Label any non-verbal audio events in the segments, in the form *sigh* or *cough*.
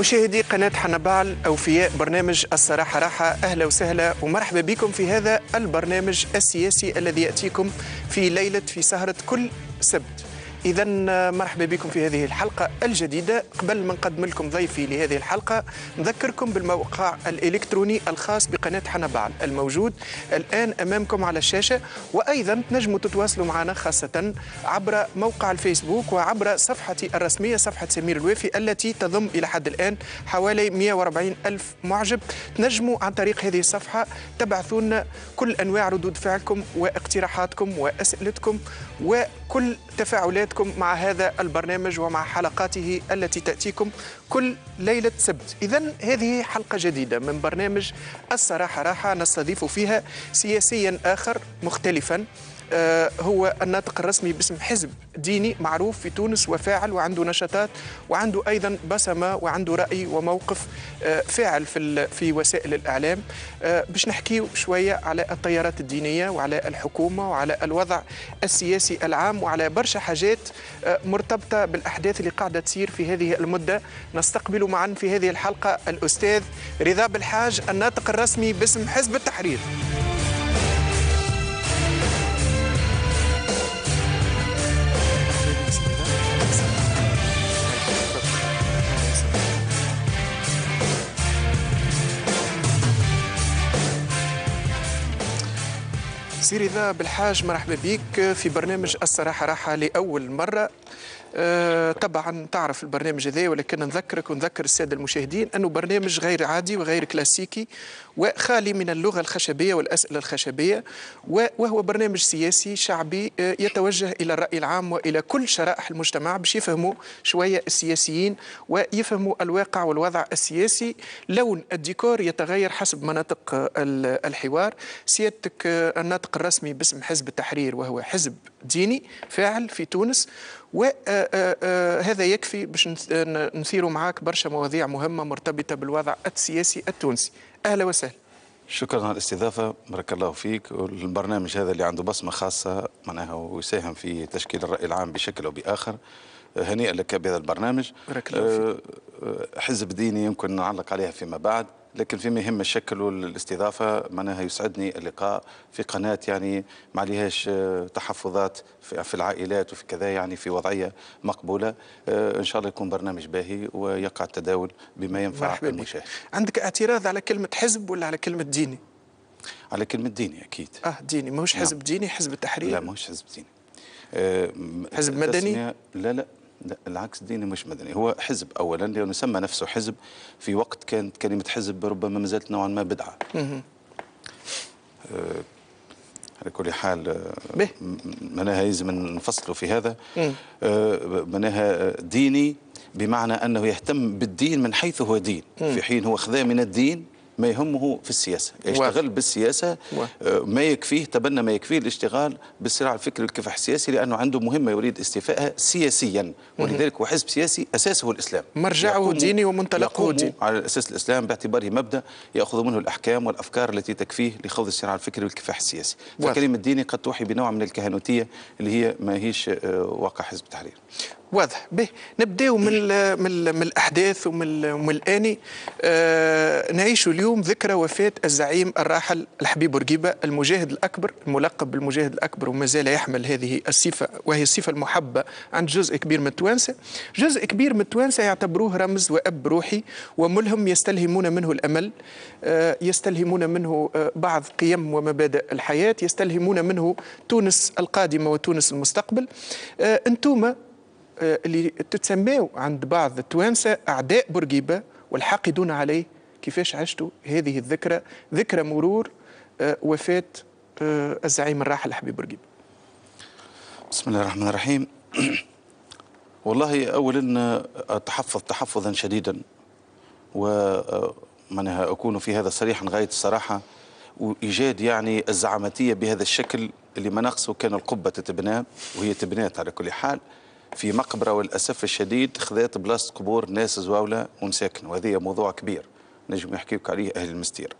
مشاهدي قناة حنبال أوفياء برنامج الصراحة راحة أهلا وسهلا ومرحبا بكم في هذا البرنامج السياسي الذي يأتيكم في ليلة في سهرة كل سبت إذا مرحبا بكم في هذه الحلقة الجديدة قبل ما نقدم لكم ضيفي لهذه الحلقة نذكركم بالموقع الإلكتروني الخاص بقناة حنبعل الموجود الآن أمامكم على الشاشة وأيضا تنجموا تتواصلوا معنا خاصة عبر موقع الفيسبوك وعبر صفحتي الرسمية صفحة سمير الوافي التي تضم إلى حد الآن حوالي 140 ألف معجب تنجموا عن طريق هذه الصفحة تبعثون كل أنواع ردود فعلكم واقتراحاتكم وأسئلتكم و كل تفاعلاتكم مع هذا البرنامج ومع حلقاته التي تأتيكم كل ليلة سبت إذا هذه حلقة جديدة من برنامج الصراحة راحة نستضيف فيها سياسيا آخر مختلفا آه، هو الناطق الرسمي باسم حزب ديني معروف في تونس وفاعل وعنده نشاطات وعنده أيضا بصمة وعنده رأي وموقف آه، فاعل في في وسائل الإعلام آه، باش نحكي شوية على التيارات الدينية وعلى الحكومة وعلى الوضع السياسي العام وعلى برشا حاجات مرتبطة بالأحداث اللي قاعدة تصير في هذه المدة نستقبل معا في هذه الحلقة الأستاذ رضا بالحاج الناطق الرسمي باسم حزب التحرير سيري رضا بالحاج مرحبا بك في برنامج الصراحة راحة لأول مرة أه طبعا تعرف البرنامج هذا ولكن نذكرك ونذكر الساده المشاهدين انه برنامج غير عادي وغير كلاسيكي وخالي من اللغة الخشبية والأسئلة الخشبية وهو برنامج سياسي شعبي آه، يتوجه إلى الرأي العام وإلى كل شرائح المجتمع باش يفهموا شوية السياسيين ويفهموا الواقع والوضع السياسي لون الديكور يتغير حسب مناطق آه، الحوار سيادتك آه، الناطق الرسمي باسم حزب التحرير وهو حزب ديني فاعل في تونس وهذا يكفي باش نثيروا معاك برشا مواضيع مهمة مرتبطة بالوضع السياسي التونسي أهلا وسهلا شكرا على الاستضافة بارك الله فيك والبرنامج هذا اللي عنده بصمة خاصة معناها ويساهم في تشكيل الرأي العام بشكل أو بآخر هنيئا لك بهذا البرنامج بارك الله فيك. آه، آه، حزب ديني يمكن نعلق عليها فيما بعد لكن فيما يهم الشكل والاستضافة معناها يسعدني اللقاء في قناة يعني ما عليهاش آه، تحفظات في العائلات وفي كذا يعني في وضعية مقبولة آه، إن شاء الله يكون برنامج باهي ويقع التداول بما ينفع المشاهد عندك اعتراض على كلمة حزب ولا على كلمة ديني؟ على كلمة ديني أكيد أه ديني ماهوش نعم. حزب نعم. ديني حزب التحرير لا ماهوش حزب ديني آه، حزب مدني؟ لا لا العكس ديني مش مدني هو حزب اولا لانه سمى نفسه حزب في وقت كانت كلمه حزب ربما ما زالت نوعا ما بدعه أه، على كل حال أه، معناها يلزم نفصلوا في هذا معناها أه، ديني بمعنى انه يهتم بالدين من حيث هو دين في حين هو خذا من الدين ما يهمه في السياسة يشتغل واحد. بالسياسة واحد. آه، ما يكفيه تبنى ما يكفيه الاشتغال بالصراع الفكري الكفاح السياسي لأنه عنده مهمة يريد استيفائها سياسيا ولذلك هو حزب سياسي أساسه الإسلام مرجعه ديني ومنطلقه ديني على أساس الإسلام باعتباره مبدأ يأخذ منه الأحكام والأفكار التي تكفيه لخوض الصراع الفكري والكفاح السياسي فكلمة ديني قد توحي بنوع من الكهنوتية اللي هي ما هيش آه، واقع حزب التحرير واضح به نبداو من الـ من, الـ من الاحداث ومن ومن الاني آه نعيش اليوم ذكرى وفاه الزعيم الراحل الحبيب بورقيبه المجاهد الاكبر الملقب بالمجاهد الاكبر وما زال يحمل هذه الصفه وهي الصفه المحبه عند جزء كبير من التوانسه جزء كبير من التوانسه يعتبروه رمز واب روحي وملهم يستلهمون منه الامل آه يستلهمون منه آه بعض قيم ومبادئ الحياه يستلهمون منه تونس القادمه وتونس المستقبل آه، انتوما آه، اللي تتسماو عند بعض التوانسة أعداء بورقيبة والحاقدون عليه كيفاش عشتوا هذه الذكرى ذكرى مرور آه، وفاة آه، الزعيم الراحل حبيب بورقيبة بسم الله الرحمن الرحيم *clears throat* والله أولا أتحفظ تحفظا شديدا ومنها أكون في هذا صريحا غاية الصراحة وإيجاد يعني الزعامتية بهذا الشكل اللي ما نقصه كان القبة تتبناه وهي تبنات على كل حال في مقبرة والأسف الشديد خذات بلاصة قبور ناس زواولة ونساكن وهذه موضوع كبير نجم يحكيك عليه أهل المستير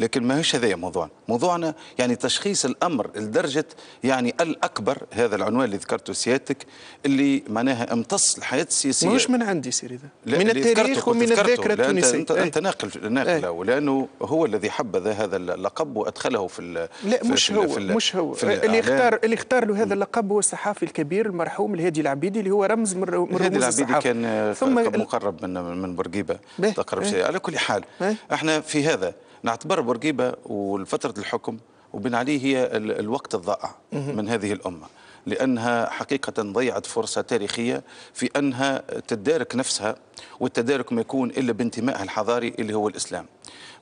لكن ماهوش هذايا موضوعنا موضوعنا يعني تشخيص الأمر لدرجة يعني الأكبر هذا العنوان اللي ذكرته سيادتك اللي معناها امتص الحياة السياسية ماهوش من عندي سيري ذا من التاريخ ومن الذاكرة التونسية أنت, أنت إيه. ناقل ناقله ايه. لأنه هو الذي حبذا هذا اللقب وأدخله في لا في مش في هو في مش هو اللي آه، اختار اللي اختار له هذا اللقب هو الصحافي الكبير المرحوم الهادي العبيدي اللي هو رمز من رموز الهادي العبيدي كان ثم مقرب من من بورقيبه تقرب على كل حال احنا في هذا نعتبر بورقيبه وفتره الحكم وبن علي هي الوقت الضائع من هذه الامه لانها حقيقه ضيعت فرصه تاريخيه في انها تدارك نفسها والتدارك ما يكون الا بانتمائها الحضاري اللي هو الاسلام.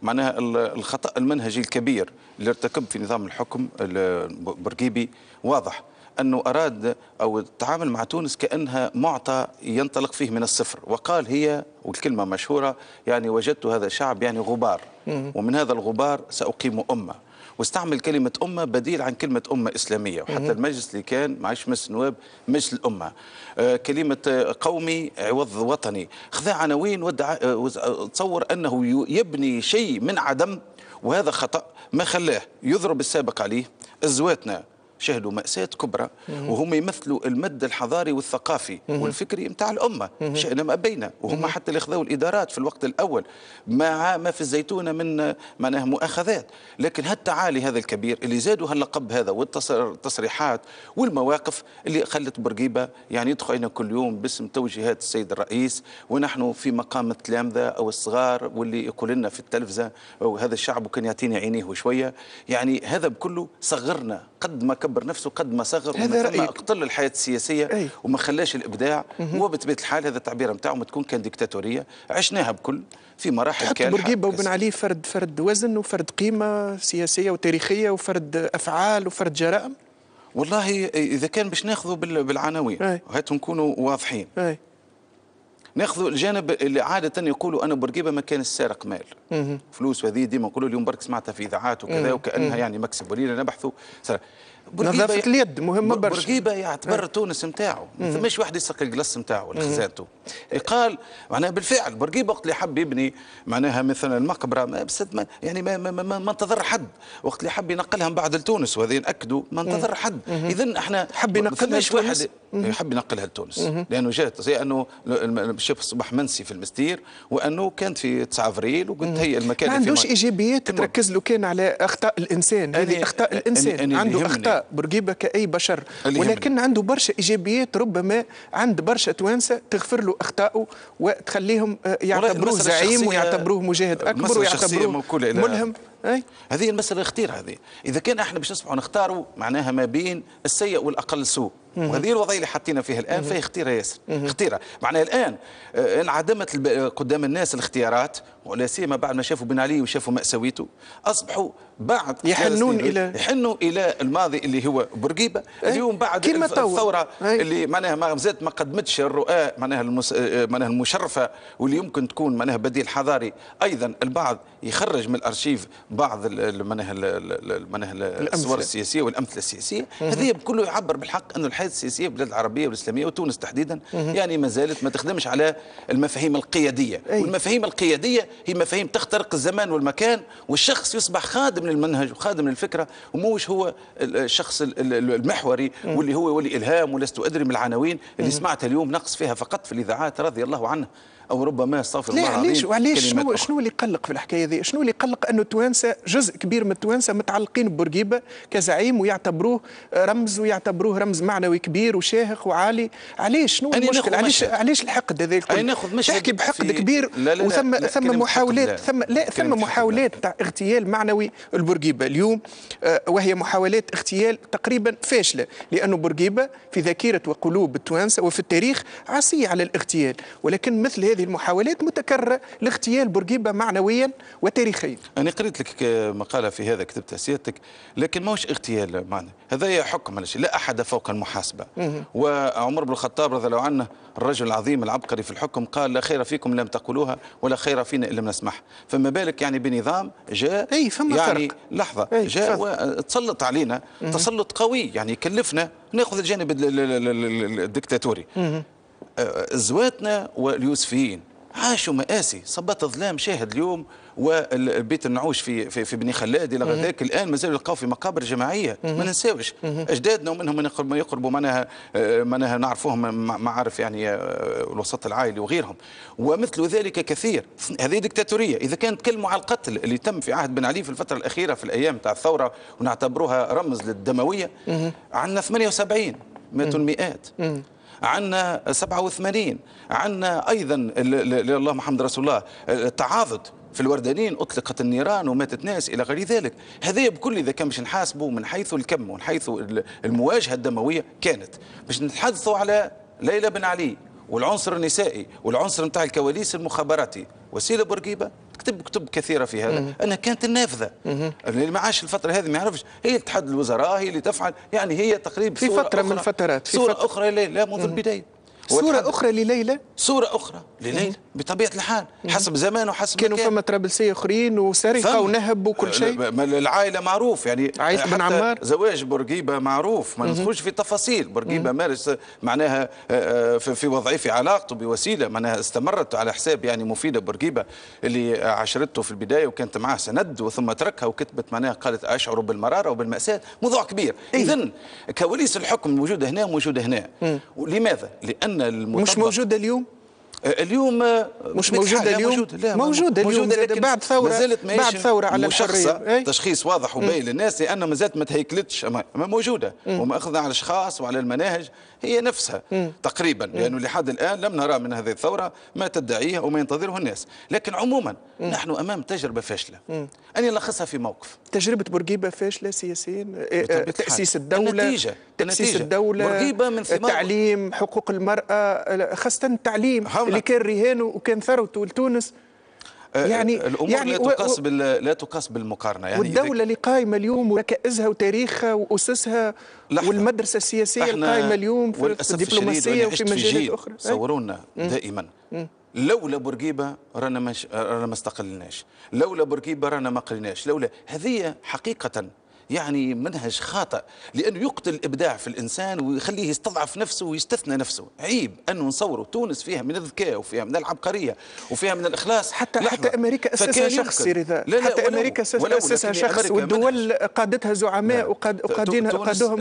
معناها الخطا المنهجي الكبير اللي ارتكب في نظام الحكم البرقيبي واضح أنه أراد أو التعامل مع تونس كأنها معطى ينطلق فيه من الصفر وقال هي والكلمة مشهورة يعني وجدت هذا الشعب يعني غبار ومن هذا الغبار سأقيم أمة واستعمل كلمة أمة بديل عن كلمة أمة إسلامية وحتى المجلس اللي كان معيش مجلس النواب مجلس الأمة آه، كلمة قومي عوض وطني خذا عناوين ودع... آه، آه، تصور أنه يبني شيء من عدم وهذا خطأ ما خلاه يضرب السابق عليه الزواتنا شهدوا مأساة كبرى وهم يمثلوا المد الحضاري والثقافي والفكري نتاع الأمة شئنا ما بينا وهم حتى اللي خذوا الإدارات في الوقت الأول ما ما في الزيتونة من معناها مؤاخذات لكن هالتعالي هذا الكبير اللي زادوا هاللقب هذا والتصريحات والمواقف اللي خلت برقيبة يعني يدخلنا كل يوم باسم توجيهات السيد الرئيس ونحن في مقام التلامذة أو الصغار واللي يقول لنا في التلفزة وهذا الشعب كان يعطيني عينيه شوية يعني هذا بكله صغرنا قد ما كبر نفسه قد ما صغر هذا رأيك. اقتل الحياه السياسيه أي. وما خلاش الابداع هو بطبيعة الحال هذا التعبير ما تكون كان ديكتاتوريه عشناها بكل في مراحل حتى كان بورقيبه وبن علي فرد فرد وزن وفرد قيمه سياسيه وتاريخيه وفرد افعال وفرد جرائم والله اذا كان باش ناخذوا بالعناوين هاتوا نكونوا واضحين أي. ناخذ الجانب اللي عاده يقولوا انا بورقيبه مكان السارق مال فلوس وهذه ديما نقولوا اليوم برك سمعتها في اذاعات وكذا وكانها يعني مكسب ولينا نبحثوا نظافه اليد مهمه برشا بورقيبه يعتبر إيه. تونس نتاعو ما فماش واحد يسقي الجلاس نتاعو خزانته قال معناها بالفعل بورقيبه وقت اللي حب يبني معناها مثلا المقبره ما ما يعني ما, ما, ما, ما انتظر حد وقت اللي حب ينقلها من بعد لتونس وهذا ناكدوا ما انتظر حد اذا احنا إيه، حب ينقلها لتونس يحب ينقلها لتونس لانه جات زي انه الشيخ صباح منسي في المستير وانه كانت في 9 افريل وقلت هي المكان ما عندوش ايجابيات تركز له كان على اخطاء الانسان هذه اخطاء الانسان عنده اخطاء برقيبه كاي بشر ولكن يهمني. عنده برشا ايجابيات ربما عند برشا توانسه تغفر له اخطائه وتخليهم آه، يعتبروه زعيم ويعتبروه مجاهد اكبر ويعتبروه ملهم أي؟ هذه المسألة خطيرة هذه إذا كان احنا باش نصبحوا نختاروا معناها ما بين السيء والأقل سوء وهذه الوضعية اللي حطينا فيها الآن فهي خطيرة ياسر خطيرة معناها الآن آه، انعدمت قدام الناس الاختيارات ولا سيما بعد ما شافوا بن علي وشافوا مأساويته أصبحوا بعد يحنون إلى يحنوا إلى الماضي اللي هو بورقيبة إيه؟ اليوم بعد الثورة أي. اللي معناها ما زادت ما قدمتش الرؤى معناها المس... آه، آه، معناها المشرفة واللي يمكن تكون معناها بديل حضاري أيضا البعض يخرج من الأرشيف بعض المناهج المناهج الصور السياسيه والامثله السياسيه هذه كله يعبر بالحق انه الحياه السياسيه في البلاد العربيه والاسلاميه وتونس تحديدا يعني ما زالت ما تخدمش على المفاهيم القياديه أي. والمفاهيم القياديه هي مفاهيم تخترق الزمان والمكان والشخص يصبح خادم للمنهج وخادم للفكره وموش هو الشخص المحوري واللي هو ولي الهام ولست ادري من العناوين اللي سمعتها اليوم نقص فيها فقط في الاذاعات رضي الله عنه او ربما استغفر الله العظيم ليش وعلاش شنو شنو اللي قلق في الحكايه هذه شنو اللي قلق انه التوانسه جزء كبير من التوانسه متعلقين ببورقيبه كزعيم ويعتبروه رمز ويعتبروه رمز معنوي كبير وشاهق وعالي علاش شنو المشكل علاش علاش الحقد هذاك ناخذ تحكي بحقد كبير لا لا وثم لا ثم محاولات ثم لا ثم محاولات تاع اغتيال معنوي البورقيبه اليوم آه، وهي محاولات اغتيال تقريبا فاشله لانه بورقيبه في ذاكره وقلوب التوانسه وفي التاريخ عصيه على الاغتيال ولكن مثل هذه هذه المحاولات متكررة لاغتيال بورقيبة معنويا وتاريخيا أنا قريت لك مقالة في هذا كتبتها سيادتك لكن ماهوش اغتيال معنى هذا حكم على شيء لا أحد فوق المحاسبة وعمر بن الخطاب رضي الله عنه الرجل العظيم العبقري في الحكم قال لا خير فيكم لم تقولوها ولا خير فينا إن لم نسمح فما بالك يعني بنظام جاء أي فما يعني فرق. لحظة أي جاء فرق. وتسلط علينا تسلط قوي يعني كلفنا ناخذ الجانب الدكتاتوري زواتنا واليوسفيين عاشوا مآسي صبت ظلام شاهد اليوم والبيت النعوش في في, في بني خلاد الى غداك الان مازالوا يلقاو في مقابر جماعيه ما ننساوش اجدادنا ومنهم من يقربوا معناها آه، معناها نعرفوهم معارف يعني آه، الوسط العائلي وغيرهم ومثل ذلك كثير هذه دكتاتوريه اذا كان تكلموا على القتل اللي تم في عهد بن علي في الفتره الاخيره في الايام تاع الثوره ونعتبروها رمز للدمويه عندنا 78 ماتوا المئات عندنا 87 عندنا أيضا الله محمد رسول الله التعاضد في الوردانين اطلقت النيران وماتت ناس الى غير ذلك هذا بكل اذا كان باش نحاسبه من حيث الكم ومن حيث المواجهه الدمويه كانت باش نتحدثوا على ليلى بن علي والعنصر النسائي والعنصر نتاع الكواليس المخابراتي وسيله برقيبه كتب كتب كثيره في هذا انها كانت النافذه يعني اللي ما عاش الفتره هذه ما يعرفش هي اللي تحدد الوزراء هي اللي تفعل يعني هي تقريبا في فتره من الفترات في صوره فترة. اخرى لا منذ البدايه صورة أخرى لليلى صورة أخرى لليلى بطبيعة الحال حسب زمان وحسب كانوا فما ترابلسية أخرين وسرقة ونهب وكل شيء العائلة معروف يعني عائلة بن عمار زواج بورقيبة معروف ما ندخلش في تفاصيل بورقيبة مارس معناها آه، آه، في وضعه في علاقته بوسيلة معناها استمرت على حساب يعني مفيدة بورقيبة اللي عشرته في البداية وكانت معاه سند وثم تركها وكتبت معناها قالت أشعر بالمرارة وبالمأساة موضوع كبير إيه. إذا كواليس الحكم موجودة هنا وموجودة هنا لماذا؟ لأن القانون المطبق مش موجودة اليوم آه، اليوم آه، مش موجودة اليوم موجودة, لا موجودة, اليوم موجودة لكن بعد ثورة ما بعد ثورة على الحرية إيه؟ تشخيص واضح وباين للناس لأن يعني ما زالت ما تهيكلتش موجودة ومأخذة على الأشخاص وعلى المناهج هي نفسها مم. تقريبا لأنه يعني لحد الآن لم نرى من هذه الثورة ما تدعيه أو ما ينتظره الناس لكن عموما مم. نحن أمام تجربة فاشلة مم. ألخصها في موقف تجربة بورقيبة فاشلة سياسيا إيه، إيه، تأسيس الدولة النتيجة تأسيس الدولة بورقيبة من ثمار التعليم حقوق المرأة خاصة التعليم اللي كان رهانه وكان ثروته لتونس آه، يعني آه، الامور يعني لا تقاس لا تقاس بالمقارنه يعني والدوله اللي قايمه اليوم وركائزها وتاريخها واسسها والمدرسه السياسيه القايمه اليوم في الدبلوماسيه وفي مجالات اخرى صورونا دائما لولا بورقيبه رانا مش رانا ما استقلناش لولا بورقيبه رانا ما قلناش لولا هذه حقيقه يعني منهج خاطئ لأنه يقتل الإبداع في الإنسان ويخليه يستضعف نفسه ويستثنى نفسه عيب أنه نصوره تونس فيها من الذكاء وفيها من العبقرية وفيها من الإخلاص حتى لحظة. حتى أمريكا أسسها شخص لا لا حتى أمريكا أسسها شخص والدول قادتها زعماء نعم. وقادين قادينها قادوهم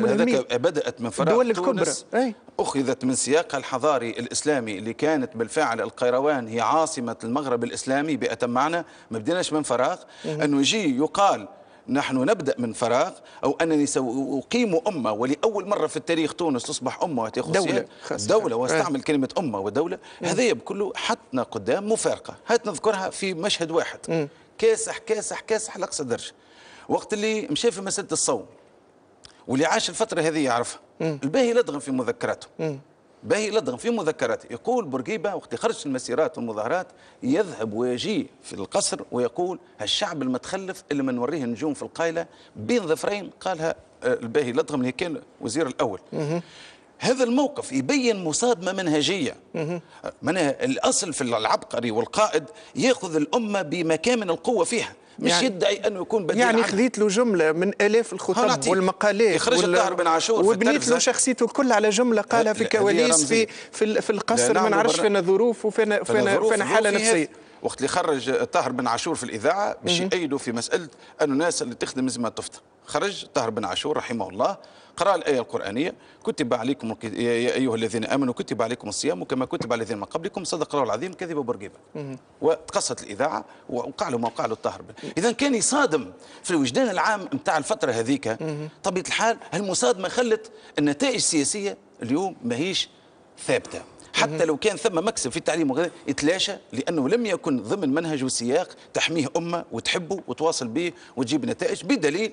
بدأت من فراغ الدول الكبرى أي. أخذت من سياقها الحضاري الإسلامي اللي كانت بالفعل القيروان هي عاصمة المغرب الإسلامي بأتم معنى ما بديناش من فراغ أنه يجي يقال نحن نبدأ من فراغ أو أنني سأقيم أمة ولأول مرة في التاريخ تونس تصبح أمة وتأخذ دولة دولة إيه. واستعمل كلمة أمة ودولة إيه. هذا بكله حطنا قدام مفارقة هات نذكرها في مشهد واحد إيه. كاسح كاسح كاسح لأقصى درجة وقت اللي مشى في مسألة الصوم واللي عاش الفترة هذه يعرفها الباهي لدغم في مذكراته باهي لدغم في مذكراته يقول بورقيبة وقت خرج المسيرات والمظاهرات يذهب ويجي في القصر ويقول الشعب المتخلف اللي ما نوريه النجوم في القايلة بين ظفرين قالها آه، الباهي لدغم اللي كان وزير الأول هذا الموقف يبين مصادمه منهجيه من آه، الاصل في العبقري والقائد ياخذ الامه بمكامن القوه فيها مش يعني يدعي انه يكون بديل يعني خذيت له جمله من الاف الخطب والمقالات يخرج وال... الطاهر بن عاشور وبنيت له شخصيته الكل على جمله قالها في كواليس في في, في القصر نعم، ما نعرفش فينا ظروف وفينا فينا فينا حاله نفسيه وقت اللي خرج طاهر بن عاشور في الاذاعه باش يأيدوا في مساله انه الناس اللي تخدم لازم تفطر خرج طاهر بن عاشور رحمه الله قرأ الآية القرآنية كتب عليكم يا أيها الذين آمنوا كتب عليكم الصيام كما كتب على الذين من قبلكم صدق الله العظيم كذب برقيبة وتقصت الإذاعة وقع له ما وقع له الطهر إذا كان يصادم في الوجدان العام نتاع الفترة هذيك طبيعة الحال هالمصادمة خلت النتائج السياسية اليوم ماهيش ثابته حتى لو كان ثم مكسب في التعليم وغيره يتلاشى لانه لم يكن ضمن منهج وسياق تحميه امه وتحبه وتواصل به وتجيب نتائج بدليل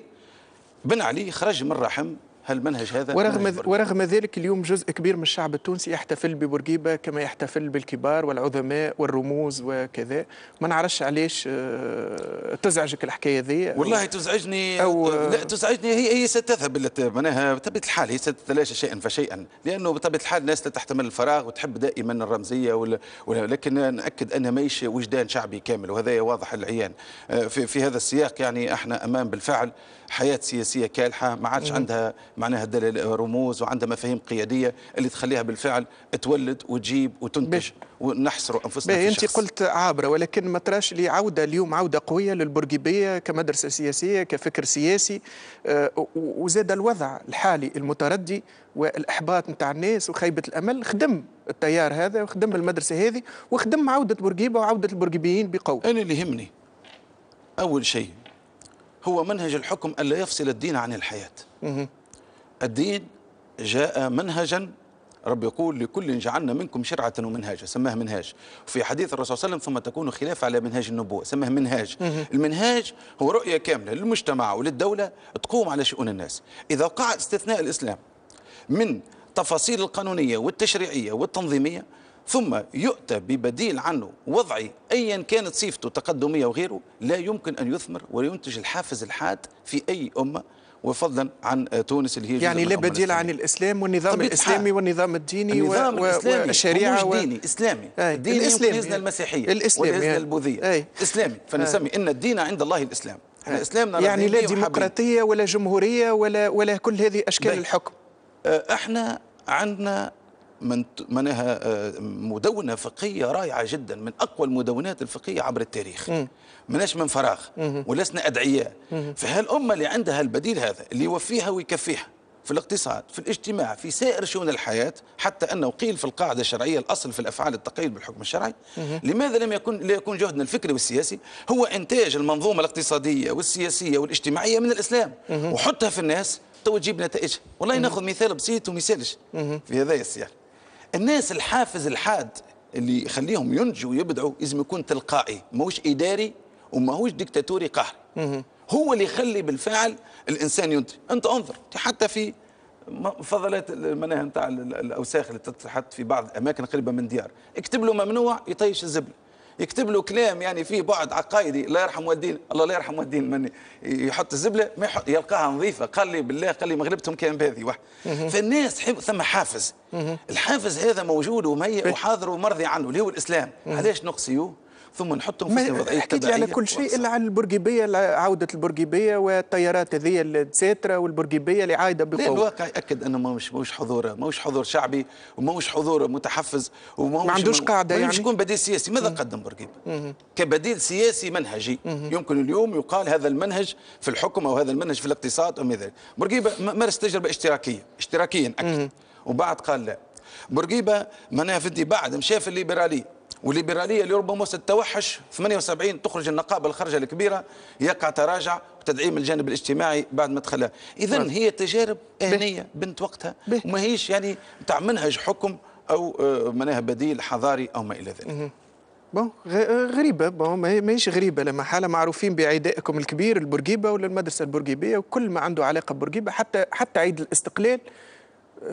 بن علي خرج من رحم هل منهج هذا ورغم منهج ورغم ذلك اليوم جزء كبير من الشعب التونسي يحتفل ببورقيبه كما يحتفل بالكبار والعظماء والرموز وكذا ما نعرفش علاش آه، تزعجك الحكايه ذي والله تزعجني أو لا تزعجني هي هي ستذهب معناها بطبيعه الحال هي ستتلاشى شيئا فشيئا لانه بطبيعه الحال الناس لا تحتمل الفراغ وتحب دائما الرمزيه ولا ولكن ناكد ان ماهيش وجدان شعبي كامل وهذا واضح العيان آه، في, في هذا السياق يعني احنا امام بالفعل حياه سياسيه كالحه ما عادش عندها معناها رموز وعندها مفاهيم قياديه اللي تخليها بالفعل تولد وتجيب وتنتج ونحصروا انفسنا في انت قلت عابره ولكن ما تراش لي عوده اليوم عوده قويه للبورقيبيه كمدرسه سياسيه كفكر سياسي آه، وزاد الوضع الحالي المتردي والاحباط نتاع الناس وخيبه الامل خدم التيار هذا وخدم المدرسه هذه وخدم عوده بورقيبه وعوده البورقيبيين بقوه انا اللي يهمني اول شيء هو منهج الحكم الا يفصل الدين عن الحياه الدين جاء منهجا رب يقول لكل جعلنا منكم شرعة ومنهاجا سماه منهاج وفي حديث الرسول صلى الله عليه وسلم ثم تكون خلافة على منهاج النبوة سماه منهاج المنهاج هو رؤية كاملة للمجتمع وللدولة تقوم على شؤون الناس إذا وقع استثناء الإسلام من تفاصيل القانونية والتشريعية والتنظيمية ثم يؤتى ببديل عنه وضعي ايا كانت صفته تقدميه وغيره لا يمكن ان يثمر وينتج الحافز الحاد في اي امه وفضلا عن تونس اللي هي يعني لا بديل عن الاسلام والنظام الاسلامي والنظام الديني النظام و... الاسلامي والشريعه و... ديني اسلامي أي. ديني الاسلامي المسيحيه الاسلامي البوذيه أي. اسلامي فنسمي ان الدين عند الله الاسلام احنا اسلامنا يعني لا ديمقراطيه ولا جمهوريه ولا ولا كل هذه اشكال الحكم آه، احنا عندنا من معناها آه، مدونه فقهيه رائعه جدا من اقوى المدونات الفقهيه عبر التاريخ مناش من فراغ ولسنا ادعياء فهالامه اللي عندها البديل هذا اللي يوفيها ويكفيها في الاقتصاد في الاجتماع في سائر شؤون الحياة حتى أنه قيل في القاعدة الشرعية الأصل في الأفعال التقيد بالحكم الشرعي لماذا لم يكن لا يكون جهدنا الفكري والسياسي هو إنتاج المنظومة الاقتصادية والسياسية والاجتماعية من الإسلام وحطها في الناس تو تجيب نتائجها والله ناخذ مثال بسيط ومثالش في هذا السياق الناس الحافز الحاد اللي يخليهم ينجوا ويبدعوا لازم يكون تلقائي ماهوش اداري وماهوش ديكتاتوري قهري هو اللي يخلي بالفعل الانسان ينتج انت انظر حتى في فضلات المناهل نتاع الاوساخ اللي تتحط في بعض الاماكن قريبه من ديار اكتب له ممنوع يطيش الزبله يكتب له كلام يعني فيه بعد عقائدي الله يرحم والدين الله لا يرحم والدين من يحط الزبله ما يحط يلقاها نظيفه قال لي بالله قال لي مغلبتهم كان باذي واحد فالناس حب ثم حافز الحافز هذا موجود ومي وحاضر ومرضي عنه اللي هو الاسلام علاش نقصيوه ثم نحطهم في وضعيه اكيد على يعني كل شيء الا على البرجيبيه عوده البرجيبيه والتيارات هذه الساتره والبرجيبيه اللي عايده بقوه الواقع ياكد انه ماهوش ماهوش حضور ماهوش حضور شعبي وماهوش حضور متحفز وما عندوش قاعده يعني يكون بديل سياسي ماذا قدم برقيب كبديل سياسي منهجي يمكن اليوم يقال هذا المنهج في الحكم او هذا المنهج في الاقتصاد او ذلك برجيبه مارس تجربه اشتراكيه اشتراكيا اكد وبعد قال لا بورقيبه معناها في بعد مشى في الليبراليه والليبراليه اللي ربما ستتوحش توحش 78 تخرج النقابه الخرجه الكبيره يقع تراجع وتدعيم الجانب الاجتماعي بعد ما دخلها اذا نعم. هي تجارب أهنية بنت وقتها وما هيش يعني تاع منهج حكم او آه، معناها بديل حضاري او ما الى ذلك بون آه، غريبة بون ماهيش غريبة لما حالة معروفين بعدائكم الكبير البورقيبة ولا المدرسة البورقيبية وكل ما عنده علاقة ببورقيبة حتى حتى عيد الاستقلال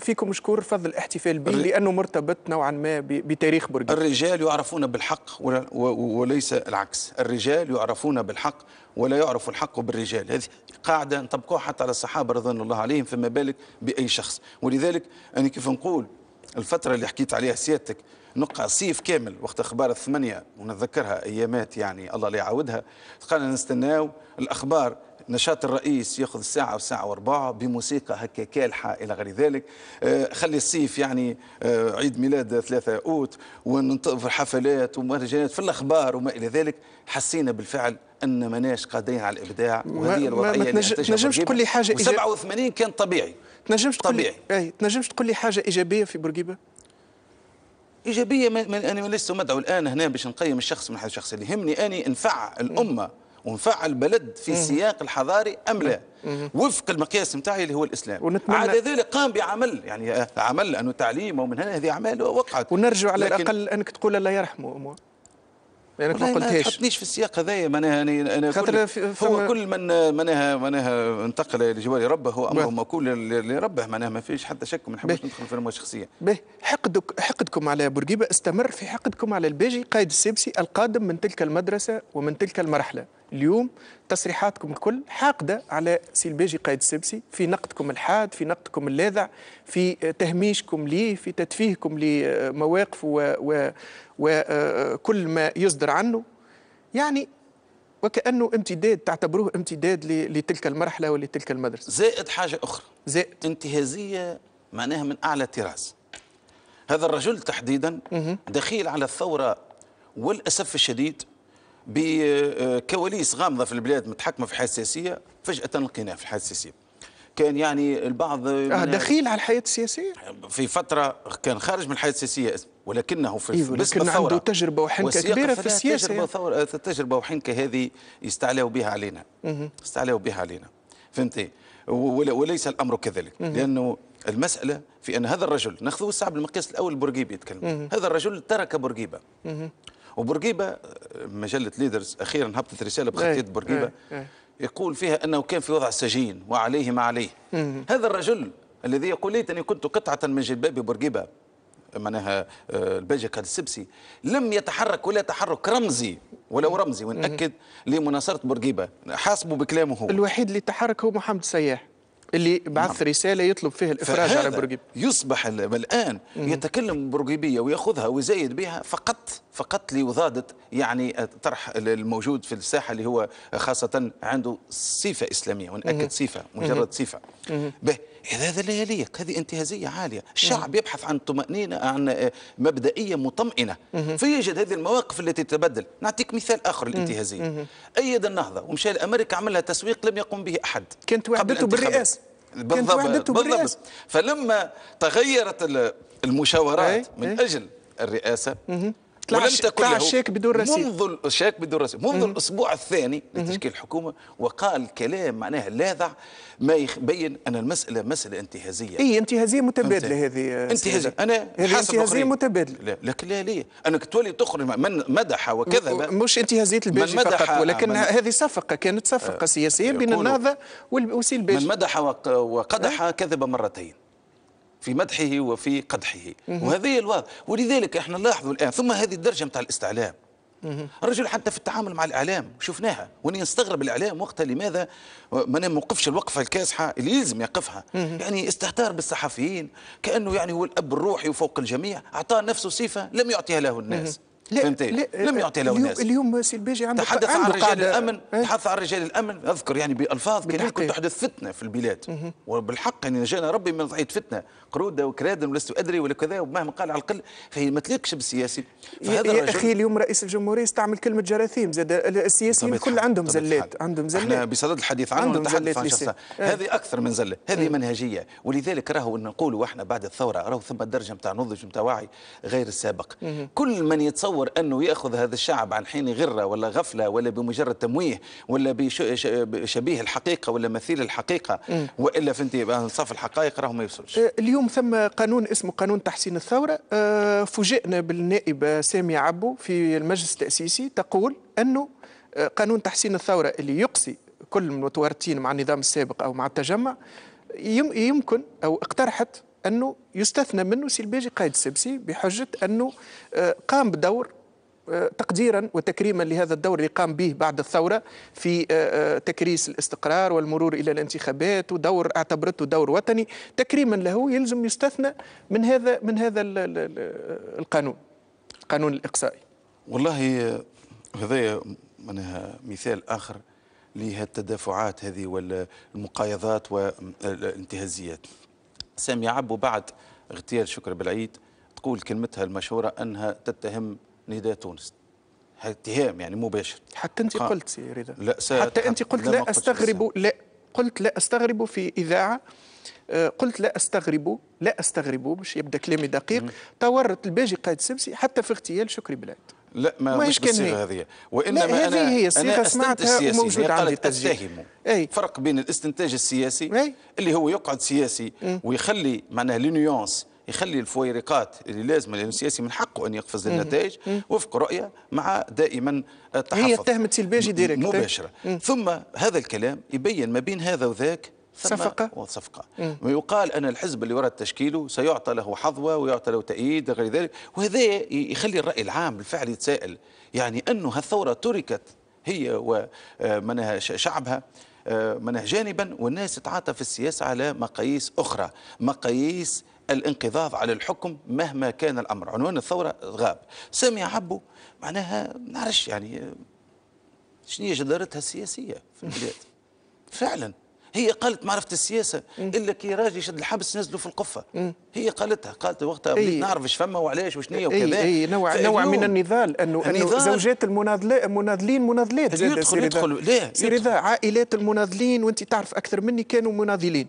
فيكم مشكور فضل الاحتفال به لأنه مرتبط نوعا ما بتاريخ برج الرجال يعرفون بالحق وليس العكس الرجال يعرفون بالحق ولا يعرف الحق بالرجال هذه قاعدة نطبقوها حتى على الصحابة رضوان الله عليهم فما بالك بأي شخص ولذلك أنا كيف نقول الفترة اللي حكيت عليها سيادتك نقع صيف كامل وقت اخبار الثمانيه ونتذكرها ايامات يعني الله لا يعاودها قالنا نستناو الاخبار نشاط الرئيس ياخذ ساعه وساعه وربع بموسيقى هكا كالحه الى غير ذلك آه، خلي الصيف يعني آه، عيد ميلاد 3 اوت وننتظر حفلات ومهرجانات في الاخبار وما الى ذلك حسينا بالفعل ان مناش قادرين على الابداع وهذه الوضعيه ما تنجمش تقول لي حاجه 87 كان طبيعي تنجمش طبيعي اي تنجمش تقول لي حاجه ايجابيه في بورقيبه ايجابيه انا لست مدعو الان هنا باش نقيم الشخص من حيث الشخص اللي يهمني اني نفع الامه ونفعل بلد في السياق الحضاري أم لا وفق المقياس نتاعي اللي هو الاسلام ونتمنى ذلك قام بعمل يعني عمل لانه تعليم ومن هنا هذه اعمال وقعت ونرجع على الاقل انك تقول الله يرحمه يعني ما قلتهاش ما تحطنيش في السياق هذايا معناها يعني انا خاطر هو كل من معناها معناها انتقل لجوار ربه هو امره مكول لربه معناها ما فيش حتى شك ما نحبش ندخل في الامور الشخصيه به حقدك حقدكم على بورقيبه استمر في حقدكم على الباجي قائد السبسي القادم من تلك المدرسه ومن تلك المرحله اليوم تصريحاتكم الكل حاقدة على سي الباجي قائد السبسي في نقدكم الحاد في نقدكم اللاذع في تهميشكم ليه في تدفيهكم لمواقفه وكل ما يصدر عنه يعني وكأنه امتداد تعتبروه امتداد لتلك المرحلة ولتلك المدرسة زائد حاجة أخرى زائد انتهازية معناها من أعلى طراز هذا الرجل تحديدا دخيل على الثورة والأسف الشديد بكواليس غامضه في البلاد متحكمه في حساسيه فجاه لقيناه في الحساسيه كان يعني البعض آه دخيل على الحياه السياسيه في فتره كان خارج من الحياه السياسيه ولكنه في إيه ولكن عنده تجربه وحنكه كبيره في السياسه تجربه, ثورة تجربه وحنكه يعني. آه، هذه يستعلاوا بها علينا استعلاوا بها علينا فهمتي وليس الامر كذلك لانه المساله في ان هذا الرجل ناخذه الصعب المقياس الاول بورقيبه يتكلم هذا الرجل ترك بورقيبه وبورقيبه مجله ليدرز اخيرا هبطت رساله إيه، بخطيه بورقيبه إيه، إيه. يقول فيها انه كان في وضع السجين وعليه ما عليه هذا الرجل الذي يقول ليتني كنت قطعه من جلباب بورقيبه معناها آه، الباجك السبسي لم يتحرك ولا تحرك رمزي ولو رمزي ونأكد لمناصرة بورقيبة حاسبه بكلامه هو الوحيد اللي تحرك هو محمد سياح اللي بعث نعم. رساله يطلب فيها الافراج على بورقيب يصبح الان يتكلم بورقيبية وياخذها ويزايد بها فقط فقط لوضاده يعني طرح الموجود في الساحه اللي هو خاصه عنده صفه اسلاميه وناكد صفه مجرد صفه به هذا لا يليق هذه انتهازيه عاليه الشعب نعم. يبحث عن طمانينه عن آه، مبدئيه مطمئنه فيجد هذه المواقف التي تتبدل نعطيك مثال اخر الانتهازيه ايد النهضه ومشى لامريكا عملها تسويق لم يقم به احد كانت وعدته بالرئاسه بالضبط بالضبط فلما تغيرت المشاورات من اجل الرئاسه ولم تكن له الشيك بدون رصيد منذ الشاك بدون رصيد منذ الاسبوع الثاني لتشكيل الحكومه وقال كلام معناه لاذع ما يبين ان المساله مساله انتهازيه اي انتهازيه متبادله هذه انتهازيه انا هذه انتهازيه متبادله لكن لا ليه انك تولي تخرج من مدح وكذب مش انتهازيه من فقط ولكن هذه صفقه كانت صفقه آه، سياسيه بين النهضه والسي البلجي من مدح وقدح أه؟ كذب مرتين في مدحه وفي قدحه وهذه الواضح ولذلك احنا نلاحظوا الان ثم هذه الدرجه نتاع الاستعلام الرجل حتى في التعامل مع الاعلام شفناها وني نستغرب الاعلام وقتها لماذا ما موقفش الوقفه الكاسحه اللي يلزم يقفها يعني استهتار بالصحفيين كانه يعني هو الاب الروحي وفوق الجميع اعطاه نفسه صفه لم يعطيها له الناس فهمت لم يعطي له الناس اليوم سي الباجي عنده تحدث عن رجال الامن إيه؟ تحدث عن رجال الامن اذكر يعني بالفاظ كان يحكوا تحدث فتنه في البلاد وبالحق يعني جانا ربي من ضحيه فتنه قرود وكراد ولست ادري ولا كذا ومهما قال على الاقل فهي ما تليقش بالسياسي فهذا يا اخي اليوم رئيس الجمهوريه استعمل كلمه جراثيم زاد السياسيين الكل عندهم زلات عندهم زلات احنا بصدد الحديث عنه نتحدث عن إيه. هذه اكثر من زله هذه إيه. منهجيه ولذلك راهو نقولوا احنا بعد الثوره راهو ثم درجه نتاع نضج نتاع وعي غير السابق كل من يتصور يتصور أنه يأخذ هذا الشعب عن حين غرة ولا غفلة ولا بمجرد تمويه ولا بشبيه الحقيقة ولا مثيل الحقيقة وإلا فهمتي انصاف الحقائق راهو ما يوصلش أه، اليوم ثم قانون اسمه قانون تحسين الثورة أه، فوجئنا بالنائبه سامي عبو في المجلس التأسيسي تقول أنه أه، قانون تحسين الثورة اللي يقصي كل المتورطين مع النظام السابق أو مع التجمع يمكن أو اقترحت أنه يستثنى منه سي البيجي قائد السبسي بحجة أنه آه، قام بدور آه، تقديرا وتكريما لهذا الدور اللي قام به بعد الثوره في آه، تكريس الاستقرار والمرور الى الانتخابات ودور اعتبرته دور وطني تكريما له يلزم يستثنى من هذا من هذا القانون القانون الاقصائي والله هذا معناها يعني مثال اخر التدافعات هذه والمقايضات والانتهازيات سامي عبو بعد اغتيال شكر بالعيد تقول كلمتها المشهورة أنها تتهم نداء تونس اتهام يعني مباشر حتى أنت قلت سي رضا لا حتى أنت قلت لا, لا أستغرب لا قلت لا أستغرب في إذاعة آه، قلت لا استغرب لا استغرب باش يبدا كلامي دقيق تورط الباجي قائد السبسي حتى في اغتيال شكري بلاد لا ما مش بالصيغه هذه وانما انا هي الصيغه سمعتها وموجوده عندي التسجيل أي. فرق بين الاستنتاج السياسي أي. اللي هو يقعد سياسي م. ويخلي معناه لينيونس يخلي الفويرقات اللي لازمه لانه السياسي من حقه ان يقفز للنتائج وفق رؤيه مع دائما التحفظ هي اتهمت سلباجي ديريكت مباشره م. ثم هذا الكلام يبين ما بين هذا وذاك صفقة وصفقة ويقال أن الحزب اللي ورد تشكيله سيعطى له حظوة ويعطى له تأييد غير ذلك وهذا يخلي الرأي العام بالفعل يتساءل يعني أنه هالثورة تركت هي ومنها آه، شعبها آه، منها جانبا والناس تتعاطى في السياسة على مقاييس أخرى مقاييس الانقضاض على الحكم مهما كان الأمر عنوان الثورة غاب سامي عبو معناها نعرفش يعني شنو هي جدارتها السياسية في البلاد *laughs* فعلا هي قالت ما عرفت السياسه الا كي راجل يشد الحبس نزلوا في القفه هي قالتها قالت وقتها إيه نعرف ايش فما وعلاش وشنو هي وكذا اي نوع نوع من النضال انه انه زوجات المناضلين مناضلين مناضلات يدخل يدخل لا سيري عائلات المناضلين وانت تعرف اكثر مني كانوا مناضلين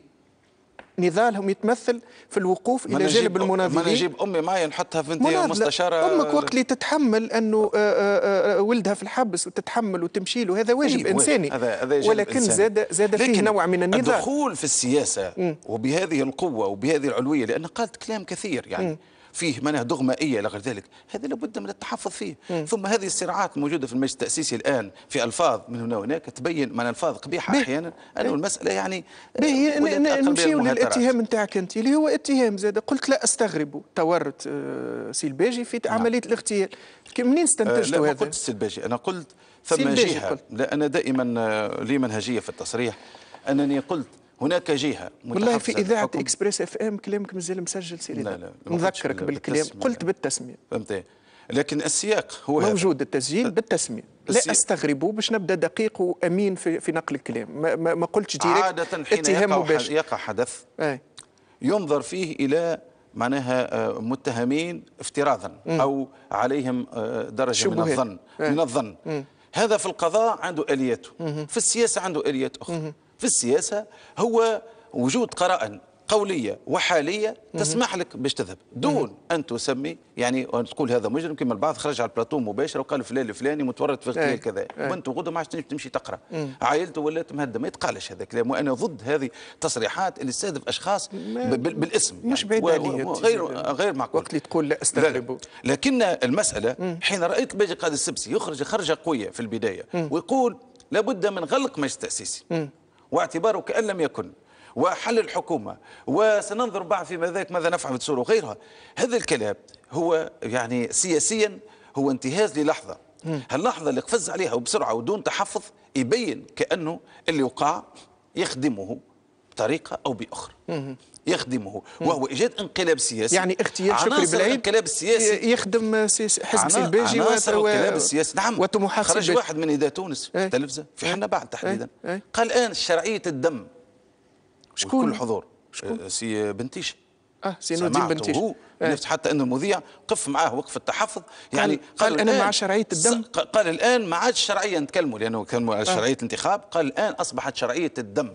نضالهم يتمثل في الوقوف الى جانب المناضلين ما نجيب امي معي نحطها في انت مستشاره امك وقت اللي تتحمل انه آه، آه، آه، ولدها في الحبس وتتحمل وتمشي له هذا واجب أيوة، انساني هذا هذا ولكن إنساني. زاد زاد فيه نوع من النضال الدخول في السياسه وبهذه القوه وبهذه العلويه لان قالت كلام كثير يعني م. فيه معناها دغمائيه الى غير ذلك هذا لابد من التحفظ فيه مم. ثم هذه الصراعات موجوده في المجلس التاسيسي الان في الفاظ من هنا وهناك تبين معناها الفاظ قبيحه احيانا انه المساله يعني آه، نمشيو للاتهام نتاعك انت اللي هو اتهام زاد قلت لا استغرب تورط آه، سيلباجي في نعم. عمليه الاغتيال منين استنتجت هذا؟ آه، لا ما قلت سيلباجي انا قلت ثم جهه لا انا دائما لي منهجيه في التصريح انني قلت هناك جهه والله في اذاعه اكسبريس اف ام كلامك مازال مسجل سيدي لا لا نذكرك بالكلام قلت بالتسميه فهمت لكن السياق هو موجود هذا. التسجيل بالتسميه لا استغرب باش نبدا دقيق وامين في, في نقل الكلام ما, ما, ما قلتش ديريكت عاده حين اتهام مباشر يقع حدث أي. ينظر فيه الى معناها آه، متهمين افتراضا م. او عليهم آه، درجه شبهات. من الظن أي. من الظن م. هذا في القضاء عنده الياته في السياسه عنده اليات اخرى في السياسة هو وجود قرائن قوليه وحاليه تسمح لك باش تذهب دون ان تسمي يعني أن تقول هذا مجرم كما البعض خرج على البلاطو مباشره وقال فلان الفلاني متورط في اغتيال كذا وأنت غدا ما عادش تمشي تقرا عائلته ولات مهدمه ما يتقالش هذا الكلام وانا ضد هذه التصريحات اللي تستهدف اشخاص بالاسم يعني مش بعيد عليا غير غير معقول وقت اللي تقول لا استغرب لكن المساله حين رايت الباجي قاد السبسي يخرج خرجه قويه في البدايه ويقول لابد من غلق مجلس تاسيسي واعتباره كأن لم يكن وحل الحكومة وسننظر بعد في ذلك ماذا نفعل في بتسور وغيرها هذا الكلام هو يعني سياسيا هو انتهاز للحظة هاللحظة اللي قفز عليها وبسرعة ودون تحفظ يبين كأنه اللي وقع يخدمه بطريقة أو بأخرى يخدمه وهو ايجاد انقلاب سياسي يعني اغتيال شكري بلعيد الانقلاب السياسي يخدم حزب الباجي والانقلاب السياسي نعم وطموحات خرج واحد من اذا تونس إيه. في التلفزه في حنا بعد تحديدا إيه. إيه. قال الان شرعيه الدم شكون الحضور شكون آه، سي بنتيش اه سي نودين بنتيش هو حتى ان المذيع قف معاه وقف التحفظ يعني قال, قال, قال انا مع شرعيه الدم قال الان ما عادش شرعيه نتكلموا لانه كانوا آه. على شرعيه الانتخاب قال الان اصبحت شرعيه الدم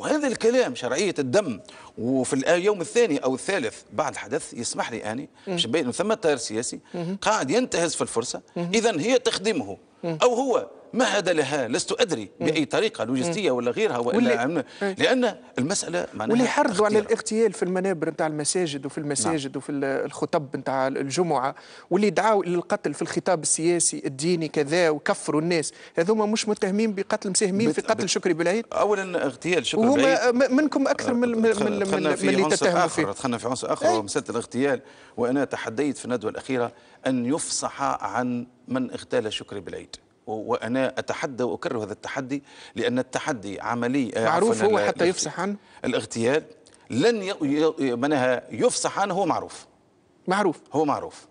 وهذا الكلام شرعيه الدم وفي اليوم الثاني او الثالث بعد الحدث يسمح لي اني باش نبين ثم تيار سياسي قاعد ينتهز في الفرصه اذا هي تخدمه او هو ما عدا لها لست أدري بأي طريقة لوجستية ولا غيرها وإلا لأن المسألة معناها واللي حرضوا على الاغتيال في المنابر نتاع المساجد وفي نعم. المساجد نعم. وفي الخطب نتاع الجمعة واللي دعاوا الى القتل في الخطاب السياسي الديني كذا وكفروا الناس هذوما مش متهمين بقتل مساهمين بت... في قتل بت... شكري بالعيد أولا اغتيال شكري بالعيد منكم أكثر من, من, من, من اللي تتهموا فيه دخلنا في عنصر آخر إيه؟ وهو مسألة الاغتيال وأنا تحديت في الندوة الأخيرة أن يفصح عن من اغتال شكري بالعيد وانا اتحدى واكرر هذا التحدي لان التحدي عملي آه، معروف هو حتى يفصح عنه الاغتيال لن منها يفصح عنه هو معروف معروف هو معروف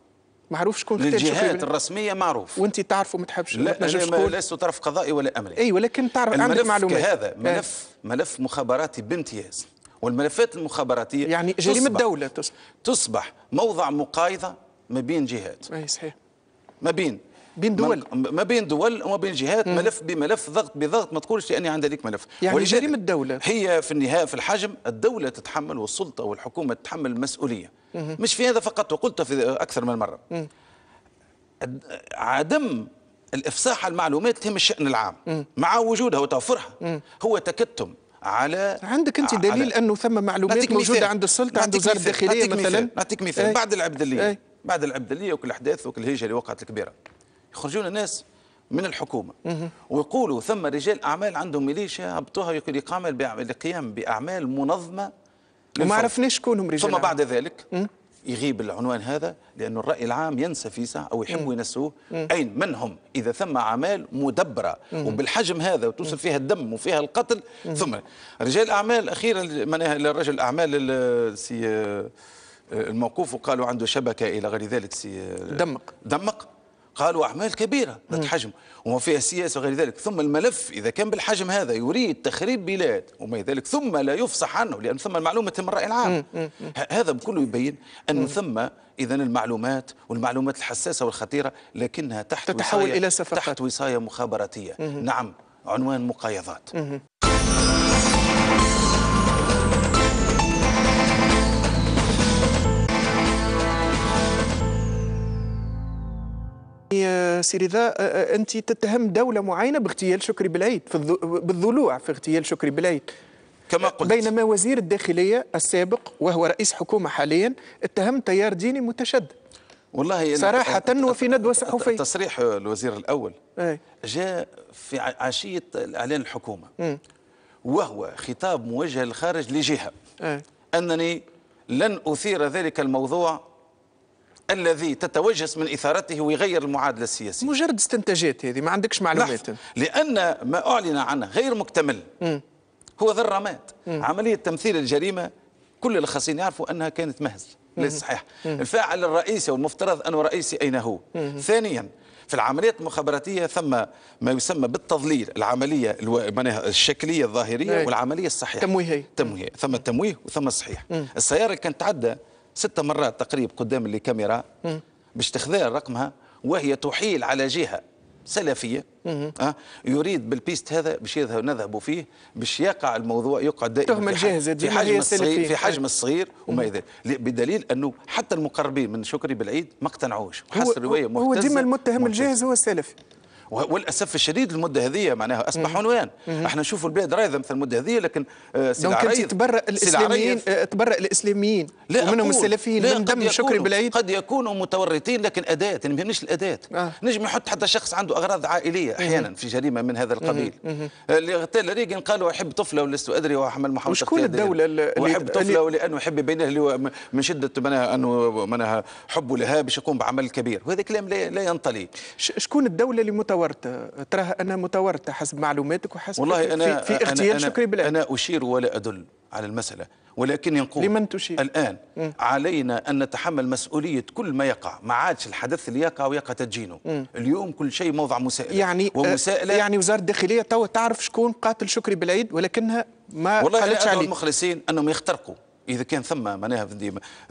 معروف شكون الجهات الرسميه معروف وانت تعرفوا ما تحبش لا انا لست طرف قضائي ولا امري اي ولكن تعرف عندك معلومات هذا آه. ملف ملف مخابراتي بامتياز والملفات المخابراتيه يعني جريمه الدوله تصبح تصبح موضع مقايضه ما بين جهات اي صحيح ما بين بين دول ما بين دول وما بين جهات مم. ملف بملف ضغط بضغط ما تقولش لاني عندي هذيك ملف يعني جريمه الدوله هي في النهايه في الحجم الدوله تتحمل والسلطه والحكومه تتحمل المسؤوليه مم. مش في هذا فقط وقلت في اكثر من مره مم. عدم الافصاح المعلومات تهم الشان العام مم. مع وجودها وتوفرها هو تكتم على عندك انت دليل على انه ثم معلومات موجوده عند السلطه عند وزاره الداخليه مثلا نعطيك مثال إيه. بعد العبدليه إيه. بعد العبدليه وكل الاحداث وكل الهجره اللي وقعت الكبيره يخرجون الناس من الحكومة ويقولوا ثم رجال أعمال عندهم ميليشيا هبطوها يقول يقام بأعمال منظمة وما عرفناش هم رجال ثم بعد ذلك يغيب العنوان هذا لأن الرأي العام ينسى في أو يحبوا ينسوه أين من هم إذا ثم أعمال مدبرة وبالحجم هذا وتوصل فيها الدم وفيها القتل ثم رجال أعمال أخيرا للرجل أعمال الموقوف وقالوا عنده شبكة إلى غير ذلك سي دمق دمق قالوا أعمال كبيرة ذات حجم وما فيها سياسة وغير ذلك ثم الملف إذا كان بالحجم هذا يريد تخريب بلاد وما ذلك ثم لا يفصح عنه لأن ثم المعلومة من الرأي العام هذا كله يبين أن ثم إذا المعلومات والمعلومات الحساسة والخطيرة لكنها تحت تتحول وصاية إلى سفقات تحت وصاية مخابراتية نعم عنوان مقايضات يعني, آه، سيري ذا آه، آه، انت تتهم دوله معينه باغتيال شكري بالعيد بالضلوع في اغتيال شكري بالعيد كما قلت بينما وزير الداخليه السابق وهو رئيس حكومه حاليا اتهم تيار ديني متشدد والله صراحة وفي ندوة صحفية تصريح الوزير الأول أي. جاء في عشية إعلان الحكومة م. وهو خطاب موجه للخارج لجهة أي. أنني لن أثير ذلك الموضوع الذي تتوجس من اثارته ويغير المعادله السياسيه مجرد استنتاجات هذه ما عندكش نعم. معلومات لان ما اعلن عنه غير مكتمل هو ذر الرماد عمليه تمثيل الجريمه كل الخاصين يعرفوا انها كانت مهزله ليس صحيح الفاعل الرئيسي والمفترض انه رئيسي اين هو ثانيا في العمليات المخابراتية ثم ما يسمى بالتضليل العملية الو... الشكلية الظاهرية أي. نعم. والعملية الصحيحة تمويه تمويه ثم التمويه وثم الصحيح السيارة كانت تعدى ست مرات تقريب قدام الكاميرا باش تخذها رقمها وهي تحيل على جهه سلفيه أه يريد بالبيست هذا باش نذهب فيه باش يقع الموضوع يقع دائما في حجم الصغير في حجم الصغير وما يدري بدليل انه حتى المقربين من شكري بالعيد ما اقتنعوش حس الروايه مهتزه هو ديما المتهم الجاهز هو السلفي وللاسف الشديد المده هذه معناها اصبح عنوان احنا نشوفوا البلاد رايضه مثل المده هذه لكن آه، دونك تبرأ الاسلاميين آه، تبرأ الاسلاميين لا ومنهم السلفيين من دم شكري بالعيد قد يكونوا متورطين لكن اداه يعني ما يهمنيش الاداه آه. نجم يحط حتى شخص عنده اغراض عائليه احيانا في جريمه من هذا القبيل آه، غتال ريغن قالوا احب طفله ولست ادري وحمل محاولة شكون الدوله اللي احب طفله لانه يحب بينه من شده منها انه منها حبه لها باش يقوم بعمل كبير وهذا كلام لا ينطلي شكون الدوله اللي متورطه متورطه تراها انها متورطه حسب معلوماتك وحسب والله أنا في, في اغتيال أنا شكري بالله انا اشير ولا ادل على المساله ولكني نقول لمن تشير؟ الان م. علينا ان نتحمل مسؤوليه كل ما يقع ما عادش الحدث اللي يقع ويقع تدجينه م. اليوم كل شيء موضع مسائله يعني آه، ومسائله يعني وزاره الداخليه تو تعرف شكون قاتل شكري بالعيد ولكنها ما والله قالتش عليه والله المخلصين انهم يخترقوا اذا كان ثم معناها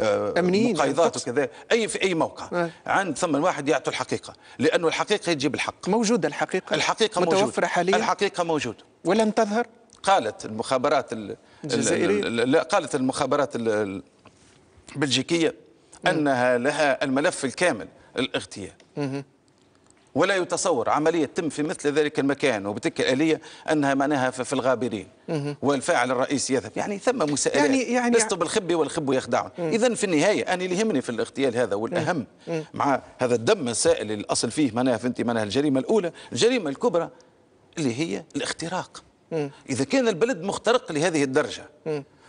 آه، امنيين يعني، مقايضات وكذا اي في اي موقع آه. عند ثم واحد يعطي الحقيقه لانه الحقيقه تجيب الحق موجوده الحقيقه الحقيقه متوفره حاليا الحقيقه موجوده ولم تظهر قالت المخابرات الجزائريه لا قالت المخابرات البلجيكيه انها لها الملف الكامل الاغتيال ولا يتصور عملية تم في مثل ذلك المكان وبتلك الآلية أنها معناها في الغابرين والفاعل الرئيسي يذهب يعني ثم مساءلات يعني يعني لست بالخبي والخب يخدعون إذا في النهاية أنا اللي يهمني في الاغتيال هذا والأهم مع هذا الدم السائل الأصل فيه معناها أنت معناها الجريمة الأولى الجريمة الكبرى اللي هي الاختراق إذا كان البلد مخترق لهذه الدرجة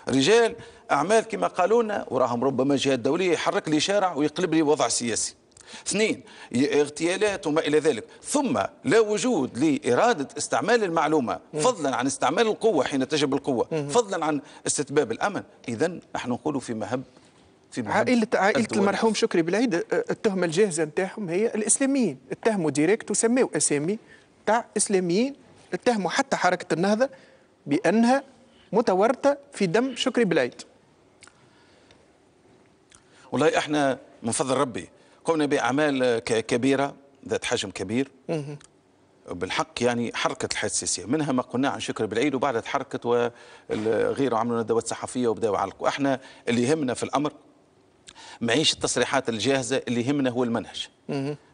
رجال أعمال كما قالوا لنا وراهم ربما جهات دولية يحرك لي شارع ويقلب لي وضع سياسي اثنين اغتيالات وما إلى ذلك ثم لا وجود لإرادة استعمال المعلومة فضلا عن استعمال القوة حين تجب القوة فضلا عن استتباب الأمن إذا نحن نقول في مهب في عائلة عائلة المرحوم شكري بالعيد التهمة الجاهزة نتاعهم هي الإسلاميين اتهموا ديريكت وسموا أسامي تاع إسلاميين اتهموا حتى حركة النهضة بأنها متورطة في دم شكري بالعيد والله احنا من فضل ربي قمنا باعمال كبيره ذات حجم كبير بالحق يعني حركة السياسيه منها ما قلنا عن شكر بالعيد وبعدها تحركت وغيره عملوا ندوات صحفية وبداوا يعلقوا احنا اللي يهمنا في الأمر معيش التصريحات الجاهزة اللي يهمنا هو المنهج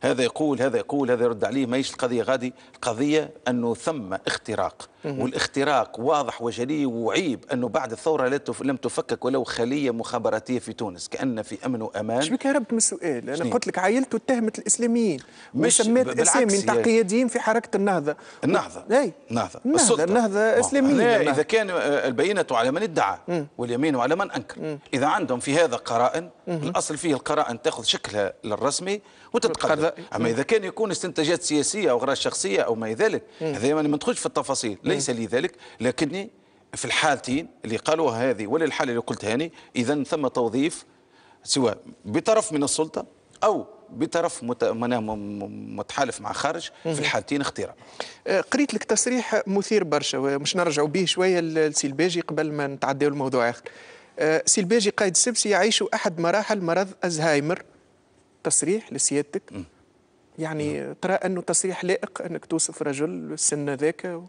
هذا يقول هذا يقول هذا يرد عليه ماهيش القضيه غادي القضيه انه ثم اختراق والاختراق واضح وجلي وعيب انه بعد الثوره لم تفكك ولو خليه مخابراتيه في تونس كان في امن وامان شبيك هربت من السؤال انا قلت لك عائلته اتهمت الاسلاميين مش سميت اسامي قياديين في حركه النهضه النهضه اي النهضه السلطه النهضه اسلاميه اذا كان آه، البينه على من ادعى واليمين على من انكر اذا عندهم في هذا قرائن الاصل فيه القرائن تاخذ شكلها الرسمي وتتقدم اما اذا كان يكون استنتاجات سياسيه او غرائز شخصيه او ما ذلك هذا ما ندخلش في التفاصيل ليس لذلك لكني في الحالتين اللي قالوها هذه ولا الحاله اللي قلتها هاني اذا ثم توظيف سواء بطرف من السلطه او بطرف متحالف مع خارج في الحالتين اختيار آه، قريت لك تصريح مثير برشا مش نرجعوا به شويه لسي الباجي قبل ما نتعداو لموضوع اخر آه، سي الباجي قايد السبسي يعيش احد مراحل مرض الزهايمر تصريح لسيادتك يعني نعم. ترى أنه تصريح لائق أنك توصف رجل سن ذاك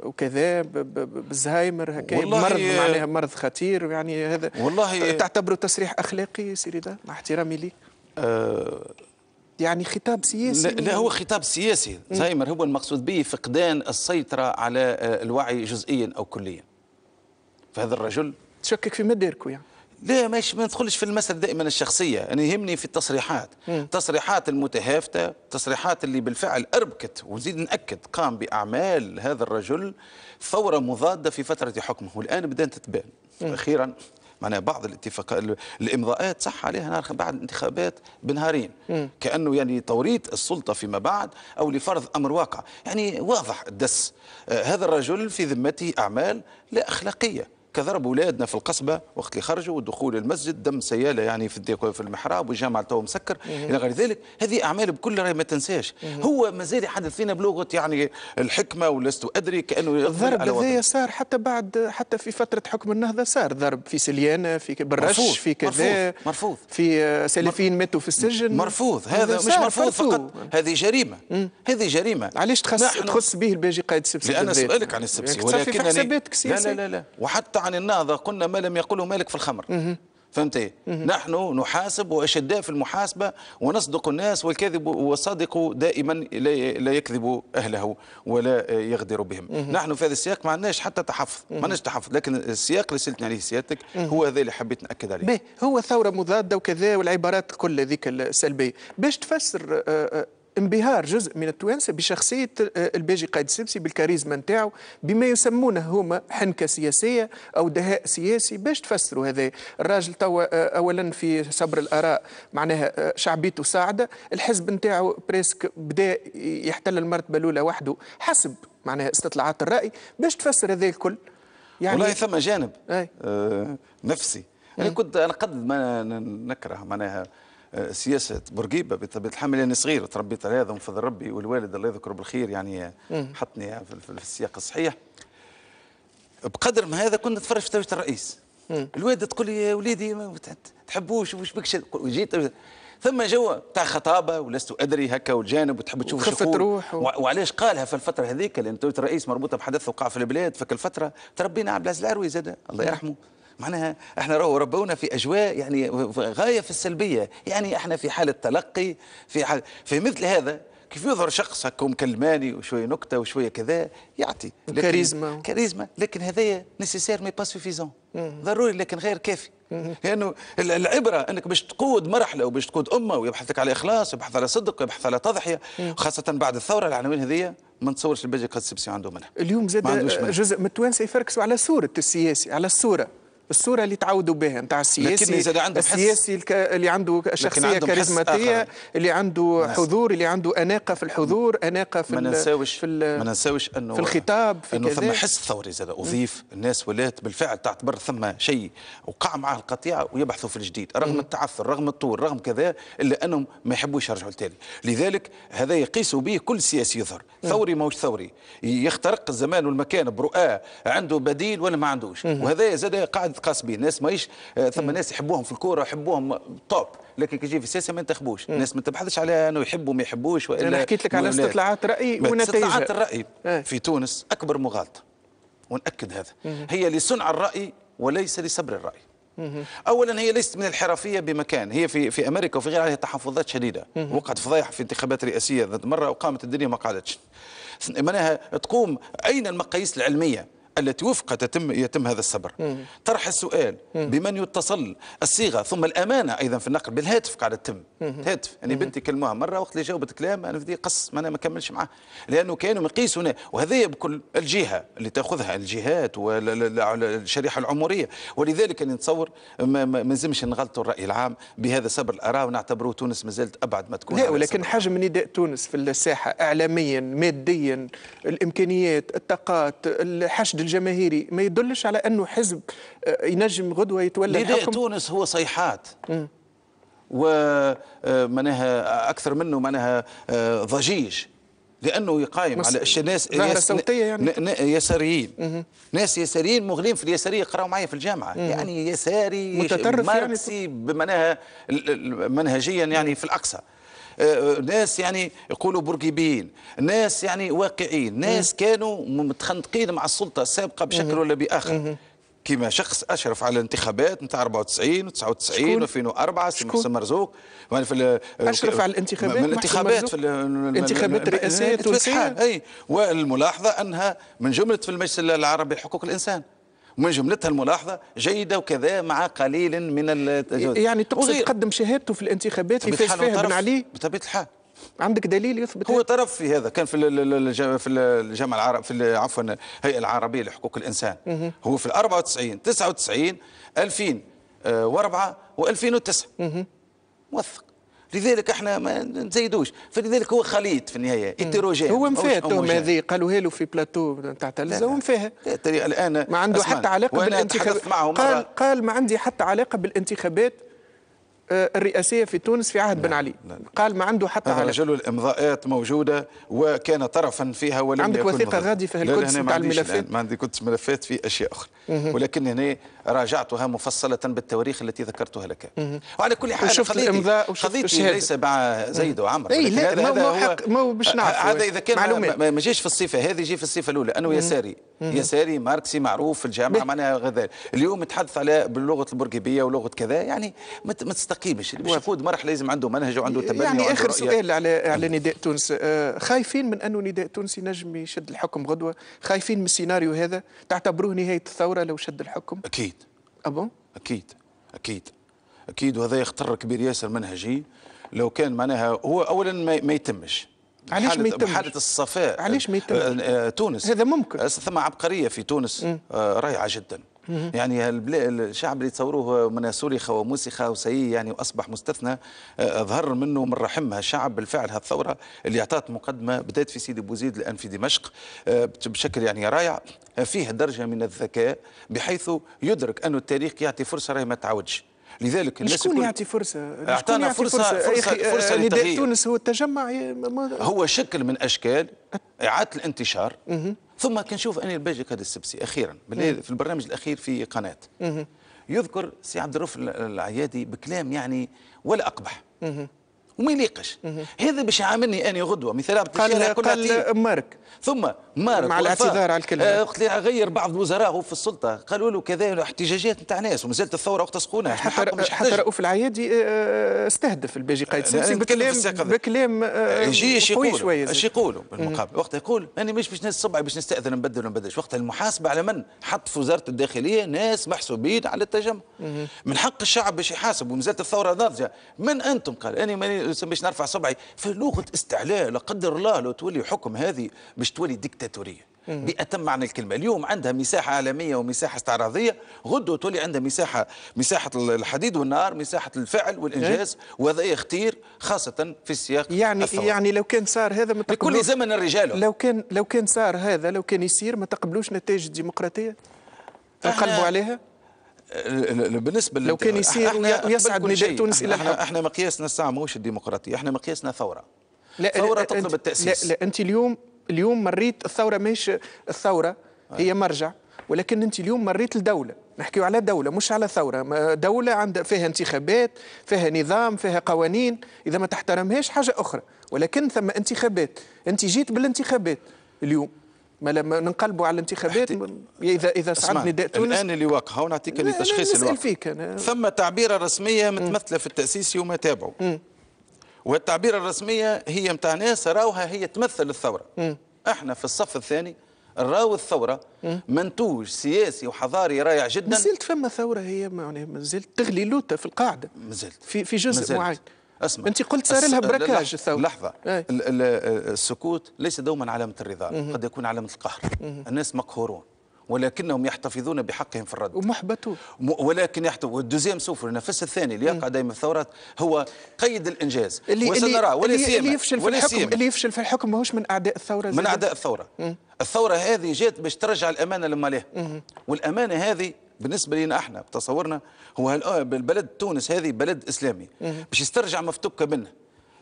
وكذا بالزهايمر هكا مرض معناها مرض خطير يعني هذا والله أه، تعتبره تصريح اخلاقي سيدي ده مع احترامي ليك أه يعني خطاب سياسي لا, لا هو خطاب سياسي زهايمر هو المقصود به فقدان السيطره على أه، الوعي جزئيا او كليا فهذا الرجل تشكك في مداركه يعني لا مش ما ندخلش في المسألة دائما الشخصية أنا يعني يهمني في التصريحات التصريحات المتهافتة التصريحات اللي بالفعل أربكت وزيد نأكد قام بأعمال هذا الرجل ثورة مضادة في فترة حكمه والآن بدأت تتبان أخيرا معناها بعض الاتفاق الامضاءات صح عليها نهار بعد الانتخابات بنهارين م. كانه يعني توريط السلطه فيما بعد او لفرض امر واقع يعني واضح الدس آه هذا الرجل في ذمته اعمال لا اخلاقيه كضرب اولادنا في القصبه وقت اللي خرجوا ودخول المسجد دم سياله يعني في في المحراب والجامع تو مسكر الى غير ذلك هذه اعمال بكل راي ما تنساش هو مازال يحدث فينا بلغه يعني الحكمه ولست ادري كانه الضرب هذايا صار حتى بعد حتى في فتره حكم النهضه صار ضرب في سليانه في برش مرفوض في كذا مرفوض في آه، سلفيين ماتوا في السجن مرفوض هذا مش مرفوض فقط هذه جريمه هذه جريمه علاش تخص تخص به الباجي قائد السبسي لان سؤالك عن السبسي ولكن في حساباتك لا لا لا وحتى عن النهضة قلنا ما لم يقله مالك في الخمر مه. فهمت إيه؟ نحن نحاسب واشداء في المحاسبه ونصدق الناس والكذب والصادق دائما لا يكذب اهله ولا يغدر بهم نحن في هذا السياق ما عندناش حتى تحفظ ما عندناش تحفظ لكن السياق اللي سالتني عليه سيادتك هو هذا اللي حبيت ناكد عليه هو ثوره مضاده وكذا والعبارات كل ذيك السلبيه باش تفسر آه، آه، انبهار جزء من التوانسه بشخصيه آه، الباجي قايد السبسي بالكاريزما نتاعو بما يسمونه هما حنكه سياسيه او دهاء سياسي باش تفسروا هذا الراجل توا آه، اولا في صبر الاراء معناها آه، شعبيته صاعده الحزب نتاعو بريسك بدا يحتل المرتبه الاولى وحده حسب معناها استطلاعات الراي باش تفسر هذا الكل يعني والله ثم جانب آه نفسي انا يعني كنت انا قد ما نكره معناها آه، سياسه برقيبه بطبيعه الحال لاني يعني صغير تربيت على هذا فضل ربي والوالد الله يذكره بالخير يعني حطني يعني في السياق الصحيح بقدر ما هذا كنت نتفرج في توجه الرئيس الوالده تقول لي يا وليدي ما تحبوش وش بك جيت ثم جو تاع خطابه ولست ادري هكا والجانب وتحب تشوف خفت روح و... وعلاش قالها في الفتره هذيك لان توجه الرئيس مربوطه بحدث وقع في البلاد فك الفتره تربينا عبد العزيز العروي زاد الله يرحمه معناها احنا راهو ربونا في اجواء يعني غايه في السلبيه يعني احنا في حاله تلقي في حال في مثل هذا كيف يظهر شخص هكا كلماني وشويه نكته وشويه كذا يعطي كاريزما كاريزما لكن هذايا نيسيسير مي با سوفيزون ضروري لكن غير كافي لانه يعني العبره انك باش تقود مرحله وباش تقود امه ويبحثك على اخلاص ويبحث على صدق ويبحث على تضحيه خاصه بعد الثوره العناوين هذيا ما نتصورش الباجي قد سبسي عنده منها اليوم زاد جزء من التوانسه يفركسوا على صوره السياسي على الصوره الصوره اللي تعودوا بها نتاع السياسي السياسي الك... اللي عنده شخصيه كاريزماتيه اللي عنده حضور اللي عنده اناقه في الحضور اناقه في ما ننساوش في ما ننساوش انه في الخطاب في انه ثم حس ثوري زاد اضيف الناس ولات بالفعل تعتبر ثم شيء وقع معه القطيعه ويبحثوا في الجديد رغم التعثر رغم الطول رغم كذا الا انهم ما يحبوش يرجعوا للتالي لذلك هذا يقيسوا به كل سياسي يظهر ثوري موش ثوري يخترق الزمان والمكان برؤاه عنده بديل ولا ما عندوش وهذا زاد قاعد تقاس به الناس ماهيش آه، ثم ناس يحبوهم في الكوره يحبوهم توب لكن كي يجي في السياسه ما ينتخبوش الناس ما تبحثش على انه يحبوا ما يحبوش والا انا حكيت لك على استطلاعات راي ونتائج استطلاعات الراي آه. في تونس اكبر مغالطه ونأكد هذا هي لصنع الرأي وليس لصبر الرأي اولا هي ليست من الحرفيه بمكان هي في في امريكا وفي غيرها تحفظات شديده وقعت فضايح في انتخابات رئاسيه ذات مره وقامت الدنيا ما قعدتش معناها تقوم اين المقاييس العلميه التي وفقها تتم يتم هذا السبر طرح السؤال بمن يتصل الصيغه ثم الامانه ايضا في النقل بالهاتف قاعده تتم هاتف يعني بنتي كلموها مره وقت اللي جاوبت كلام انا في قص ما انا ما كملش معاه لانه كانوا هنا وهذا بكل الجهه اللي تاخذها الجهات والشريحه العمريه ولذلك أنا نتصور ما لازمش نغلطوا الراي العام بهذا سبر الاراء ونعتبروا تونس ما زالت ابعد ما تكون لا ولكن حجم نداء تونس في الساحه اعلاميا ماديا الامكانيات الطاقات الحشد الجماهيري ما يدلش على أنه حزب آه، ينجم غدوة يتولى الحكم تونس هو صيحات و آه، معناها اكثر منه معناها آه، ضجيج لانه يقايم على ناس صوتيه يعني يساريين مه. ناس يساريين مغلين في اليساريه قراوا معايا في الجامعه مه. يعني يساري متطرف ماركسي يعني معناها منهجيا يعني مه. في الاقصى آه، ناس يعني يقولوا برجيبيين ناس يعني واقعيين ناس كانوا متخنقين مع السلطه السابقه بشكل ولا باخر كما شخص اشرف على الانتخابات نتاع 94 و99 و2004 سي محسن مرزوق يعني في اشرف على الانتخابات من الانتخابات في الانتخابات الرئاسيه التونسيه اي والملاحظه انها من جمله في المجلس العربي لحقوق الانسان ومن جملتها الملاحظه جيده وكذا مع قليل من التجاوز يعني تقصد قدم شهادته في الانتخابات اللي فاز فيها بن علي بطبيعه الحال عندك دليل يثبت هو طرف في هذا كان في في الجامعه العرب في عفوا الهيئه العربيه لحقوق الانسان مه. هو في 94 99 2004 و2009 موثق لذلك احنا ما نزيدوش فلذلك هو خليط في النهايه هيتروجين هو نفاه التهمه هذه قالوها له في بلاتو نتاع تلزه ونفاها الان ما عنده حتى علاقه بالانتخابات قال قال ما عندي حتى علاقه بالانتخابات آه، الرئاسيه في تونس في عهد لا بن نعم، علي نعم قال ما عنده حتى هذا رجل الامضاءات موجوده وكان طرفا فيها ولم عندك وثيقه غادي في القدس تاع الملفات ما عندي كنت ملفات في اشياء اخرى ولكن هنا راجعتها مفصله بالتواريخ التي ذكرتها لك وعلى كل حال شفت الامضاء قضيتي ليس مع زيد وعمر اي لا ما هو حق ما هو باش نعرف هذا اذا كان ما جاش في الصفه هذه جي في الصفه الاولى انه يساري يساري ماركسي معروف في الجامعه معناها غذاء اليوم تحدث على باللغه البرجيبيه ولغه كذا يعني ما اللي باش يفوت مرحله لازم عنده منهج وعنده تبني يعني اخر سؤال على على نداء تونس آه، خايفين من انه نداء تونسي نجم يشد الحكم غدوه خايفين من السيناريو هذا تعتبروه نهايه الثوره لو شد الحكم اكيد ابو اكيد اكيد اكيد وهذا يخطر كبير ياسر منهجي لو كان معناها هو اولا ما يتمش علاش ما يتمش حالة الصفاء علاش ما يتمش آه، آه، تونس هذا ممكن ثم عبقرية في تونس رائعة جدا يعني الشعب اللي تصوروه مناسورخه وموسخه وسيء يعني واصبح مستثنى آه، ظهر منه من رحمها الشعب بالفعل هالثوره اللي اعطت مقدمه بدات في سيدي بوزيد الان في دمشق آه، بشكل يعني رائع آه، فيه درجه من الذكاء بحيث يدرك أن التاريخ يعطي فرصه راهي ما تعاودش لذلك الناس شكون يعطي فرصه؟ اعطانا فرصه فرصه, فرصة, فرصة, فرصة نداء تونس هو التجمع هو شكل من اشكال اعاده الانتشار ثم كنشوف اني الباجك هذا السبسي اخيرا في البرنامج الاخير في قناه يذكر سي عبد الرؤوف العيادي بكلام يعني ولا اقبح وما يليقش هذا باش يعاملني اني غدوه مثال قال قال مارك ثم مارك مع الاعتذار على الكلمه آه، وقت اللي غير بعض وزرائه في السلطه قالوا له كذا احتجاجات نتاع ناس ومازالت الثوره وقت سقونا حتى حتى رؤوف العيادي آه، آه، استهدف الباجي قايد سياسي بكلام بكلام يجي شويه اش يقولوا بالمقابل وقت يقول انا مش باش ناس صبعي باش نستاذن نبدل نبدلش وقت المحاسبه على من حط في وزاره الداخليه ناس محسوبين على التجمع من حق الشعب باش يحاسب ومازالت الثوره ناضجه من انتم قال انا ماني باش نرفع صبعي في لغه استعلاء لا قدر الله لو تولي حكم هذه باش تولي ديكتاتوريه بأتم معنى الكلمة اليوم عندها مساحة عالمية ومساحة استعراضية غدو تولي عندها مساحة مساحة الحديد والنار مساحة الفعل والإنجاز إيه. وهذا يختير خاصة في السياق يعني الثورة. يعني لو كان صار هذا ما لكل زمن الرجال لو كان لو كان صار هذا لو كان يصير ما تقبلوش نتائج الديمقراطية تنقلبوا عليها بالنسبه لو كان يصير ويصعد نداء الى احنا, احنا مقياسنا الساعه ماهوش الديمقراطيه احنا مقياسنا ثوره لا ثوره لا تطلب التاسيس لا, لا انت اليوم اليوم مريت الثوره ماهيش الثوره هي مرجع ولكن انت اليوم مريت لدوله نحكيو على دوله مش على ثوره دوله عندها فيها انتخابات فيها نظام فيها قوانين اذا ما تحترمهاش حاجه اخرى ولكن ثم انتخابات انت جيت بالانتخابات اليوم ما لما ننقلبوا على الانتخابات اذا اذا صعد نداء تونس الان اللي واقعه نعطيك لتشخيص الواقع فيك أنا... ثم تعبيره رسميه متمثله في التاسيس وما تابعه والتعبير الرسميه هي نتاع ناس راوها هي تمثل الثوره م. احنا في الصف الثاني راو الثوره م. منتوج سياسي وحضاري رائع جدا مازلت فما ثوره هي معناها يعني مازلت تغلي لوته في القاعده مازلت في في جزء معين اسمع انت قلت صار لها بركاج الثوره لحظه إيه. السكوت ليس دوما علامه الرضا قد يكون علامه القهر الناس مقهورون ولكنهم يحتفظون بحقهم في الرد ومحبطون ولكن يحتفظ والدوزيام سوف النفس الثاني اللي يقع دائما الثورات هو قيد الانجاز اللي وسنراه اللي, اللي, اللي يفشل في الحكم اللي يفشل في الحكم ماهوش من اعداء الثوره من اعداء الثوره الثوره هذه جات باش ترجع الامانه لماليها والامانه هذه بالنسبه لنا احنا بتصورنا هو آه، البلد تونس هذه بلد اسلامي باش يسترجع ما افتك منه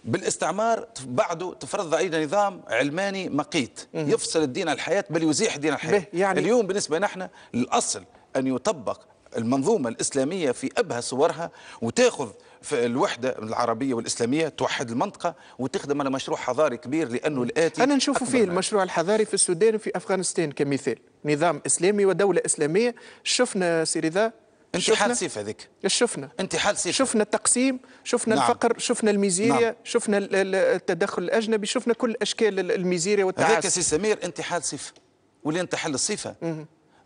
بالاستعمار بعده تفرض علينا نظام علماني مقيت يفصل الدين عن الحياه بل يزيح الدين عن الحياه يعني اليوم بالنسبه نحن الاصل ان يطبق المنظومه الاسلاميه في ابهى صورها وتاخذ في الوحده العربيه والاسلاميه توحد المنطقه وتخدم على مشروع حضاري كبير لانه الاتي انا نشوف فيه المشروع الحضاري في السودان وفي افغانستان كمثال نظام اسلامي ودوله اسلاميه شفنا سيريذا ذا انتحال سيف هذيك شفنا انتحال سيف شفنا التقسيم شفنا نعم. الفقر شفنا الميزيريا نعم. شفنا التدخل الاجنبي شفنا كل اشكال الميزيريا والتعاسة هذاك سي سمير انتحال سيف ولا انتحال الصفه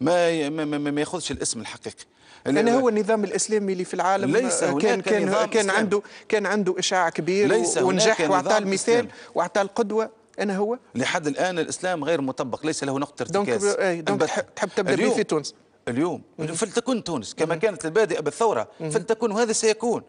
ما ما, ما, ما ياخذش الاسم الحقيقي يعني هو النظام الاسلامي اللي في العالم ليس آه، هناك كان كان نظام كان إسلام. عنده كان عنده اشاع كبير ليس ونجح واعطى المثال واعطى القدوه انا هو لحد الان الاسلام غير مطبق ليس له نقطه ارتكاز آه، إيه، دونك, تحب تبدا به في تونس اليوم فلتكن تونس كما كانت البادئه بالثوره فلتكن وهذا سيكون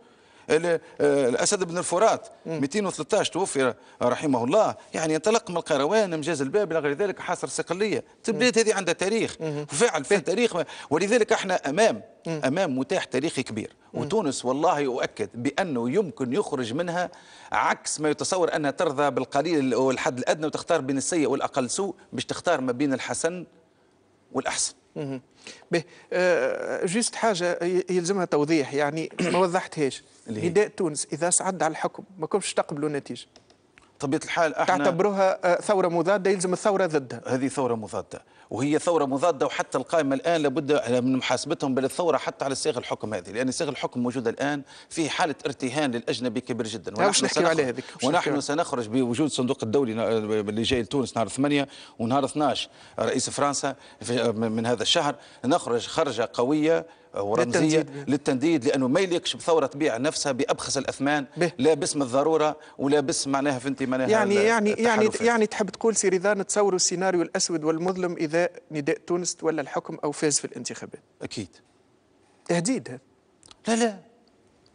آه، الأسد بن الفرات 213 توفي رحمه الله يعني انطلق من القروان مجاز الباب إلى غير ذلك حاصر صقليه البلاد هذه عندها تاريخ وفعل فيها تاريخ ولذلك احنا أمام أمام متاح تاريخي كبير وتونس والله أؤكد بأنه يمكن يخرج منها عكس ما يتصور أنها ترضى بالقليل والحد الأدنى وتختار بين السيء والأقل سوء باش تختار ما بين الحسن والأحسن به آه، جست حاجه يلزمها توضيح يعني *coughs* ما وضحتهاش نداء تونس اذا صعد على الحكم ما كنتش تقبلوا النتيجه طبيعة الحال احنا تعتبروها آه، ثورة مضادة يلزم الثورة ضدها هذه ثورة مضادة وهي ثورة مضادة وحتى القائمة الآن لابد من محاسبتهم بالثورة حتى على صيغ الحكم هذه لأن صيغ الحكم موجودة الآن في حالة ارتهان للأجنبي كبير جدا ونحن سنخرج, ونحن سنخرج بوجود صندوق الدولي اللي جاي لتونس نهار 8 ونهار 12 رئيس فرنسا من هذا الشهر نخرج خرجة قوية ورمزيه للتنديد, لانه ما يليقش بثوره تبيع نفسها بابخس الاثمان به. لا باسم الضروره ولا باسم معناها فهمتي معناها يعني يعني يعني يعني تحب تقول سي رضا تصوروا السيناريو الاسود والمظلم اذا نداء تونس تولى الحكم او فاز في الانتخابات اكيد تهديد هذا لا لا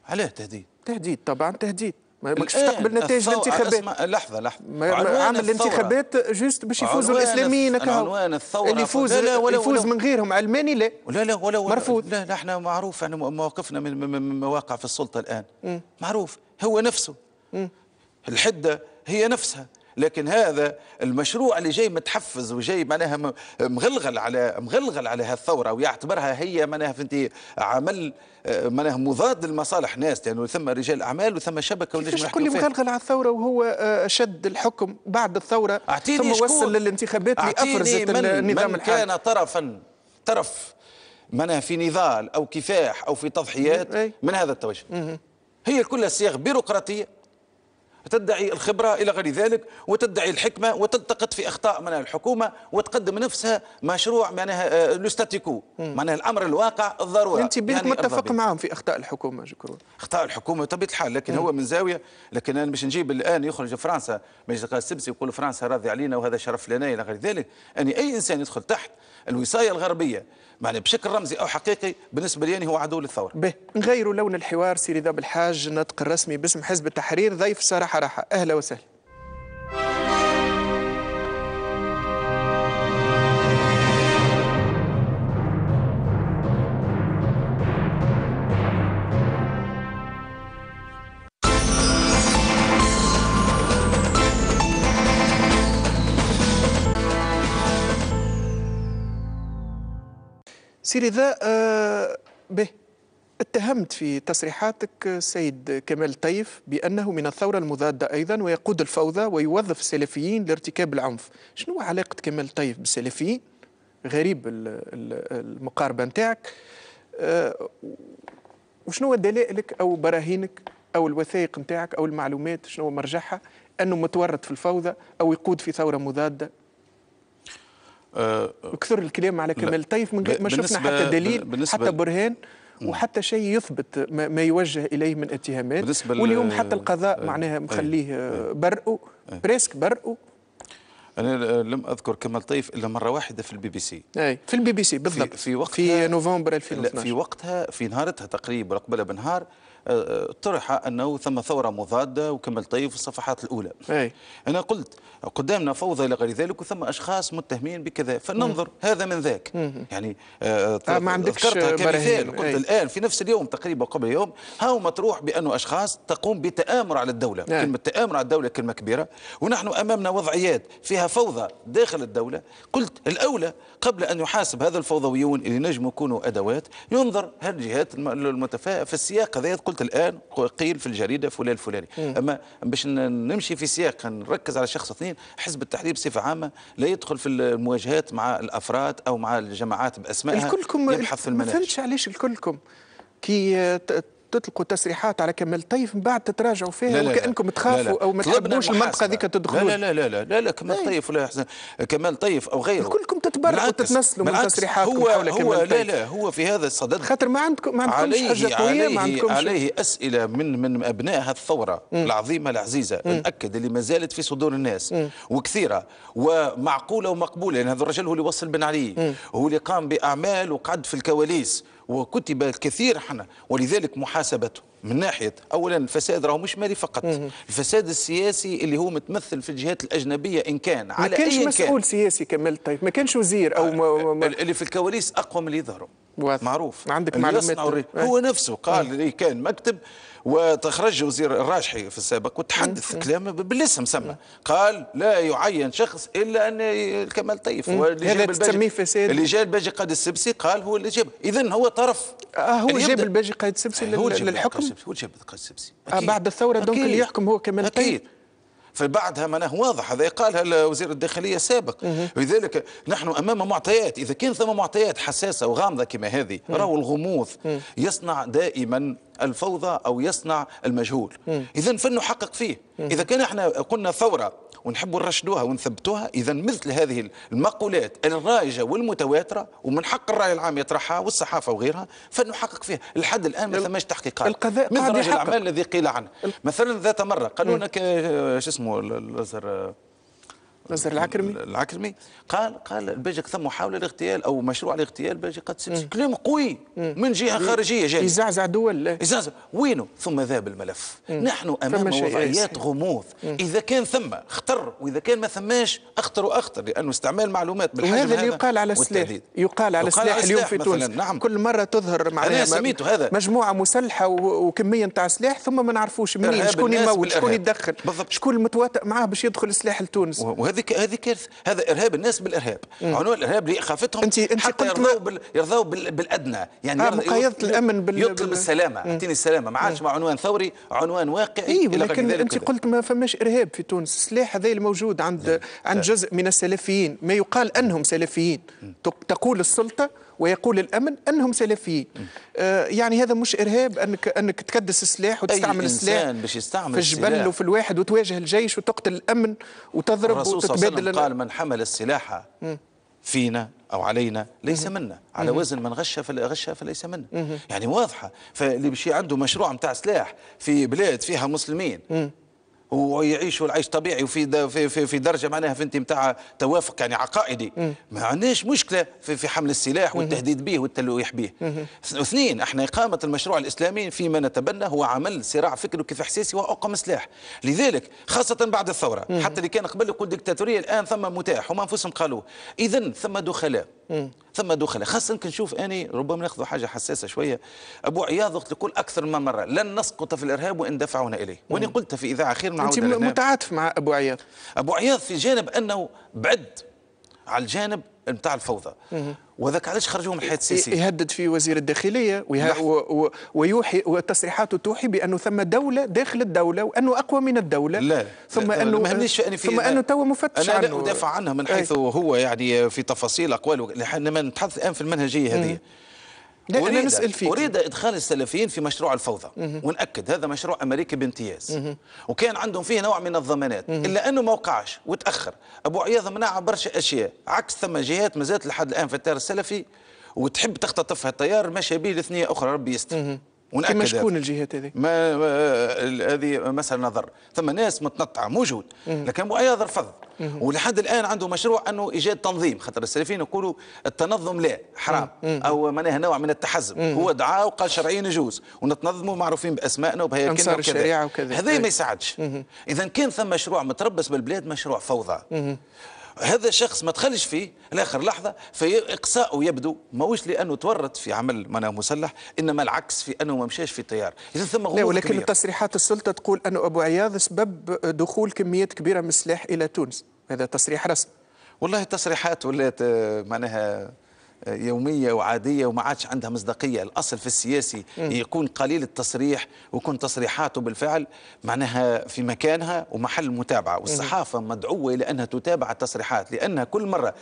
علاه تهديد تهديد طبعا تهديد ماكش تقبل نتائج الانتخابات لحظه لحظه عمل الانتخابات جوست باش يفوزوا الاسلاميين عنوان الثوره اللي يفوز لا ولا يفوز من غيرهم علماني لا لا لا ولا مرفوض لا نحن معروف احنا مواقفنا من مواقع في السلطه الان معروف هو نفسه الحده هي نفسها لكن هذا المشروع اللي جاي متحفز وجاي معناها مغلغل على مغلغل على هالثوره ويعتبرها هي معناها فهمتي عمل آه، معناها مضاد لمصالح ناس لانه يعني ثم رجال اعمال وثم شبكه ونجم يحكوا كل مغلغل على الثوره وهو آه، شد الحكم بعد الثوره ثم وصل للانتخابات افرزت النظام من كان طرفا طرف معناها في نضال او كفاح او في تضحيات من هذا التوجه هي كلها صيغ بيروقراطيه تدعي الخبرة إلى غير ذلك وتدعي الحكمة وتلتقط في أخطاء من الحكومة وتقدم نفسها مشروع معناها لوستاتيكو آه، معناها الأمر الواقع الضرورة أنت بنت يعني متفق معهم في أخطاء الحكومة شكرا أخطاء الحكومة بطبيعة الحال لكن مم. هو من زاوية لكن أنا باش نجيب الآن يخرج فرنسا مجلس السبسي يقول فرنسا راضي علينا وهذا شرف لنا إلى غير ذلك اني يعني أي إنسان يدخل تحت الوصاية الغربية معني بشكل رمزي او حقيقي بالنسبه لي يعني هو عدو للثوره. به نغيروا لون الحوار سيري ذا بالحاج الناطق الرسمي باسم حزب التحرير ضيف ساره حراحه اهلا وسهلا. سيري ذا آه، به اتهمت في تصريحاتك السيد آه، كمال طيف بأنه من الثورة المضادة أيضا ويقود الفوضى ويوظف السلفيين لارتكاب العنف شنو علاقة كمال طيف بالسلفيين غريب المقاربة نتاعك آه، وشنو دلائلك أو براهينك أو الوثائق نتاعك أو المعلومات شنو مرجعها أنه متورط في الفوضى أو يقود في ثورة مضادة آه، كثر الكلام على كمال طيف من غير ما شفنا حتى دليل حتى برهان وحتى شيء يثبت ما يوجه اليه من اتهامات واليوم حتى القضاء معناها مخليه برئه بريسك برئه انا لم اذكر كمال طيف الا مره واحده في البي بي سي اي في البي بي سي بالضبط في, في وقتها في نوفمبر 2012 في وقتها في نهارتها تقريبا قبلها بنهار طرح انه ثم ثوره مضاده وكمل طيف في الصفحات الاولى أي. انا قلت قدامنا فوضى الى غير ذلك وثم اشخاص متهمين بكذا فننظر هذا من ذاك يعني آه, آه، ما عندكش كمثال قلت الان في نفس اليوم تقريبا قبل يوم هاو مطروح بانه اشخاص تقوم بتامر على الدوله أي. كلمه تامر على الدوله كلمه كبيره ونحن امامنا وضعيات فيها فوضى داخل الدوله قلت الاولى قبل ان يحاسب هذا الفوضويون اللي نجموا يكونوا ادوات ينظر هالجهات المتفائله في السياق هذا قلت وصلت الان قيل في الجريده فلان الفلاني اما باش نمشي في سياق نركز على شخص اثنين حزب التحرير بصفه عامه لا يدخل في المواجهات مع الافراد او مع الجماعات باسمائها الكلكم يبحث في المناهج ما فهمتش علاش الكلكم كي تطلقوا تسريحات على كمال طيف من بعد تتراجعوا فيها لا لا وكانكم تخافوا او ما تحبوش المنطقه هذيك تدخلوا لا لا لا لا لا, لا كمال طيف ولا حسن كمال طيف او غيره كلكم تتبرعوا وتتنسلوا من تسريحاتكم هو حول هو كمال طيف لا لا هو في هذا الصدد خاطر ما عندكم ما عندكمش حجه قويه ما عندكمش عليه اسئله من من ابناء الثوره العظيمه العزيزه ناكد اللي ما زالت في صدور الناس وكثيره ومعقوله ومقبوله لان يعني هذا الرجل هو اللي وصل بن علي هو اللي قام باعمال وقعد في الكواليس وكتب الكثير احنا ولذلك محاسبته من ناحيه اولا الفساد راهو مش مالي فقط الفساد السياسي اللي هو متمثل في الجهات الاجنبيه ان كان على ما كانش مسؤول كان. سياسي كمال طيب ما كانش وزير او ما ما اللي في الكواليس اقوى من اللي يظهروا معروف عندك معلومات هو نفسه قال اللي كان مكتب وتخرج وزير الراجحي في السابق وتحدث كلام بالاسم سمى قال لا يعين شخص الا ان كمال طيف هذا تسميه فساد اللي جاء الباجي قائد السبسي قال هو اللي جاب اذا هو طرف آه، هو جاب الباجي قائد السبسي للحكم هو جاب قائد السبسي آه، بعد الثوره دونك اللي يحكم هو كمال طيف فبعدها معناه واضح هذا قالها وزير الداخلية سابق ولذلك نحن أمام معطيات إذا كان ثم معطيات حساسة وغامضة كما هذه راهو الغموض يصنع دائما الفوضى أو يصنع المجهول إذا فلنحقق فيه إذا كان احنا قلنا ثورة ونحبوا نرشدوها ونثبتوها اذا مثل هذه المقولات الرايجه والمتواتره ومن حق الراي العام يطرحها والصحافه وغيرها فنحقق فيها لحد الان ما ثماش تحقيقات القضاء مثل رجل الاعمال الذي قيل عنه مثلا ذات مره قالوا لنا آه، شو اسمه الازهر آه، نزر العكرمي العكرمي قال قال الباجي ثم محاولة لاغتيال أو مشروع لاغتيال باجي قد سمسي كلام قوي من جهة خارجية جاي يزعزع دول يزعزع وينه ثم ذاب الملف نحن أمام وضعيات غموض إذا كان ثم اختر وإذا كان ما ثماش أخطر وأخطر لأنه استعمال معلومات بالحجم هذا اللي يقال على السلاح يقال على السلاح اليوم في تونس نعم. كل مرة تظهر معناها سميته هذا مجموعة مسلحة وكمية نتاع سلاح ثم ما نعرفوش منين شكون يمول شكون يدخل بالضبط. شكون المتواطئ معاه باش يدخل سلاح لتونس وهذا هذيك هذه كارثه هذا ارهاب الناس بالارهاب عنوان الارهاب لاخافتهم انت انت حتى يرضوا بال... يرضوا بال... بالادنى يعني آه مقايضه الامن بال... يطلب السلامه اعطيني السلامه ما عادش مع عنوان ثوري عنوان واقعي اي لكن انت قلت ما فماش ارهاب في تونس السلاح هذا الموجود عند نعم. عند نعم. جزء من السلفيين ما يقال انهم سلفيين تقول السلطه ويقول الامن انهم سلفيين آه، يعني هذا مش ارهاب انك انك تكدس السلاح وتستعمل السلاح باش يستعمل في الجبل وفي الواحد وتواجه الجيش وتقتل الامن وتضرب الرسول وتتبادل صلى الله عليه وسلم قال من حمل السلاح فينا او علينا ليس منا على وزن من غش غش فليس منا يعني واضحه فاللي بشي عنده مشروع نتاع سلاح في بلاد فيها مسلمين ويعيشوا العيش طبيعي وفي في في في درجه معناها فهمت نتاع توافق يعني عقائدي ما عندناش مشكله في, في حمل السلاح والتهديد به والتلويح به اثنين احنا اقامه المشروع الاسلامي فيما نتبنى هو عمل صراع فكري وكيف احساسي واقم سلاح لذلك خاصه بعد الثوره حتى اللي كان قبل يقول ديكتاتوريه الان ثم متاح هم انفسهم قالوا اذا ثم دخلاء ثم دخل خاصة كنشوف أني ربما ناخذ حاجة حساسة شوية أبو عياض قلت لكل أكثر من مرة لن نسقط في الإرهاب وإن دفعونا إليه وأنا قلت في إذاعة خير مع أنت متعاطف مع أبو عياض أبو عياض في جانب أنه بعد على الجانب نتاع الفوضى وذاك علاش خرجوه من حياه السيسي يهدد فيه وزير الداخليه ويه... و... و... ويوحي وتصريحاته توحي بانه ثم دوله داخل الدوله وانه اقوى من الدوله لا ثم لا انه ما ثم انه تو مفتش انا لا ادافع عنها من إيه. حيث أي. هو يعني في تفاصيل اقواله لما نتحدث الان في المنهجيه هذه أريد, نسأل فيك. أريد إدخال السلفيين في مشروع الفوضى مه. ونأكد هذا مشروع أمريكي بامتياز وكان عندهم فيه نوع من الضمانات مه. إلا أنه ما وقعش وتأخر أبو عياض منع برشا أشياء عكس ثم جهات ما زالت لحد الآن في التيار السلفي وتحب تختطفها التيار ماشي به لثنية أخرى ربي يستر ونأكد كما شكون الجهات هذه؟ ما هذه مسألة نظر ثم ناس متنطعة موجود لكن أبو عياض رفض ولحد الان عنده مشروع انه ايجاد تنظيم خاطر السلفيين يقولوا التنظم لا حرام او معناها نوع من التحزب هو دعاء وقال شرعيا يجوز ونتنظموا معروفين باسمائنا وبهيكلنا وكذا هذا ما إيه. يساعدش اذا كان ثم مشروع متربص بالبلاد مشروع فوضى هذا الشخص ما دخلش فيه لاخر لحظه فاقصاؤه يبدو ماهوش لانه تورط في عمل معناه مسلح انما العكس في انه ما مشاش في التيار اذا ثم لا ولكن تصريحات السلطه تقول ان ابو عياض سبب دخول كميات كبيره من السلاح الى تونس هذا تصريح رسمي والله التصريحات ولات آه، معناها يومية وعادية وما عادش عندها مصداقية الأصل في السياسي م. يكون قليل التصريح ويكون تصريحاته بالفعل معناها في مكانها ومحل متابعة والصحافة مدعوة إلى أنها تتابع التصريحات لأنها كل مرة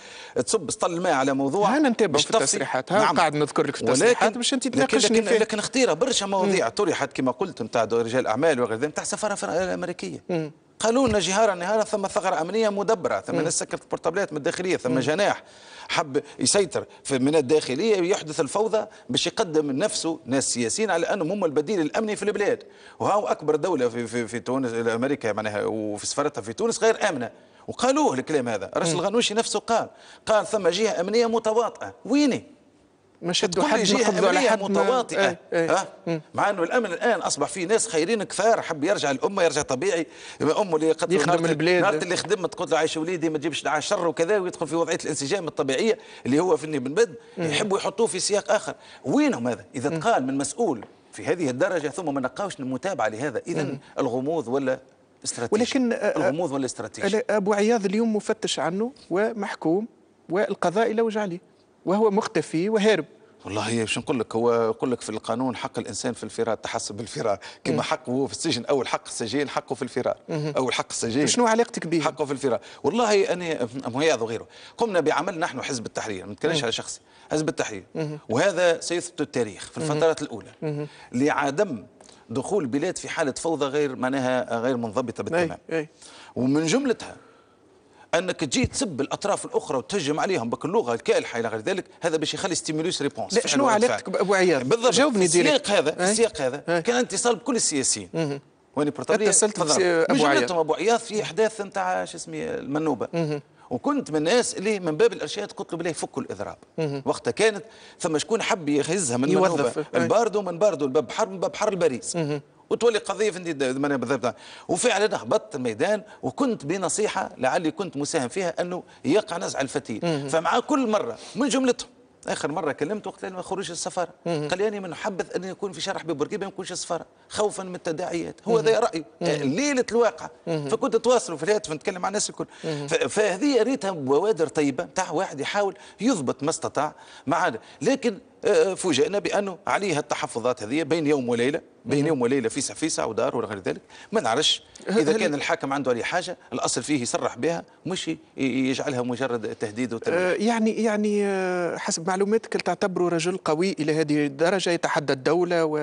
تصب سطل الماء على موضوع أنا نتابع في التصريحات ها نعم. قاعد نذكر لك في التصريحات باش أنت تناقشني لكن, لكن, لكن اختيرة برشا مواضيع طرحت كما قلت نتاع رجال أعمال وغير ذلك نتاع سفارة أمريكية م. قالوا لنا جهارا نهارا ثم ثغرة أمنية مدبرة ثم الناس سكرت البورتابلات من الداخلية ثم جناح حب يسيطر في من الداخلية يحدث الفوضى باش يقدم نفسه ناس سياسيين على أنهم هم البديل الأمني في البلاد وهاو أكبر دولة في, في, في تونس أمريكا معناها وفي سفارتها في تونس غير آمنة وقالوه الكلام هذا رشد الغنوشي نفسه قال قال ثم جهة أمنية متواطئة ويني ما شدوا حد ما على حد متواطئه ايه ايه ها مع انه الامن الان اصبح في ناس خيرين كثار حب يرجع الامه يرجع طبيعي امه اللي قتلوا يخدم البلاد نهار اللي خدمت قلت له عايش وليدي ما تجيبش شر وكذا ويدخل في وضعيه الانسجام الطبيعيه اللي هو في بد يحبوا يحطوه في سياق اخر وينهم هذا اذا تقال من مسؤول في هذه الدرجه ثم ما نلقاوش المتابعه لهذا اذا الغموض ولا استراتيجي ولكن آه، آه، الغموض ولا استراتيجي ابو عياض اليوم مفتش عنه ومحكوم والقضاء لوج عليه وهو مختفي وهارب والله باش نقول لك هو يقول لك في القانون حق الانسان في الفرار تحسب الفرار كما حقه في السجن او الحق السجين حقه في الفرار او الحق السجين شنو علاقتك به حقه في الفرار والله انا مهياض وغيره قمنا بعمل نحن حزب التحرير ما نتكلمش على شخصي حزب التحرير وهذا سيثبت التاريخ في الفترات الاولى لعدم دخول بلاد في حاله فوضى غير معناها غير منضبطه بالتمام ومن جملتها انك تجي تسب الاطراف الاخرى وتهجم عليهم بك اللغه الكالحه الى غير ذلك هذا باش يخلي ستيمولوس ريبونس لا شنو علاقتك بابو عياض بالضبط جاوبني ديري السياق هذا السياق هذا كان اتصال بكل السياسيين واني بريطانيا اتصلت ابو عياض ابو عياض في احداث نتاع شو اسمه المنوبه وكنت من الناس اللي من باب الارشاد قلت له بالله فكوا الاضراب وقتها كانت ثم شكون حب يهزها من يوظف من باردو من باردو الباب حر من باب بحر لباريس وتولي قضيه في بالضبط وفعلا هبطت الميدان وكنت بنصيحه لعلي كنت مساهم فيها انه يقع نزع الفتيل فمع كل مره من جملتهم اخر مره كلمت وقت ما خروج السفاره قال لي انا من حبذ ان يكون في شرح ببرقيبه ما يكونش السفاره خوفا من التداعيات هو ذا راي آه، ليله الواقع فكنت اتواصل في الهاتف نتكلم مع الناس الكل فهذه ريتها بوادر طيبه نتاع واحد يحاول يضبط ما استطاع معانا لكن فوجئنا بانه عليه التحفظات هذه بين يوم وليله بين يوم وليله او دار ودار وغير ذلك ما نعرفش اذا كان الحاكم عنده عليه حاجه الاصل فيه يصرح بها مش يجعلها مجرد تهديد آه، يعني يعني آه، حسب معلوماتك تعتبره رجل قوي الى هذه الدرجه يتحدى الدوله و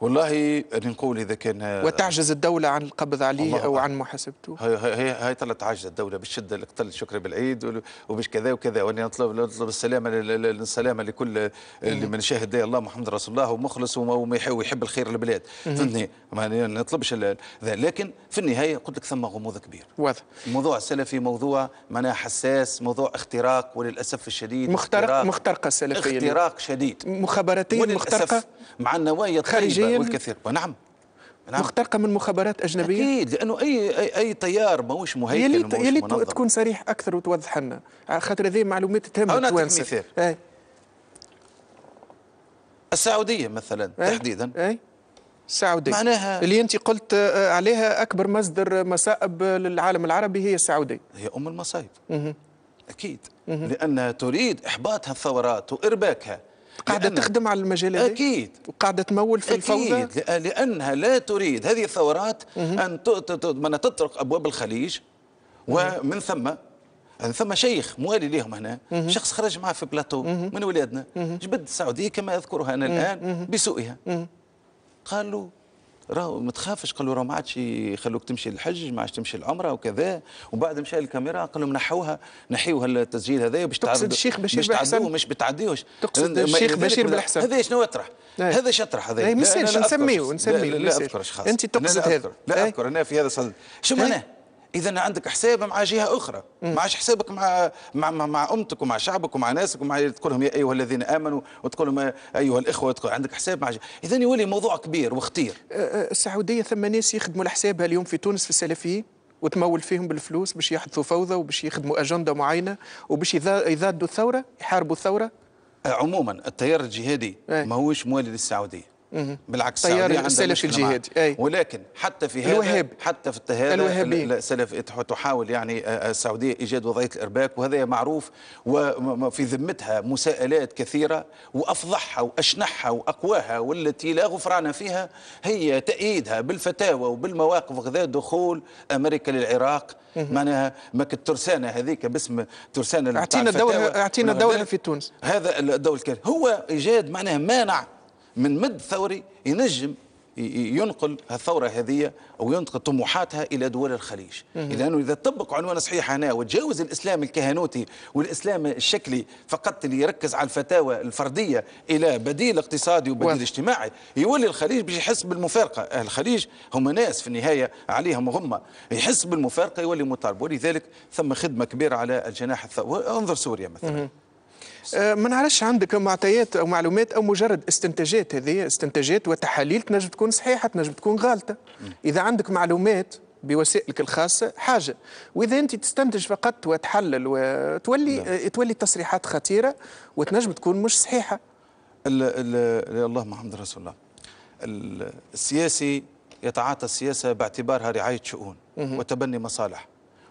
والله نقول اذا كان آه، وتعجز الدوله عن القبض عليه او عن محاسبته هي هي هي طلعت تعجز الدوله بالشده اللي قتل شكري بالعيد وباش كذا وكذا وانا نطلب نطلب السلامه السلامه لكل اللي من شاهد الله محمد رسول الله ومخلص ويحب الخير للبلاد فهمتني ما نطلبش ذا لكن في النهايه قلت لك ثم غموض كبير واضح الموضوع السلفي موضوع معناه حساس موضوع اختراق وللاسف الشديد مخترق مخترقه السلفيه اختراق شديد مخابراتيه مخترقه مع النوايا الطيبه الكثير والكثير نعم نعم. مخترقة من مخابرات أجنبية أكيد لأنه أي أي, أي تيار ماهوش مهيكل يلي, ماهوش تكون صريح أكثر وتوضح لنا على خاطر هذه معلومات تهم أنا مثال أي. السعودية مثلا أي. تحديدا أي. السعودية معناها اللي أنت قلت آه، عليها أكبر مصدر مصائب للعالم العربي هي السعودية هي أم المصائب أكيد مه. لأنها تريد إحباطها الثورات وإرباكها قاعدة تخدم على المجال هذا أكيد وقاعدة تمول في أكيد لأنها لا تريد هذه الثورات أن تطرق أبواب الخليج ومن ثم يعني ثم شيخ موالي لهم هنا شخص خرج معه في بلاطو من ولادنا جبد السعوديه كما اذكرها انا الان بسوئها قالوا راهو ما تخافش قال له راه ما عادش يخلوك تمشي للحج ما عادش تمشي للعمره وكذا وبعد مشى الكاميرا قال لهم نحوها نحيوا التسجيل هذايا باش تقصد الشيخ بشير باش تعدوه مش بتعديوش تقصد الشيخ بشير بالحسن هذا شنو يطرح هذا شطرح هذا ما يصيرش نسميه نسميه لا اذكرش خاص انت تقصد هذا لا اذكر إيه؟ انا في هذا صدد شو إيه؟ معناه اذا عندك حساب مع جهه اخرى ما عادش حسابك مع مع مع امتك ومع شعبك ومع ناسك ومع تقول لهم يا ايها الذين امنوا وتقول لهم ايها الاخوه تقول عندك حساب مع جهه اذا يولي موضوع كبير وخطير أه، أه، السعوديه ثم ناس يخدموا لحسابها اليوم في تونس في السلفيين وتمول فيهم بالفلوس باش يحدثوا فوضى وباش يخدموا اجنده معينه وباش يضادوا الثوره يحاربوا الثوره عموما التيار الجهادي ماهوش موالي للسعوديه بالعكس تيار السلفي الجهادي أي. ولكن حتى في هذا الوهاب. حتى في السلف تحاول يعني آه، آه، السعوديه ايجاد وضعيه الارباك وهذا معروف وفي ذمتها مساءلات كثيره وافضحها واشنحها واقواها والتي لا غفران فيها هي تاييدها بالفتاوى وبالمواقف غذاء دخول امريكا للعراق معناها ماك الترسانه هذيك باسم ترسانه اعطينا دولة اعطينا دولة في تونس هذا الدور هو ايجاد معناها مانع من مد ثوري ينجم ينقل الثورة هذه أو ينقل طموحاتها إلى دول الخليج لأنه إذا طبق عنوان صحيح هنا وتجاوز الإسلام الكهنوتي والإسلام الشكلي فقط اللي يركز على الفتاوى الفردية إلى بديل اقتصادي وبديل و... اجتماعي يولي الخليج باش يحس بالمفارقة أهل الخليج هم ناس في النهاية عليهم هم يحس بالمفارقة يولي مطالب ولذلك ثم خدمة كبيرة على الجناح الثوري انظر سوريا مثلا أه، ما نعرفش عندك معطيات او معلومات او مجرد استنتاجات هذه استنتاجات وتحاليل تنجم تكون صحيحه تنجم تكون غالطه اذا عندك معلومات بوسائلك الخاصة حاجة وإذا أنت تستنتج فقط وتحلل وتولي لا. نعم. أه، تولي تصريحات خطيرة وتنجم تكون مش صحيحة ال ال الله محمد رسول الله السياسي يتعاطى السياسة باعتبارها رعاية شؤون وتبني مصالح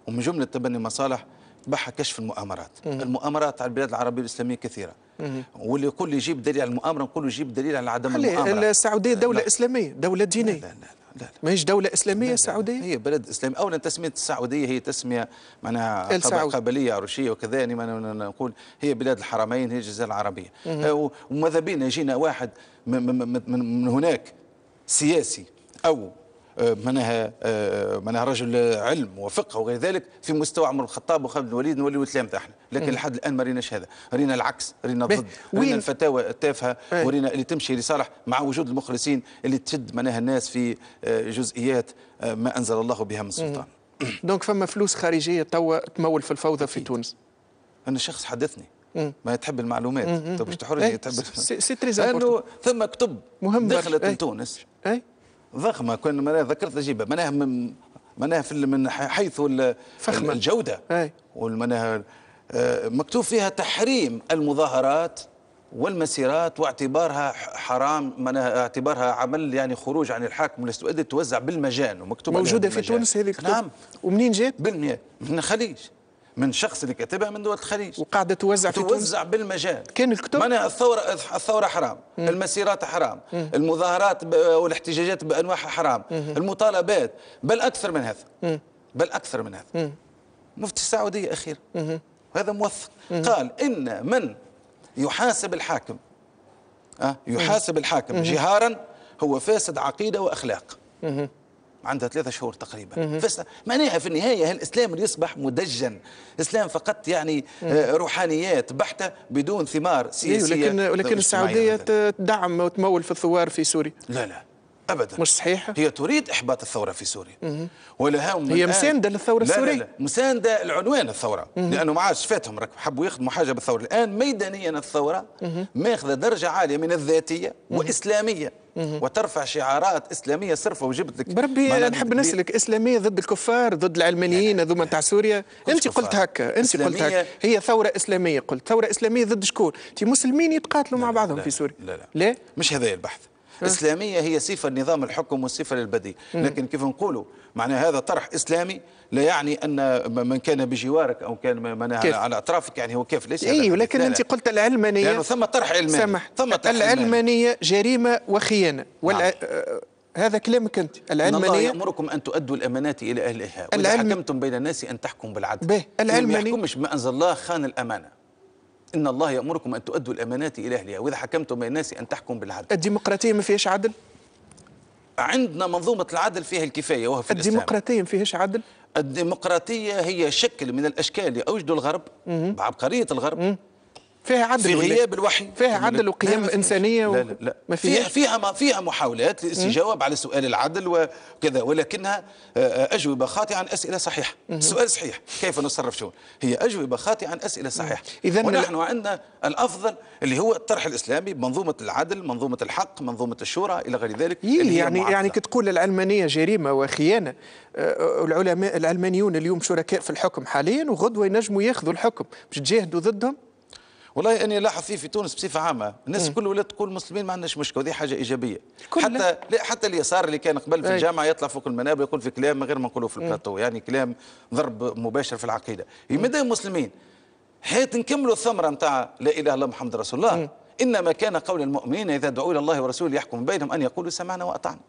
ومن جملة تبني مصالح تبعها كشف المؤامرات مم. المؤامرات على البلاد العربيه الاسلاميه كثيره مم. واللي يقول لي يجيب دليل على المؤامره نقول له يجيب دليل على عدم المؤامره السعوديه دوله لا. اسلاميه دوله دينيه لا لا لا, لا. ماهيش دوله اسلاميه السعوديه هي بلد اسلامي اولا تسميه السعوديه هي تسميه معناها قبليه عروشيه وكذا يعني نقول هي بلاد الحرمين هي الجزيره العربيه أه، وماذا بينا يجينا واحد من, من, من, من هناك سياسي او معناها آه، آه، معناها رجل علم وفقه وغير ذلك في مستوى عمر الخطاب وخالد بن الوليد نوليو تلامذة احنا لكن لحد الان ما ريناش هذا رينا العكس رينا ضد رينا الفتاوى التافهه إيه. ورينا اللي تمشي لصالح مع وجود المخلصين اللي تشد معناها الناس في آه، جزئيات ما انزل الله بها من سلطان دونك فما فلوس خارجيه توا تمول في الفوضى في تونس انا شخص حدثني ما تحب المعلومات طب باش تحرجني تحب إيه، سي تري ثم كتب مهم دخلت إيه. لتونس اي ضخمه كان معناها ذكرت نجيبه معناها من معناها من حيث فخمة. الجوده والمناها آه، مكتوب فيها تحريم المظاهرات والمسيرات واعتبارها حرام معناها اعتبارها عمل يعني خروج عن الحاكم لسؤال توزع بالمجان ومكتوب موجوده في تونس هذه نعم ومنين جات؟ بالمياه من الخليج من شخص اللي كاتبها من دول الخليج وقاعده توزع في توزع في بالمجال كان الكتب معناها الثوره الثوره حرام مم. المسيرات حرام مم. المظاهرات والاحتجاجات بانواعها حرام مم. المطالبات بل اكثر من هذا مم. بل اكثر من هذا مم. مفتي السعوديه اخيرا هذا موثق قال ان من يحاسب الحاكم أه يحاسب الحاكم جهارا هو فاسد عقيده واخلاق عندها ثلاثة شهور تقريبا معناها في النهاية الإسلام يصبح مدجن إسلام فقط يعني آه، روحانيات بحتة بدون ثمار إيه، سياسية ولكن, ولكن السعودية تدعم وتمول في الثوار في سوريا لا لا ابدا مش صحيحه هي تريد احباط الثوره في سوريا ولها هي مسانده للثوره السوريه لا لا لا مسانده العنوان الثوره مم. لانه ما عادش فاتهم راك حبوا يخدموا حاجه بالثوره الان ميدانيا الثوره ماخذه درجه عاليه من الذاتيه واسلاميه مم. وترفع شعارات اسلاميه صرفه وجبت لك بربي نحب نسلك اسلاميه ضد الكفار ضد العلمانيين هذوما نتاع سوريا انت قلت هكا انت قلت هكا هي ثوره اسلاميه قلت ثوره اسلاميه ضد شكون؟ انت مسلمين يتقاتلوا مع بعضهم في سوريا لا لا, لا. مش هذا البحث إسلامية هي صفة لنظام الحكم والصفة للبديل لكن كيف نقولوا معنى هذا طرح إسلامي لا يعني أن من كان بجوارك أو كان من على أطرافك يعني هو كيف ليس أي ولكن أنت قلت العلمانية لأنه ثم طرح علماني سمح ثم طرح العلمانية جريمة وخيانة والع... نعم. آه، هذا كلامك انت العلمانيه الله يامركم ان تؤدوا الامانات الى اهلها واذا العلم... حكمتم بين الناس ان تحكم بالعدل به العلمانيه ما يحكمش ما انزل الله خان الامانه إن الله يأمركم أن تؤدوا الأمانات إلى أهلها وإذا حكمتم بين الناس أن تحكم بالعدل الديمقراطية ما فيهاش عدل؟ عندنا منظومة العدل فيها الكفاية وهو في الديمقراطية ما فيهاش عدل؟ الديمقراطية هي شكل من الأشكال اللي أوجدوا الغرب بعبقرية الغرب فيها عدل في غياب الوحي فيها عدل وقيم لا انسانيه لا لا, لا. ما فيها فيها فيها محاولات لاستجواب على سؤال العدل وكذا ولكنها آه، آه، اجوبه خاطئه عن اسئله صحيحه السؤال صحيح كيف نصرف شؤون هي اجوبه خاطئه عن اسئله صحيحه اذا ونحن عندنا الافضل اللي هو الطرح الاسلامي بمنظومه العدل منظومه الحق منظومه الشورى الى غير ذلك إيه، اللي يعني معارضة. يعني كتقول العلمانيه جريمه وخيانه آه، العلماء العلمانيون اليوم شركاء في الحكم حاليا وغدوه ينجموا ياخذوا الحكم باش تجاهدوا ضدهم والله اني لاحظ فيه في تونس بصفه عامه الناس كل ولات تقول المسلمين ما عندناش مشكله ودي حاجه ايجابيه حتى لا حتى اليسار اللي كان قبل في الجامعه يطلع فوق المنابر يقول في كلام غير ما نقولوه في البلاطو يعني كلام ضرب مباشر في العقيده يمدوا المسلمين حيت نكملوا الثمره نتاع لا اله الا الله محمد رسول الله انما كان قول المؤمنين اذا دعوا الى الله ورسوله يحكم بينهم ان يقولوا سمعنا واطعنا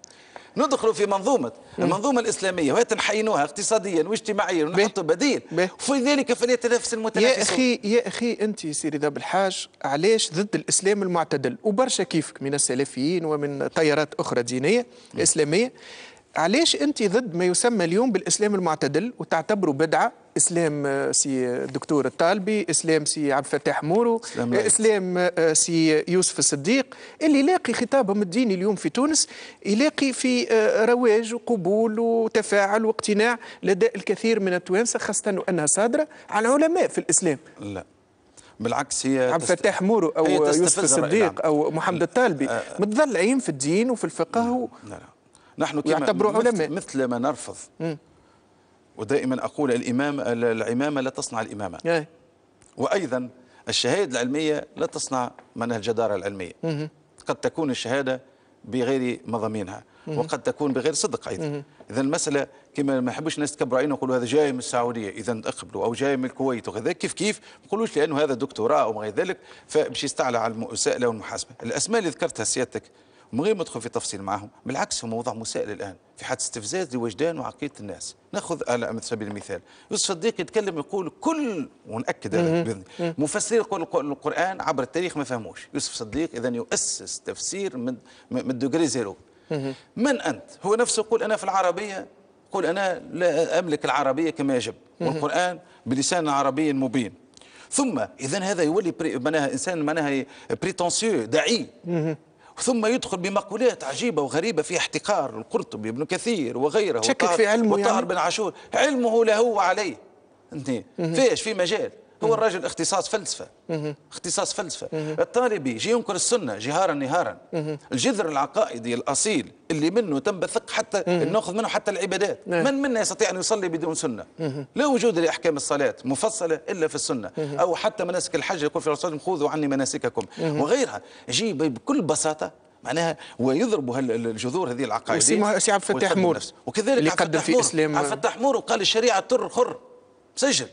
ندخلوا في منظومه المنظومه الاسلاميه وهي تنحينوها اقتصاديا واجتماعيا ونحطوا بديل وفي ذلك فليتنافس المتنافسون يا اخي يا اخي انت سيدي ذا بالحاج علاش ضد الاسلام المعتدل وبرشا كيفك من السلفيين ومن تيارات اخرى دينيه اسلاميه علاش انت ضد ما يسمى اليوم بالاسلام المعتدل وتعتبره بدعه اسلام آه، سي الدكتور آه، الطالبي اسلام سي عبد الفتاح مورو اسلام آه، سي يوسف الصديق اللي يلاقي خطابهم الديني اليوم في تونس يلاقي في رواج وقبول وتفاعل واقتناع لدى الكثير من التوانسه خاصه وانها صادره على علماء في الاسلام لا بالعكس هي عبد الفتاح مورو او يوسف الصديق او محمد الطالبي آه متضلعين في الدين وفي الفقه لا لا, لا. نحن يعتبروا علماء مثل ما نرفض م. ودائما أقول الإمام العمامة لا تصنع الإمامة أي. وأيضا الشهادة العلمية لا تصنع من الجدارة العلمية قد تكون الشهادة بغير مضامينها وقد تكون بغير صدق أيضا إذا المسألة كما ما نحبوش الناس تكبر علينا يقولوا هذا جاي من السعودية إذا اقبلوا أو جاي من الكويت وكذا كيف كيف ما نقولوش لأنه هذا دكتوراه وما غير ذلك فمش يستعلى على المساءلة والمحاسبة الأسماء اللي ذكرتها سيادتك ومن غير ما ادخل في تفصيل معهم بالعكس هو موضوع مسائل الان في حد استفزاز لوجدان وعقيده الناس ناخذ على سبيل المثال يوسف صديق يتكلم يقول كل وناكد هذا باذن مفسري القران عبر التاريخ ما فهموش يوسف صديق اذا يؤسس تفسير من من دوغري زيرو من انت هو نفسه يقول انا في العربيه يقول انا لا املك العربيه كما يجب والقران بلسان عربي مبين ثم اذا هذا يولي بري... معناها انسان معناها بريتونسيو دعي ثم يدخل بمقولات عجيبة وغريبة في احتقار القرطبي ابن كثير وغيره شكك في علمه يعني؟ وطاهر يعني؟ بن عاشور علمه له وعليه فيش في مجال هو الرجل اختصاص فلسفه اختصاص فلسفه الطالبي جي ينكر السنه جهارا نهارا الجذر العقائدي الاصيل اللي منه تنبثق حتى ناخذ منه حتى العبادات نعم. من منا يستطيع ان يصلي بدون سنه لا وجود لاحكام الصلاه مفصله الا في السنه او حتى مناسك الحج يقول في الرسول خذوا عني مناسككم وغيرها جي بكل بساطه معناها ويضرب الجذور هذه العقائديه سي عبد الفتاح مور وكذلك اللي قدم في اسلام عبد الفتاح مور وقال الشريعه تر خر سجل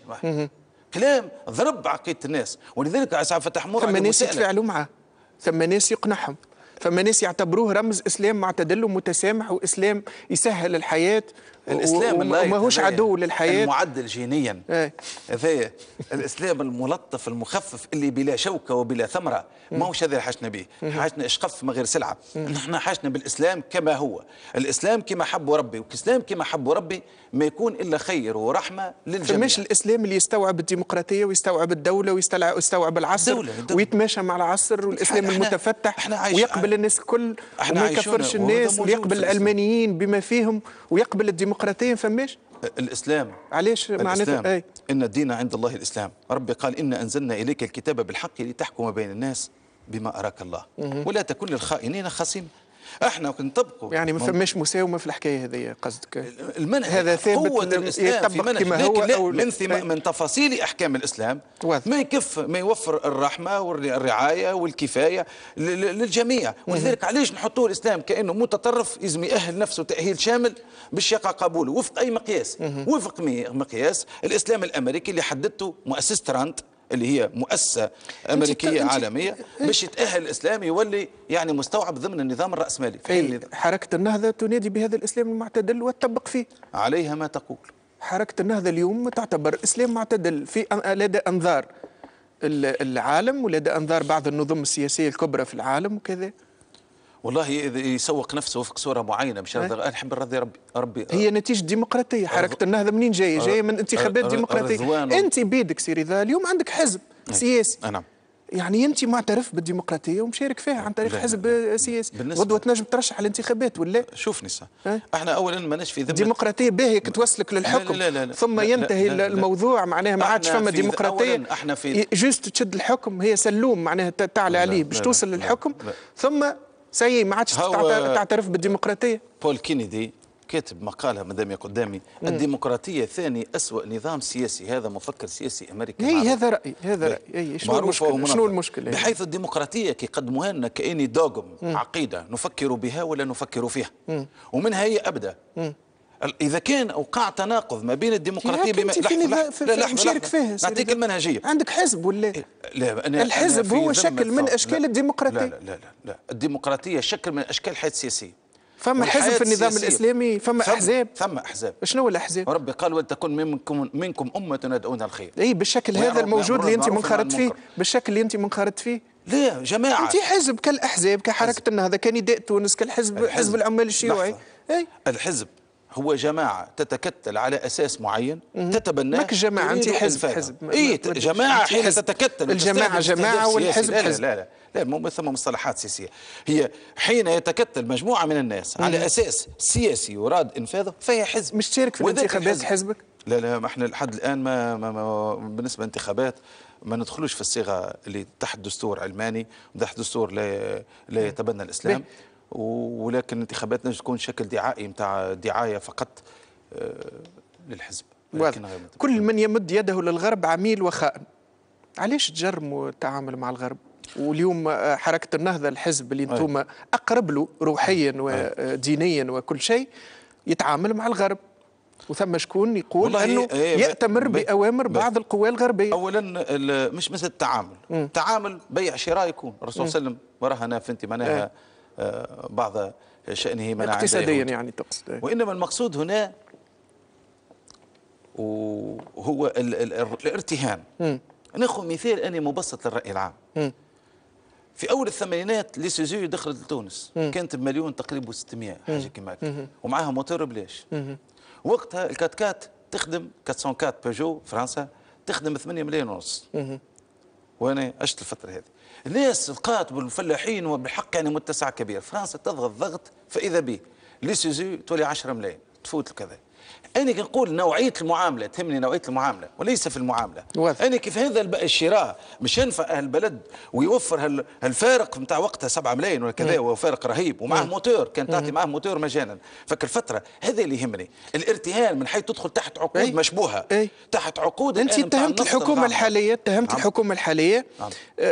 كلام ضرب عقيده الناس ولذلك اسعد فتح مور ثم ناس يتفاعلوا معه ثم ناس يقنعهم ثم ناس يعتبروه رمز اسلام معتدل ومتسامح واسلام يسهل الحياه الاسلام الله ماهوش عدو للحياه المعدل جينيا إيه. هذايا الاسلام الملطف المخفف اللي بلا شوكه وبلا ثمره ماهوش هذا حاجتنا به حاجتنا اشقف من غير سلعه نحن حاجتنا بالاسلام كما هو الاسلام كما حب ربي والاسلام كما حب ربي ما يكون الا خير ورحمه للجميع فماش الاسلام اللي يستوعب الديمقراطيه ويستوعب الدوله ويستوعب العصر دولة دولة. ويتماشى مع العصر والاسلام احنا المتفتح احنا عايش ويقبل الناس الكل وما يكفرش الناس ويقبل الالمانيين بما فيهم ويقبل الديمقراطيه مقرتين فماش الاسلام علاش معناتها اي ان الدين عند الله الاسلام ربي قال ان انزلنا اليك الكتاب بالحق لتحكم بين الناس بما اراك الله ولا تكن للخائنين خصيما احنا كنطبقوا يعني ما فماش مساومه في الحكايه هذه قصدك المنع هذا ثابت قوه الاسلام في منع كما هو أو من طيب. من تفاصيل احكام الاسلام واضح. ما يكف ما يوفر الرحمه والرعايه والكفايه للجميع ولذلك علاش نحطوه الاسلام كانه متطرف لازم ياهل نفسه تاهيل شامل باش يقع قبوله وفق اي مقياس وفق مقياس الاسلام الامريكي اللي حددته مؤسسه ترانت اللي هي مؤسسة أمريكية عالمية باش يتأهل الإسلام يولي يعني مستوعب ضمن النظام الرأسمالي في إيه، حركة النهضة تنادي بهذا الإسلام المعتدل وتطبق فيه عليها ما تقول حركة النهضة اليوم تعتبر إسلام معتدل في لدى أنظار العالم ولدى أنظار بعض النظم السياسية الكبرى في العالم وكذا والله يسوق نفسه وفق صوره معينه مش إيه. انا نحب نرضي ربي ربي هي نتيجه ديمقراطيه أه، حركه النهضه منين جايه؟ أه، جايه من انتخابات أه، ديمقراطيه انت بيدك سيري رضا اليوم عندك حزب إيه. سياسي نعم يعني انت معترف بالديمقراطيه ومشارك فيها عن طريق حزب سياسي غدوه تنجم ترشح على الانتخابات ولا شوف صح إيه. احنا اولا ماناش في ذمه الديمقراطيه باهي توصلك للحكم لا لا لا لا ثم لا ينتهي لا لا الموضوع معناها ما عادش فما ديمقراطيه احنا في جوست تشد الحكم هي سلوم معناها تعلى عليه باش توصل للحكم ثم سي ما عادش تعترف بالديمقراطيه بول كينيدي كاتب مقالة مدامي قدامي مم. الديمقراطية ثاني أسوأ نظام سياسي هذا مفكر سياسي أمريكي هي هذا رأيي هذا رأيي شنو المشكلة شنو المشكلة بحيث الديمقراطية كي قدموها لنا كأني دوغم عقيدة نفكر بها ولا نفكر فيها مم. ومنها هي أبدا مم. اذا كان وقع تناقض ما بين الديمقراطيه بما في لا لا لا فيه نعطيك المنهجيه عندك حزب ولا إيه، لا أنا الحزب أنا هو شكل من اشكال الديمقراطيه لا لا لا, لا, لا. الديمقراطيه شكل من اشكال الحياه السياسيه فما حزب في النظام سياسية. الاسلامي فما ثم احزاب ثم احزاب شنو الاحزاب ربي قال ولتكن منكم منكم امه يدعون الخير اي بالشكل هذا الموجود اللي انت منخرط فيه بالشكل اللي انت منخرط فيه لا جماعه انت حزب كالاحزاب كحركه النهضه كنداء تونس كالحزب حزب العمال الشيوعي اي الحزب هو جماعة تتكتل على أساس معين تتبناه ماك جماعة أنت إيه، حزب حزب إيه جماعة حين تتكتل الجماعة جماعة والحزب حزب لا لا لا, لا, لا ثم مصطلحات سياسية هي حين يتكتل مجموعة من الناس مم. على أساس سياسي يراد إنفاذه فهي حزب مش تشارك في الانتخابات حزبك؟ لا لا ما احنا لحد الآن ما, ما, ما بالنسبة لانتخابات ما ندخلوش في الصيغه اللي تحت دستور علماني تحت دستور لا لا يتبنى الاسلام ولكن الانتخابات نجم تكون شكل دعائي نتاع دعايه فقط آه، للحزب كل من يمد يده للغرب عميل وخائن علاش تجرموا التعامل مع الغرب واليوم آه، حركه النهضه الحزب اللي انتم اقرب له روحيا ودينيا آه، وكل شيء يتعامل مع الغرب وثم شكون يقول انه إيه, إيه، ياتمر باوامر بعض القوى الغربيه اولا مش مثل التعامل التعامل بيع شراء يكون الرسول صلى الله عليه وسلم وراها انا انت معناها إيه آه، بعض شأنه من اقتصاديا يعني تقصد وإنما المقصود هنا وهو الارتهان ناخذ مثال أنا مبسط للرأي العام م. في أول الثمانينات لي دخلت لتونس م. كانت بمليون تقريبا 600 حاجة كيما ومعها ومعاها موتور بلاش وقتها الكات كات تخدم 404 بيجو فرنسا تخدم 8 ملايين ونص وانا عشت الفتره هذه الناس القات بالفلاحين وبالحق يعني متسع كبير فرنسا تضغط ضغط فاذا به لي سيزو تولي 10 ملايين تفوت الكذا انا كنقول نوعيه المعامله تهمني نوعيه المعامله وليس في المعامله واضح. انا كيف هذا الشراء مش ينفع اهل البلد ويوفر هالفارق نتاع وقتها 7 ملايين ولا كذا وهو فارق رهيب ومعه موتور كان تعطي معه موتور مجانا فك الفتره هذا اللي يهمني الارتهان من حيث تدخل تحت عقود أي؟ مشبوهه أي؟ تحت عقود انت اتهمت نعم. الحكومه الحاليه اتهمت نعم. الحكومه الحاليه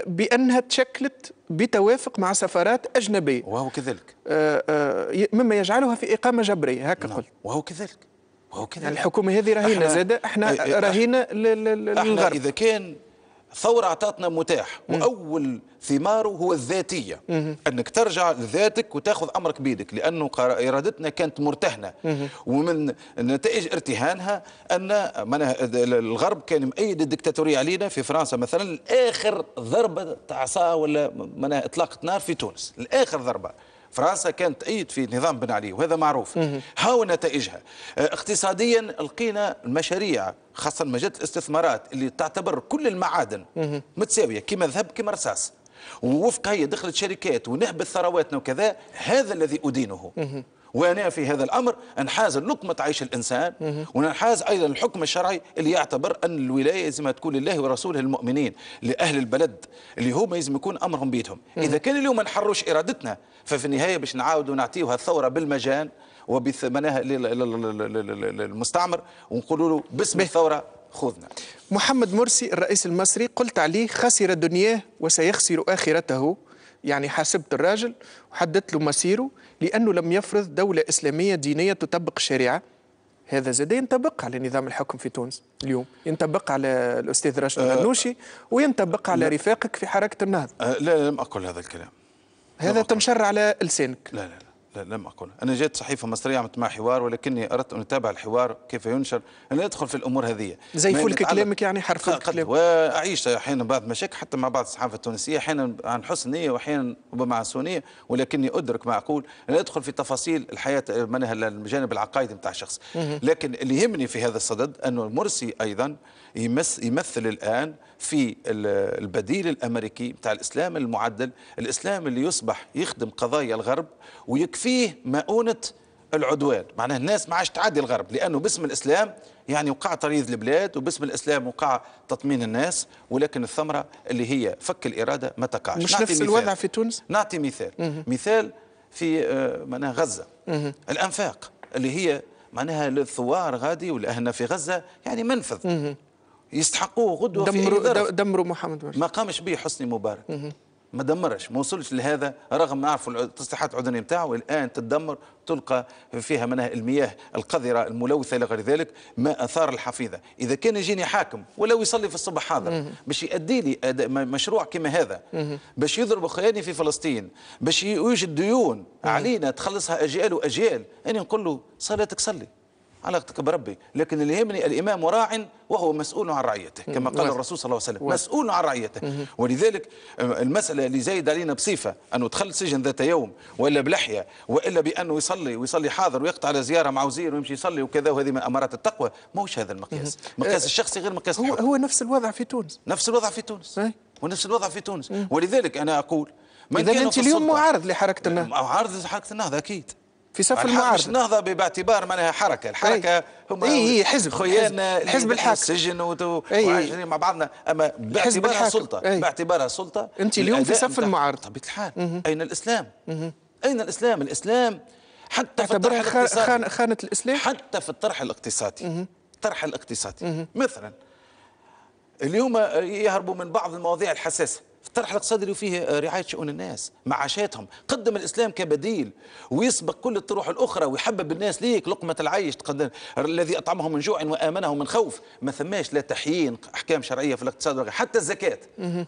بانها تشكلت بتوافق مع سفارات أجنبية وهو كذلك آه، آه، مما يجعلها في إقامة جبرية هكا نعم. قلت وهو كذلك وهو كذا الحكومه هذه رهينه زاد احنا رهينه للغرب اذا كان ثورة أعطتنا متاح وأول ثماره هو الذاتية أنك ترجع لذاتك وتأخذ أمرك بيدك لأنه إرادتنا كانت مرتهنة ومن نتائج ارتهانها أن الغرب كان مؤيد الدكتاتورية علينا في فرنسا مثلا آخر ضربة عصا ولا إطلاقة نار في تونس الآخر ضربة فرنسا كانت تأيد في نظام بن علي وهذا معروف هاو نتائجها آه، اقتصاديا لقينا المشاريع خاصة مجال الاستثمارات اللي تعتبر كل المعادن متساوية كما ذهب كما رصاص ووفق هي دخلت شركات ونحبت ثرواتنا وكذا هذا الذي أدينه وانا في هذا الأمر انحاز لقمة عيش الإنسان وننحاز أيضا الحكم الشرعي اللي يعتبر أن الولاية لازم تكون لله ورسوله المؤمنين لأهل البلد اللي هما لازم يكون أمرهم بيدهم إذا كان اليوم ما نحروش إرادتنا ففي النهاية باش نعاودوا نعطيوها الثورة بالمجان وبثمنها للمستعمر ونقولوا له باسم الثورة خذنا محمد مرسي الرئيس المصري قلت عليه خسر دنياه وسيخسر آخرته يعني حاسبت الراجل وحددت له مسيره لأنه لم يفرض دولة إسلامية دينية تطبق الشريعة هذا زاد ينطبق على نظام الحكم في تونس اليوم ينطبق على الأستاذ راشد النوشي أه، وينطبق على رفاقك في حركة النهضة أه، لا لم أقل هذا الكلام هذا تمشر على لسانك لا لا, لا. لا لم أقول أنا جئت صحيفة مصرية عملت معها حوار ولكني أردت أن أتابع الحوار كيف ينشر أنا أدخل في الأمور هذه زي فلك كلامك يعني حرف الكلام وأعيش أحيانا بعض المشاكل حتى مع بعض الصحافة التونسية أحيانا عن حسن نية وأحيانا ربما عن سونية ولكني أدرك معقول أنا أدخل في تفاصيل الحياة منها الجانب العقائدي نتاع شخص لكن اللي يهمني في هذا الصدد أنه المرسي أيضا يمثل الآن في البديل الأمريكي بتاع الإسلام المعدل الإسلام اللي يصبح يخدم قضايا الغرب ويكفيه مؤونة العدوان معناه الناس ما عادش تعدي الغرب لأنه باسم الإسلام يعني وقع طريد البلاد وباسم الاسلام وقع تطمين الناس ولكن الثمره اللي هي فك الاراده ما تقعش مش نفس مثال. الوضع في تونس نعطي مثال مه. مثال في آه، معناها غزه مه. الانفاق اللي هي معناها للثوار غادي ولأهلنا في غزه يعني منفذ مه. يستحقوه غدوه دمروا دمروا محمد مرسي ما قامش به حسني مبارك ما دمرش ما وصلش لهذا رغم نعرفوا التصليحات العدنية نتاعو الآن تدمر تلقى فيها منها المياه القذرة الملوثة إلى غير ذلك ما أثار الحفيظة إذا كان يجيني حاكم ولو يصلي في الصبح حاضر باش يؤدي لي مشروع كما هذا باش يضرب خياني في فلسطين باش يوجد ديون علينا تخلصها أجيال وأجيال أنا يعني نقول له صلاتك صلي علاقتك بربي لكن اللي يهمني الإمام راع وهو مسؤول عن رعيته كما قال الرسول صلى الله عليه وسلم مسؤول عن رعيته ولذلك آه، المسألة اللي زايد علينا بصفة أنه دخل سجن ذات يوم وإلا بلحية وإلا بأنه يصلي ويصلي حاضر ويقطع على زيارة مع وزير ويمشي يصلي وكذا وهذه من أمارات التقوى ماهوش هذا المقياس مقياس آه، الشخصي غير مقياس هو, هو نفس الوضع في تونس نفس الوضع في تونس إيه؟ ونفس الوضع في تونس ولذلك أنا أقول إذا أنت اليوم معارض لحركة النهضة معارض لحركة النهضة أكيد في صف المعارضه مش نهضه باعتبار معناها حركه الحركه هم اي اي حزب خيانة الحزب الحاكم السجن وعاجرين مع بعضنا اما باعتبارها سلطه باعتبارها سلطه انت اليوم في صف المعارضه بطبيعه الحال اين الاسلام؟ اين الاسلام؟ الاسلام حتى في الطرح الاقتصادي خانه الاسلام حتى في الطرح الاقتصادي الطرح الاقتصادي مثلا اليوم يهربوا من بعض المواضيع الحساسه الطرح الاقتصادي فيه آه، رعايه شؤون الناس معاشاتهم قدم الاسلام كبديل ويسبق كل الطروح الاخرى ويحبب الناس ليك لقمه العيش تقدم الذي اطعمهم من جوع وامنهم من خوف ما ثماش لا تحيين احكام شرعيه في الاقتصاد وغير. حتى الزكاه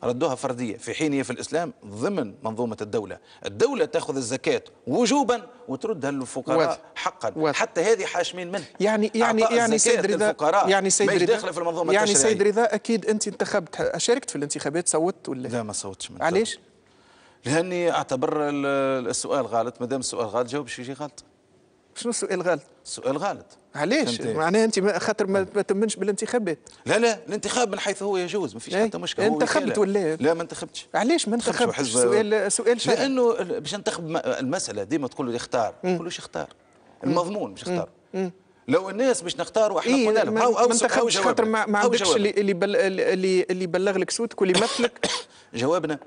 ردوها فرديه في حين هي في الاسلام ضمن منظومه الدوله الدوله تاخذ الزكاه وجوبا وتردها للفقراء حقا وات. حتى هذه حاشمين منها يعني يعني يعني, يعني سيد رضا يعني سيد رضا داخله في المنظومه يعني سيد رضا اكيد انت انتخبت شاركت في الانتخابات صوتت ولا لا ما صوتش علاش؟ لاني اعتبر السؤال غلط ما دام السؤال غلط جاوب شي غلط شنو السؤال غلط؟ السؤال غلط علاش؟ معناها انت خاطر ما, تمنش بالانتخابات لا لا الانتخاب من حيث هو يجوز ما فيش إيه؟ حتى مشكله انتخبت ولا لا ما انتخبتش علاش ما انتخبتش؟ سؤال سؤال شرعي لانه باش انتخب المساله ديما تقول له اختار ما تقولوش اختار المضمون باش اختار لو الناس باش نختاروا احنا إيه قلنا لهم او او انتخبتش خاطر ما عندكش اللي اللي اللي بلغ لك صوتك واللي يمثلك *coughs* جوابنا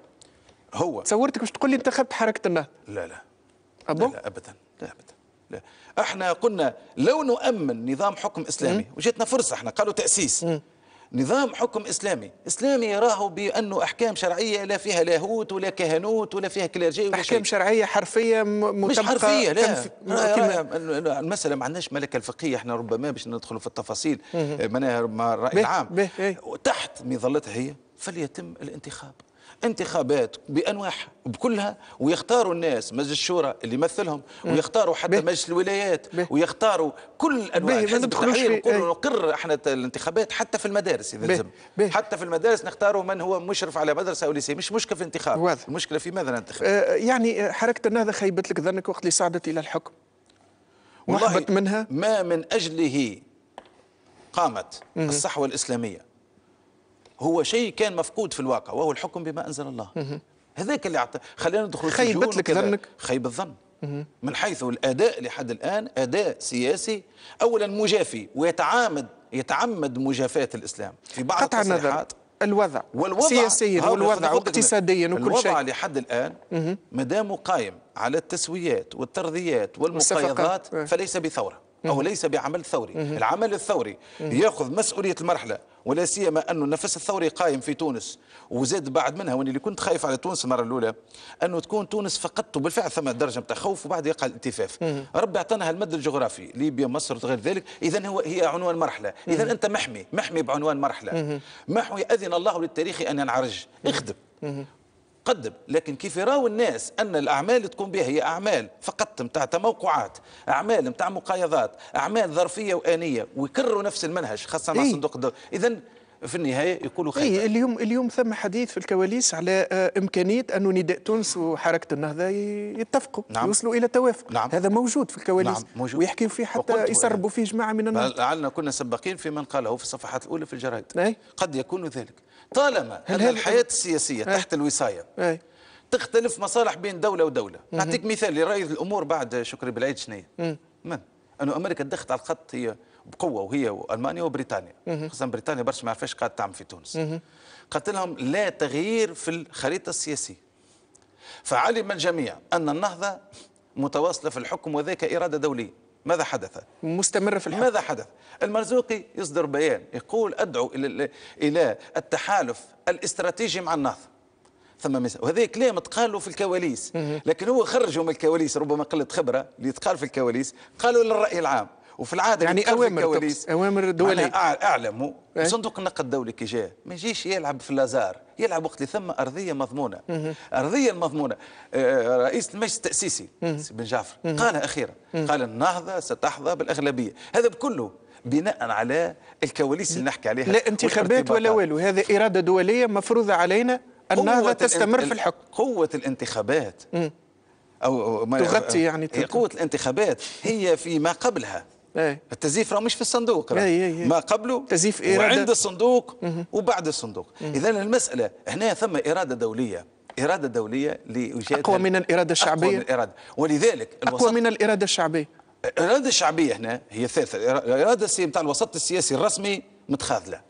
هو تصورتك باش تقول لي انتخبت حركه النهضه لا لا أبو؟ لا, لا ابدا لا احنا قلنا لو نؤمن نظام حكم اسلامي وجاتنا فرصه احنا قالوا تاسيس م. نظام حكم اسلامي، اسلامي يراه بانه احكام شرعيه لا فيها لاهوت ولا كهنوت ولا فيها كليرجيه ولا احكام شيء. شرعيه حرفيه مطبقه مش حرفيه لا تنف... المساله ما عندناش ملكه الفقهيه احنا ربما باش ندخلوا في التفاصيل معناها الراي العام بيه بيه. تحت مظلتها هي فليتم الانتخاب انتخابات بانواعها بكلها ويختاروا الناس مجلس الشورى اللي يمثلهم ويختاروا حتى مجلس الولايات ويختاروا كل انواع حزب التحرير نقول نقر إيه. احنا الانتخابات حتى في المدارس اذا لزم حتى في المدارس نختاروا من هو مشرف على مدرسه او ليسي مش مشكله في انتخاب واضح. المشكله في ماذا ننتخب آه يعني آه، حركه النهضه خيبت لك ظنك وقت اللي صعدت الى الحكم والله منها ما من اجله قامت الصحوه الاسلاميه هو شيء كان مفقود في الواقع وهو الحكم بما أنزل الله هذاك اللي عط... خلينا ندخل خيبت لك ظنك خيب الظن من حيث الأداء لحد الآن أداء سياسي أولا مجافي ويتعامد يتعمد مجافاة الإسلام في بعض قطع النظر الوضع والوضع سياسيا والوضع واقتصاديا وكل شيء الوضع لحد الآن ما دام قائم على التسويات والترضيات والمقايضات فليس بثورة أو ليس بعمل ثوري العمل الثوري يأخذ مسؤولية المرحلة ولا سيما انه النفس الثوري قائم في تونس وزاد بعد منها واني اللي كنت خايف على تونس المرة الأولى أنه تكون تونس فقط وبالفعل ثم درجة نتاع خوف وبعد يقع الالتفاف ربي أعطانا المد الجغرافي ليبيا مصر وغير ذلك إذا هو هي عنوان مرحلة إذا أنت محمي محمي بعنوان مرحلة محوي أذن الله للتاريخ أن ينعرج اخدم قدم لكن كيف يراو الناس ان الاعمال اللي تقوم بها هي اعمال فقط نتاع تموقعات اعمال نتاع مقايضات اعمال ظرفيه وانيه ويكرروا نفس المنهج خاصه مع إيه؟ صندوق الدول اذا في النهايه يكونوا خير إيه اليوم اليوم ثم حديث في الكواليس على آه، امكانيه انه نداء تونس وحركه النهضه يتفقوا نعم. يوصلوا الى توافق نعم. هذا موجود في الكواليس نعم. موجود. ويحكيوا فيه حتى يسربوا فيه جماعه من الناس لعلنا كنا سباقين في من قاله في الصفحات الاولى في الجرائد نعم. قد يكون ذلك طالما هل أن الحياة السياسية هل تحت الوصاية أي. تختلف مصالح بين دولة ودولة نعطيك مثال لرأي الأمور بعد شكري بالعيد شنية من؟ أنه أمريكا دخلت على الخط هي بقوة وهي وألمانيا وبريطانيا خاصة بريطانيا برشا ما عرفاش قاعد تعمل في تونس قالت لهم لا تغيير في الخريطة السياسية فعلم الجميع أن النهضة متواصلة في الحكم وذاك إرادة دولية ماذا حدث؟ مستمر في الحق ماذا حدث؟ المرزوقي يصدر بيان يقول أدعو إلى إلى التحالف الاستراتيجي مع النهضة ثم وهذا كلام تقالوا في الكواليس لكن هو خرجوا من الكواليس ربما قلة خبرة اللي تقال في الكواليس قالوا للرأي العام وفي العاده يعني اوامر الكواليس اوامر دوليه اعلم إيه. صندوق النقد الدولي كي جاء ما يجيش يلعب في اللازار يلعب وقت اللي ثم ارضيه مضمونه ارضيه مضمونه آه، رئيس المجلس التاسيسي بن جعفر قال اخيرا قال النهضه ستحظى بالاغلبيه هذا بكله بناء على الكواليس اللي نحكي عليها لا انتخابات ولا والو هذا اراده دوليه مفروضه علينا النهضه تستمر في الحكم قوه الانتخابات او ما تغطي يعني قوه الانتخابات هي فيما قبلها أي. التزييف راه مش في الصندوق راه إيه، أي أي أي. ما قبله تزييف إرادة وعند الصندوق وبعد الصندوق إذا المسألة هنا ثم إرادة دولية إرادة دولية لإيجاد أقوى من الإرادة الشعبية أقوى من الإرادة ولذلك أقوى من الإرادة الشعبية الإرادة الشعبية هنا هي ثالثة الإرادة نتاع الوسط السياسي الرسمي متخاذلة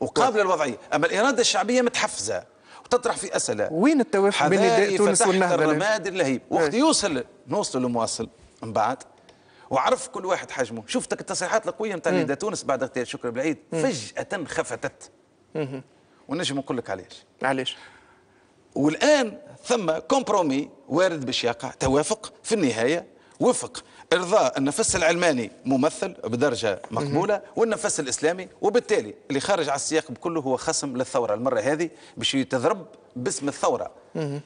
وقابلة طيب. للوضعية أما الإرادة الشعبية متحفزة وتطرح في أسئلة وين التوافق بين تونس والنهضة الرماد اللهيب إيه. وقت يوصل نوصل لمواصل من بعد وعرف كل واحد حجمه شفتك التصريحات القويه نتاع نادي تونس بعد اغتيال شكر بالعيد فجاه خفتت ونجم نقول لك علاش علاش والان ثم كومبرومي وارد باش يقع توافق في النهايه وفق إرضاء النفس العلماني ممثل بدرجة مقبولة والنفس الإسلامي وبالتالي اللي خارج على السياق بكله هو خصم للثورة المرة هذه باش يتضرب باسم الثورة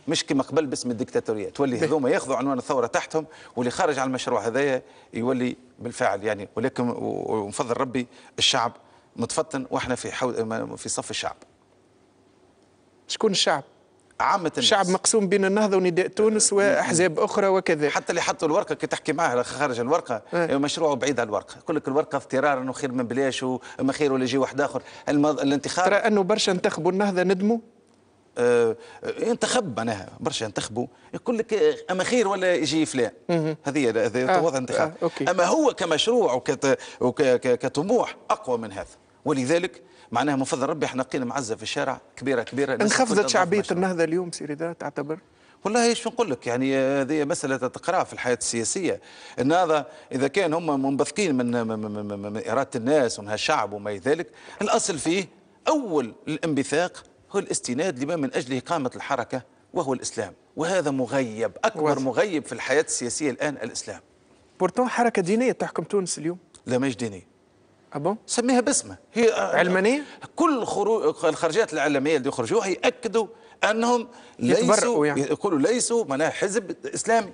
مش كما قبل باسم الديكتاتورية تولي هذوما ياخذوا عنوان الثورة تحتهم واللي خارج على المشروع هذايا يولي بالفعل يعني ولكن ومفضل ربي الشعب متفطن واحنا في حو... في صف الشعب شكون الشعب عامة الناس شعب مقسوم بين النهضة ونداء تونس وأحزاب أخرى وكذا حتى اللي حطوا الورقة كي تحكي معاه خارج الورقة أه. مشروع بعيد على الورقة يقول لك الورقة اضطرارا وخير من بلاش وما خير ولا يجي واحد آخر المض... الانتخاب ترى أنه برشا انتخبوا النهضة ندموا آه ينتخب آه، معناها برشا ينتخبوا يقول لك آه، اما خير ولا يجي فلان هذه هذا آه، وضع انتخاب آه. اما هو كمشروع وكطموح اقوى من هذا ولذلك معناها من فضل ربي احنا لقينا معزه في الشارع كبيره كبيره انخفضت شعبيه النهضه اليوم سيري تعتبر والله ايش نقول لك يعني هذه مساله تقرا في الحياه السياسيه النهضه اذا كان هم منبثقين من, من, من اراده الناس ومن الشعب وما ذلك الاصل فيه اول الانبثاق هو الاستناد لما من اجله قامت الحركه وهو الاسلام وهذا مغيب اكبر واضح. مغيب في الحياه السياسيه الان الاسلام بورتون حركه دينيه تحكم تونس اليوم لا مش دينيه أبو؟ ah سميها باسمه هي آه، علمانية؟ كل خروج الخرجات الإعلامية اللي يخرجوها يأكدوا أنهم ليسوا يعني. يقولوا ليسوا معناها حزب إسلامي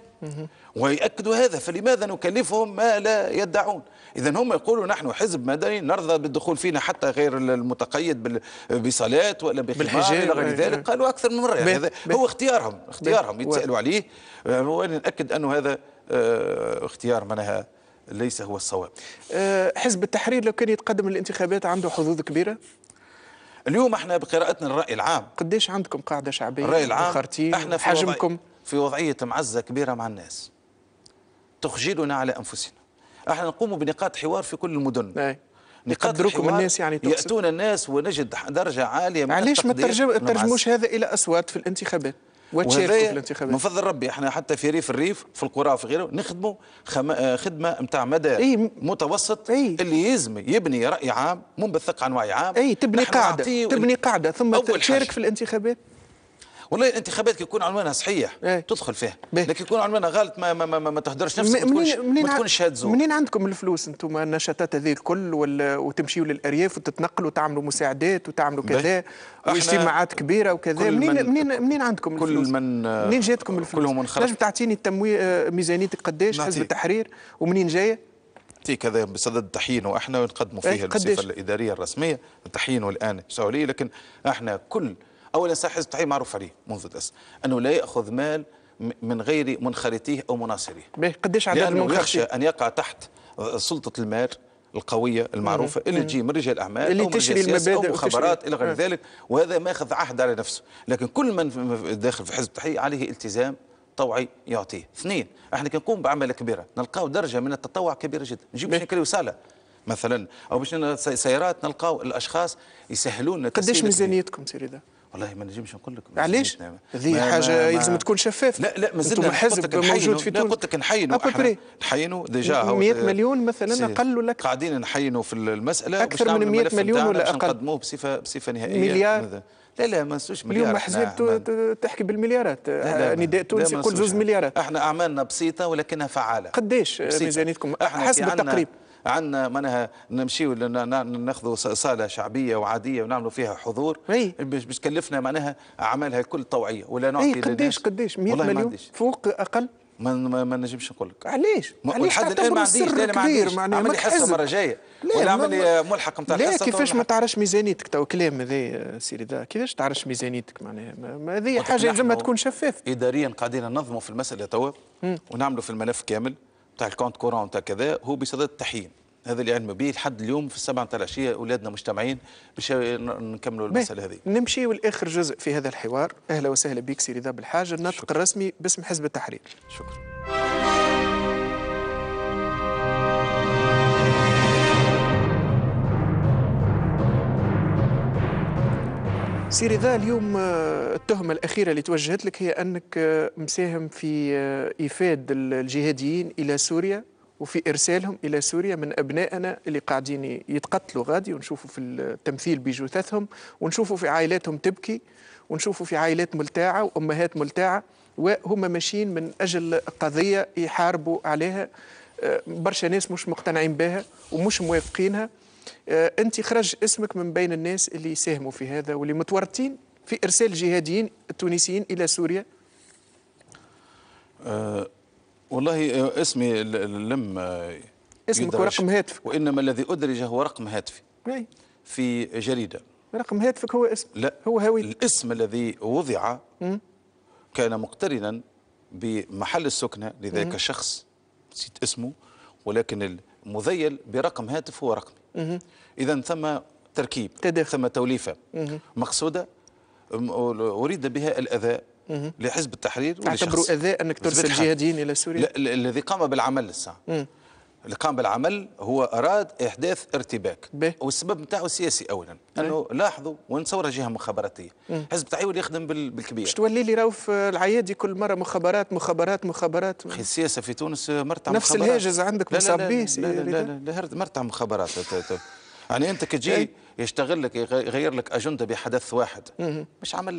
ويأكدوا هذا فلماذا نكلفهم ما لا يدعون إذا هم يقولوا نحن حزب مدني نرضى بالدخول فينا حتى غير المتقيد بصلاة ولا بالحجاب ولا غير ذلك قالوا أكثر من مرة يعني هذا هو اختيارهم اختيارهم يتسألوا عليه آه، ونأكد أنه هذا آه، اختيار معناها ليس هو الصواب أه، حزب التحرير لو كان يتقدم للانتخابات عنده حظوظ كبيرة اليوم احنا بقراءتنا الرأي العام قديش عندكم قاعدة شعبية الرأي العام احنا في حجمكم في وضعية معزة كبيرة مع الناس تخجلنا على أنفسنا احنا نقوم بنقاط حوار في كل المدن أي. يقدركم الناس يعني تقصد. ياتون الناس ونجد درجه عاليه من علاش ما ترجموش هذا الى اصوات في الانتخابات الانتخابات من ربي احنا حتى في ريف الريف في القرى في غيره نخدموا خم... آه، خدمه نتاع مدى إيه متوسط إيه اللي يلزم يبني راي عام منبثق عن وعي عام اي تبني قاعده تبني قاعده ثم تشارك في الانتخابات والله الانتخابات يكون عنوانها صحيح ايه؟ تدخل فيها لكن يكون عنوانها غلط ما ما ما, ما, ما تهدرش نفسك ما تكونش منين ما تكونش هادزو منين عندكم الفلوس انتم النشاطات هذه الكل وتمشيوا للارياف وتتنقلوا وتعملوا مساعدات وتعملوا كذا واجتماعات كبيره وكذا منين منين منين عندكم الفلوس كل من آه، منين جاتكم الفلوس كلهم نجم تعطيني التمويل آه، ميزانيتك قداش حزب التحرير ومنين جايه نعطيك هذا بصدد التحيين واحنا نقدموا إيه، فيه الصفه الاداريه الرسميه التحيين والان سؤالي لكن احنا كل اولا حزب التحرير معروف عليه منذ الاساس انه لا ياخذ مال من غير منخرطيه او مناصريه قديش عدد لأنه يخشى ان يقع تحت سلطه المال القويه المعروفه مم. اللي تجي من رجال اعمال اللي تشري المبادئ وخبرات الى غير ذلك وهذا ماخذ عهد على نفسه لكن كل من داخل في حزب التحرير عليه التزام طوعي يعطيه اثنين احنا كنقوم بعمل كبيره نلقاو درجه من التطوع كبيره جدا نجيب باش نكريو صاله مثلا او باش سيارات نلقاو الاشخاص يسهلون لنا ميزانيتكم سيري والله ما نجمش نقول لك علاش؟ هذه حاجه يلزم تكون شفافه لا لا مازلنا حزب موجود في تونس قلت لك نحينوا نحينوا ديجا 100 مليون مثلا ولا اكثر قاعدين نحينوا في المساله اكثر من 100 مليون ولا اقل نقدموه بصفه بصفه نهائيه مليار لا لا ما نسوش مليار اليوم حزب تحكي بالمليارات نداء تونسي يقول زوج مليارات احنا اعمالنا بسيطه ولكنها فعاله قديش ميزانيتكم حسب التقريب عندنا معناها نمشيو ناخذوا صاله شعبيه وعاديه ونعملوا فيها حضور أي. باش تكلفنا معناها اعمالها كل طوعيه ولا نعطي أي قديش قديش 100 مليون فوق اقل ما ما نجمش نقول لك علاش؟ لحد الان ما عنديش لا ما عنديش عمل عنديش حصه مره جايه ولا عمل ملحق نتاع الحصه لا كيفاش ما تعرفش ميزانيتك تو كلام هذا سيري ذا كيفاش تعرفش ميزانيتك معناها هذه حاجه لازمها تكون شفافه اداريا قاعدين ننظموا في المساله توا ونعملوا في الملف كامل نتاع الكونت كورون نتاع كذا هو بصدد التحيين هذا اللي علم به لحد اليوم في السبعة نتاع العشية أولادنا مجتمعين باش نكملوا المسألة هذه نمشي لآخر جزء في هذا الحوار أهلا وسهلا بك سيدي رضا بالحاج الناطق الرسمي باسم حزب التحرير شكرا سيري ذا اليوم آه، التهمة الأخيرة اللي توجهت لك هي أنك آه، مساهم في إيفاد آه، الجهاديين إلى سوريا وفي ارسالهم الى سوريا من ابنائنا اللي قاعدين يتقتلوا غادي ونشوفوا في التمثيل بجثثهم ونشوفوا في عائلاتهم تبكي ونشوفوا في عائلات ملتاعه وامهات ملتاعه وهم ماشيين من اجل قضيه يحاربوا عليها آه، برشا ناس مش مقتنعين بها ومش موافقينها آه، انت خرج اسمك من بين الناس اللي يساهموا في هذا واللي متورطين في ارسال جهاديين التونسيين الى سوريا أه والله آه، اسمي لم آه، اسمك ورقم هاتفك وانما الذي ادرج هو رقم هاتفي في جريده رقم هاتفك هو اسم لا هو هوي الاسم الذي وضع كان مقترنا بمحل السكنة لذلك الشخص نسيت اسمه ولكن المذيل برقم هاتف هو رقمي إذا ثم تركيب تدخل. ثم توليفة مقصودة أريد بها الأذى لحزب التحرير تعتبره أذى أنك ترسل جهاديين إلى سوريا؟ الذي قام بالعمل للساعة اللي قام بالعمل هو أراد إحداث ارتباك بيه. والسبب نتاعه سياسي أولا أنه لاحظوا ونصورها جهة مخابراتية حزب التحرير يخدم بالكبير باش تولي لي في آه، العيادي كل مرة مخابرات مخابرات مخابرات أخي السياسة في تونس مرتع مخابرات نفس الهاجز عندك مصاب لا لا لا, لا, لا, لا, لا, لا, لا, لا, لا مرتع مخابرات يعني أنت كتجي إيه. يشتغل لك يغير لك اجنده بحدث واحد مش عمل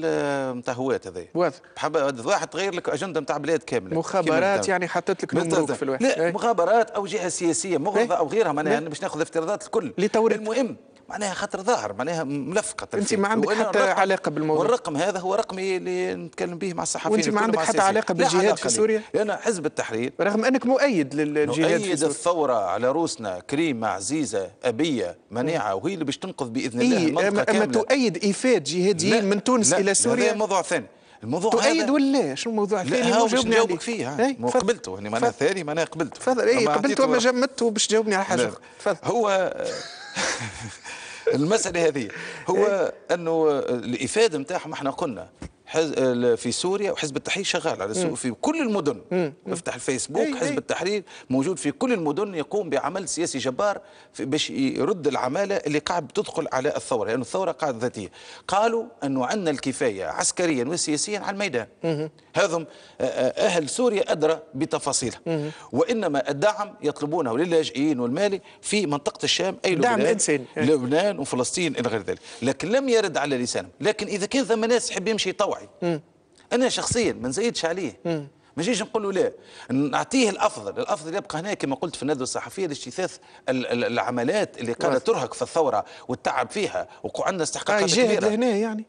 نتاع آه، هوات هذا واضح حدث واحد تغير لك اجنده نتاع بلاد كامله مخابرات يعني حطت لك نمرك في الواحد لا إيه؟ مخابرات او جهه سياسيه مغرضه إيه؟ او غيرها معناها إيه؟ باش ناخذ افتراضات الكل المهم معناها خاطر ظاهر معناها ملف انت ما عندك حتى علاقه بالموضوع والرقم هذا هو رقمي اللي نتكلم به مع الصحفيين وانت ما عندك حتى علاقه بالجهاد في سوريا انا حزب التحرير رغم انك مؤيد للجهاد مؤيد في سوريا الثوره على روسنا كريمه عزيزه ابيه مناعه وهي اللي باش تنقذ باذن الله إيه المنطقه اما تؤيد ايفاد جهاديين من تونس لا الى سوريا موضوع ثاني الموضوع تؤيد ولا شنو الموضوع الثاني هو باش نجاوبك فيه مو قبلته هنا يعني معناها ثاني معناها قبلته تفضل اي قبلته اما جمدته باش تجاوبني على حاجه تفضل هو *laughs* المسألة هذه هو إيه. أنه الإفادة نتاعهم احنا قلنا في سوريا وحزب التحرير شغال على سوريا في كل المدن افتح الفيسبوك حزب التحرير موجود في كل المدن يقوم بعمل سياسي جبار باش يرد العماله اللي قاعد بتدخل على الثوره لانه يعني الثوره قاعده ذاتيه قالوا انه عندنا الكفايه عسكريا وسياسيا على الميدان هذم آه، آه، اهل سوريا ادرى بتفاصيلها وانما الدعم يطلبونه للاجئين والمالي في منطقه الشام اي دعم لبنان إنسان. لبنان وفلسطين الى غير ذلك لكن لم يرد على لسانهم لكن اذا كان ثم ناس يحب يمشي طوع بوعي م. انا شخصيا ما نزيدش عليه ما نجيش نقول له لا نعطيه الافضل الافضل يبقى هنا كما قلت في الندوه الصحفيه لاجتثاث العملات اللي كانت ترهق في الثوره والتعب فيها وعندنا استحقاقات آه، كبيره هنا يعني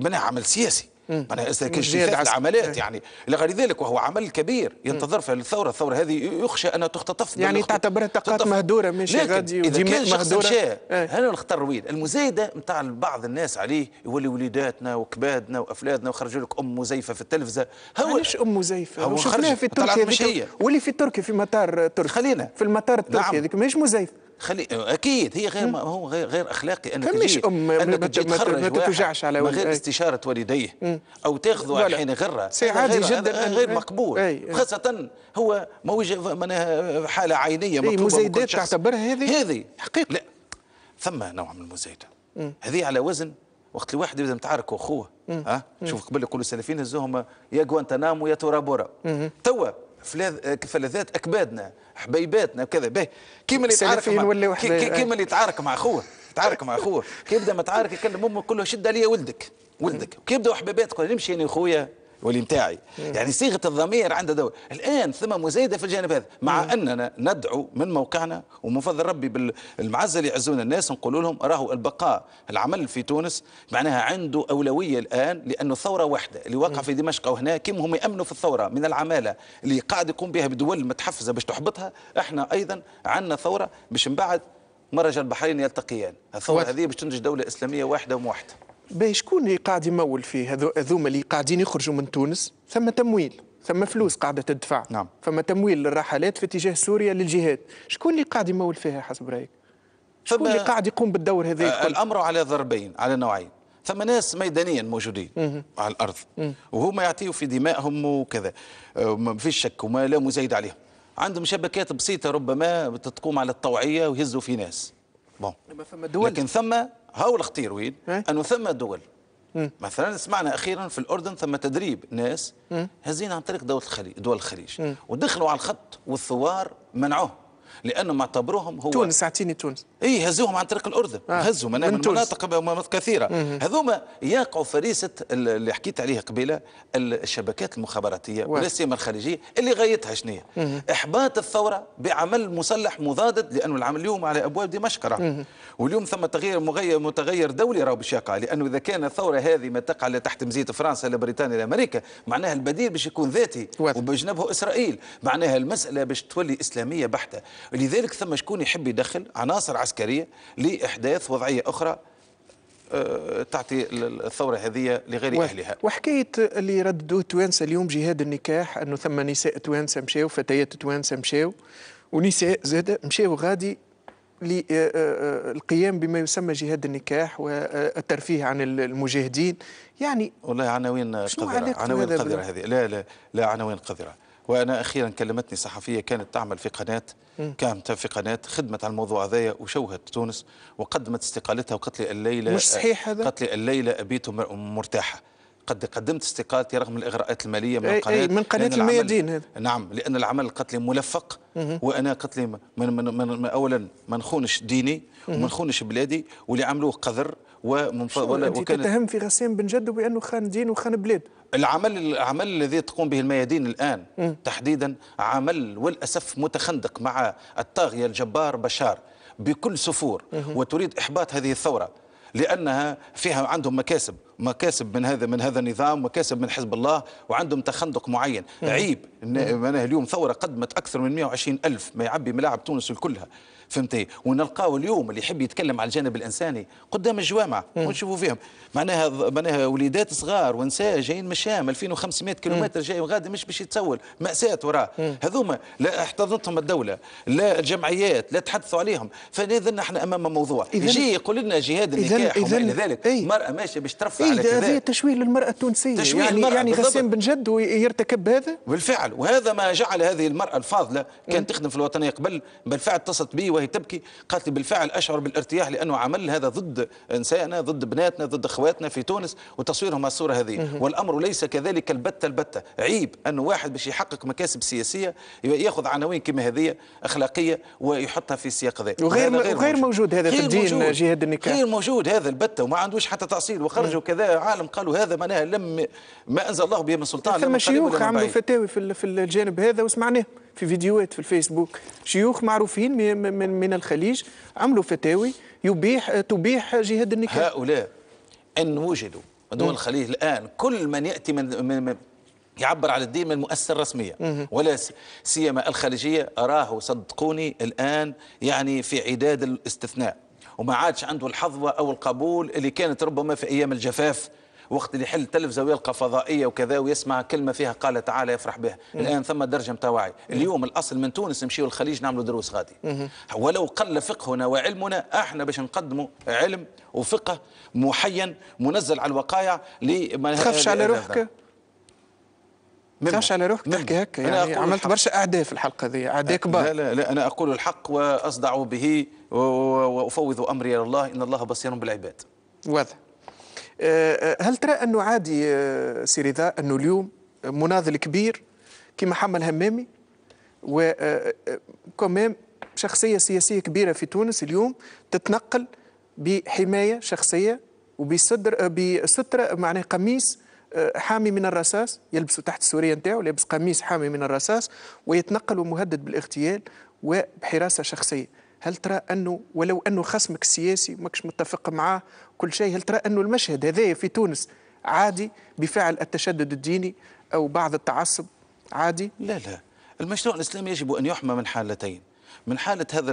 منع عمل سياسي معناها كجهاد العمليات إيه. يعني لغير ذلك وهو عمل كبير ينتظر في الثوره الثوره هذه يخشى انها تختطف يعني تعتبرها طاقات مهدوره مش غادي اذا كان شخص هنا إيه. نختار وين المزايده نتاع بعض الناس عليه يولي وليداتنا وكبادنا وافلادنا وخرجوا لك ام مزيفه في التلفزه هو علاش ام مزيفه هو شفناها في تركيا واللي في تركيا في مطار تركيا خلينا في المطار التركي نعم. هذيك ماهيش مزيفه خلي اكيد هي غير هو غير, غير اخلاقي انك مش ام انك تخرج ما تتوجعش على من غير استشاره والديه او تاخذه على حين غره عادي جدا غير إيه. مقبول إيه. خاصه هو معناها حاله عينيه إيه، مطلوبه مزايدات تعتبرها هذه هذه حقيقه لا ثم نوع من المزايده هذه على وزن وقت الواحد يبدا متعارك اخوه ها شوف قبل يقولوا السلفيين هزوهم يا غوانتنامو يا تورابورا توا فلذات آه، اكبادنا حبيباتنا وكذا به كيما اللي يتعارك مع كيما اللي يتعارك مع اخوه يتعارك مع اخوه كيبدا متعارك يكلم امه كله شد عليا ولدك ولدك كيبداو حبيبات تقول نمشي انا اخويا واللي متاعي يعني صيغه الضمير عندها دور الان ثم مزايده في الجانب هذا مع مم. اننا ندعو من موقعنا ومن فضل ربي بالمعزه اللي يعزونا الناس نقول لهم راهو البقاء العمل في تونس معناها عنده اولويه الان لانه ثوره واحده اللي واقع في دمشق وهنا كم هم يامنوا في الثوره من العماله اللي قاعد يقوم بها بدول متحفزه باش تحبطها احنا ايضا عندنا ثوره باش من بعد مرج البحرين يلتقيان الثوره هذه باش تنتج دوله اسلاميه واحده وموحده شكون اللي قاعد يمول فيه هذوما اللي قاعدين يخرجوا من تونس ثم تمويل ثم فلوس قاعده تدفع نعم. ثم تمويل للرحلات في اتجاه سوريا للجهاد شكون اللي قاعد يمول فيها حسب رايك شكون اللي قاعد يقوم بالدور هذا آه، الامر على ضربين على نوعين ثم ناس ميدانيا موجودين مه. على الارض مه. وهما يعطيوا في دمائهم وكذا آه، ما فيش شك وما لا مزايد عليهم عندهم شبكات بسيطه ربما تقوم على الطوعيه ويهزوا في ناس بون لكن ثم هاو الخطير وين إيه؟ انه ثم دول مثلا سمعنا اخيرا في الاردن ثم تدريب ناس هزين عن طريق دول الخليج دول الخليج ودخلوا على الخط والثوار منعوه لانهم اعتبروهم هو تونس اعطيني تونس اي هزوهم عن طريق الاردن آه. هزهم من, من مناطق كثيره هذوما يقعوا فريسه اللي حكيت عليها قبيله الشبكات المخابراتيه ولا سيما الخارجيه اللي غايتها شنو احباط الثوره بعمل مسلح مضاد لانه العمل اليوم على ابواب دمشق راه واليوم ثم تغيير مغير متغير دولي راهو باش يقع لانه اذا كان الثوره هذه ما تقع لا تحت مزيه فرنسا لا بريطانيا لا امريكا معناها البديل باش يكون ذاتي وبجنبه اسرائيل معناها المساله باش تولي اسلاميه بحته لذلك ثم شكون يحب يدخل عناصر العسكرية لإحداث وضعية أخرى آه، تعطي الثورة هذه لغير و... أهلها وحكاية اللي ردوا توانسة اليوم جهاد النكاح أنه ثم نساء توانسة مشاو فتيات توانسة مشاو ونساء زادة مشاو غادي للقيام آه، آه، بما يسمى جهاد النكاح والترفيه عن المجاهدين يعني والله عناوين قذرة عناوين قذرة هذه لا لا لا عناوين قذرة وانا اخيرا كلمتني صحفيه كانت تعمل في قناه كانت في قناه خدمت على الموضوع هذايا وشوهت تونس وقدمت استقالتها وقالت لي الليله مش صحيح هذا قالت لي الليله ابيت مرتاحه قد قدمت استقالتي رغم الاغراءات الماليه من القناه من قناه الميادين هذا نعم لان العمل قالت لي ملفق وانا لي من من من, من اولا ما نخونش ديني وما نخونش بلادي واللي عملوه قذر ومنف... ولا وكان... تتهم في غسان بن جد بانه خان دين وخان بلاد العمل العمل الذي تقوم به الميادين الان م. تحديدا عمل والاسف متخندق مع الطاغيه الجبار بشار بكل سفور م. وتريد احباط هذه الثوره لانها فيها عندهم مكاسب مكاسب من هذا من هذا النظام مكاسب من حزب الله وعندهم تخندق معين عيب اليوم ثوره قدمت اكثر من 120 الف ما يعبي ملاعب تونس كلها فهمتي ونلقاو اليوم اللي يحب يتكلم على الجانب الانساني قدام الجوامع ونشوفوا فيهم معناها معناها وليدات صغار ونساء جايين من الشام 2500 كيلومتر جاي وغادي مش باش يتسول ماساه وراه هذوما لا احتضنتهم الدوله لا الجمعيات لا تحدثوا عليهم فاذا احنا امام موضوع يجي يقول لنا جهاد النكاح وما الى ذلك المراه إيه. ماشيه باش ترفع على إيه، كذا هذه تشويه للمراه التونسيه تشويه يعني, يعني غسان بن جد ويرتكب هذا بالفعل وهذا ما جعل هذه المراه الفاضله كانت تخدم في الوطنيه قبل بالفعل اتصلت بي وهي تبكي قالت لي بالفعل أشعر بالارتياح لأنه عمل هذا ضد إنساننا ضد بناتنا ضد أخواتنا في تونس وتصويرهم على الصورة هذه والأمر ليس كذلك البتة البتة عيب أنه واحد باش يحقق مكاسب سياسية ياخذ عناوين كما هذه أخلاقية ويحطها في سياق ذا وغير غير موجود, موجود هذا في الدين جهاد النكاح غير موجود هذا البتة وما عندوش حتى تأصيل وخرجوا كذا عالم قالوا هذا معناها لم ما أنزل الله به من سلطان ثم شيوخ عملوا فتاوي في الجانب هذا وسمعناه في فيديوهات في الفيسبوك شيوخ معروفين من, من, الخليج عملوا فتاوي يبيح تبيح جهاد النكاح هؤلاء ان وجدوا دول الخليج الان كل من ياتي من, من, من يعبر على الدين من المؤسسه الرسميه ولا سيما الخليجيه اراه صدقوني الان يعني في عداد الاستثناء وما عادش عنده الحظوه او القبول اللي كانت ربما في ايام الجفاف وقت اللي يحل التلفزه ويلقى فضائيه وكذا ويسمع كلمه فيها قال تعالى يفرح بها الان ثم درجه متاع وعي اليوم الاصل من تونس نمشيو الخليج نعملوا دروس غادي ولو قل فقهنا وعلمنا احنا باش نقدموا علم وفقه محين منزل على الوقائع ما تخافش على روحك ما تخافش على روحك تحكي هكا يعني عملت برشا اعداء في الحلقه هذه اعداء كبار لا لا لا انا اقول الحق واصدع به وافوض امري الى الله ان الله بصير بالعباد واضح آه، آه، هل ترى أنه عادي آه، سيريذا أنه اليوم مناضل كبير كما حمل همامي و كمان شخصية سياسية كبيرة في تونس اليوم تتنقل بحماية شخصية وبصدر بسترة معناه قميص حامي من الرصاص يلبسه تحت السورية نتاعو لابس قميص حامي من الرصاص ويتنقل ومهدد بالاغتيال وبحراسة شخصية هل ترى أنه ولو أنه خصمك السياسي ماكش متفق معاه كل شيء هل ترى أنه المشهد هذا في تونس عادي بفعل التشدد الديني أو بعض التعصب عادي؟ لا لا المشروع الإسلامي يجب أن يحمى من حالتين من حالة هذا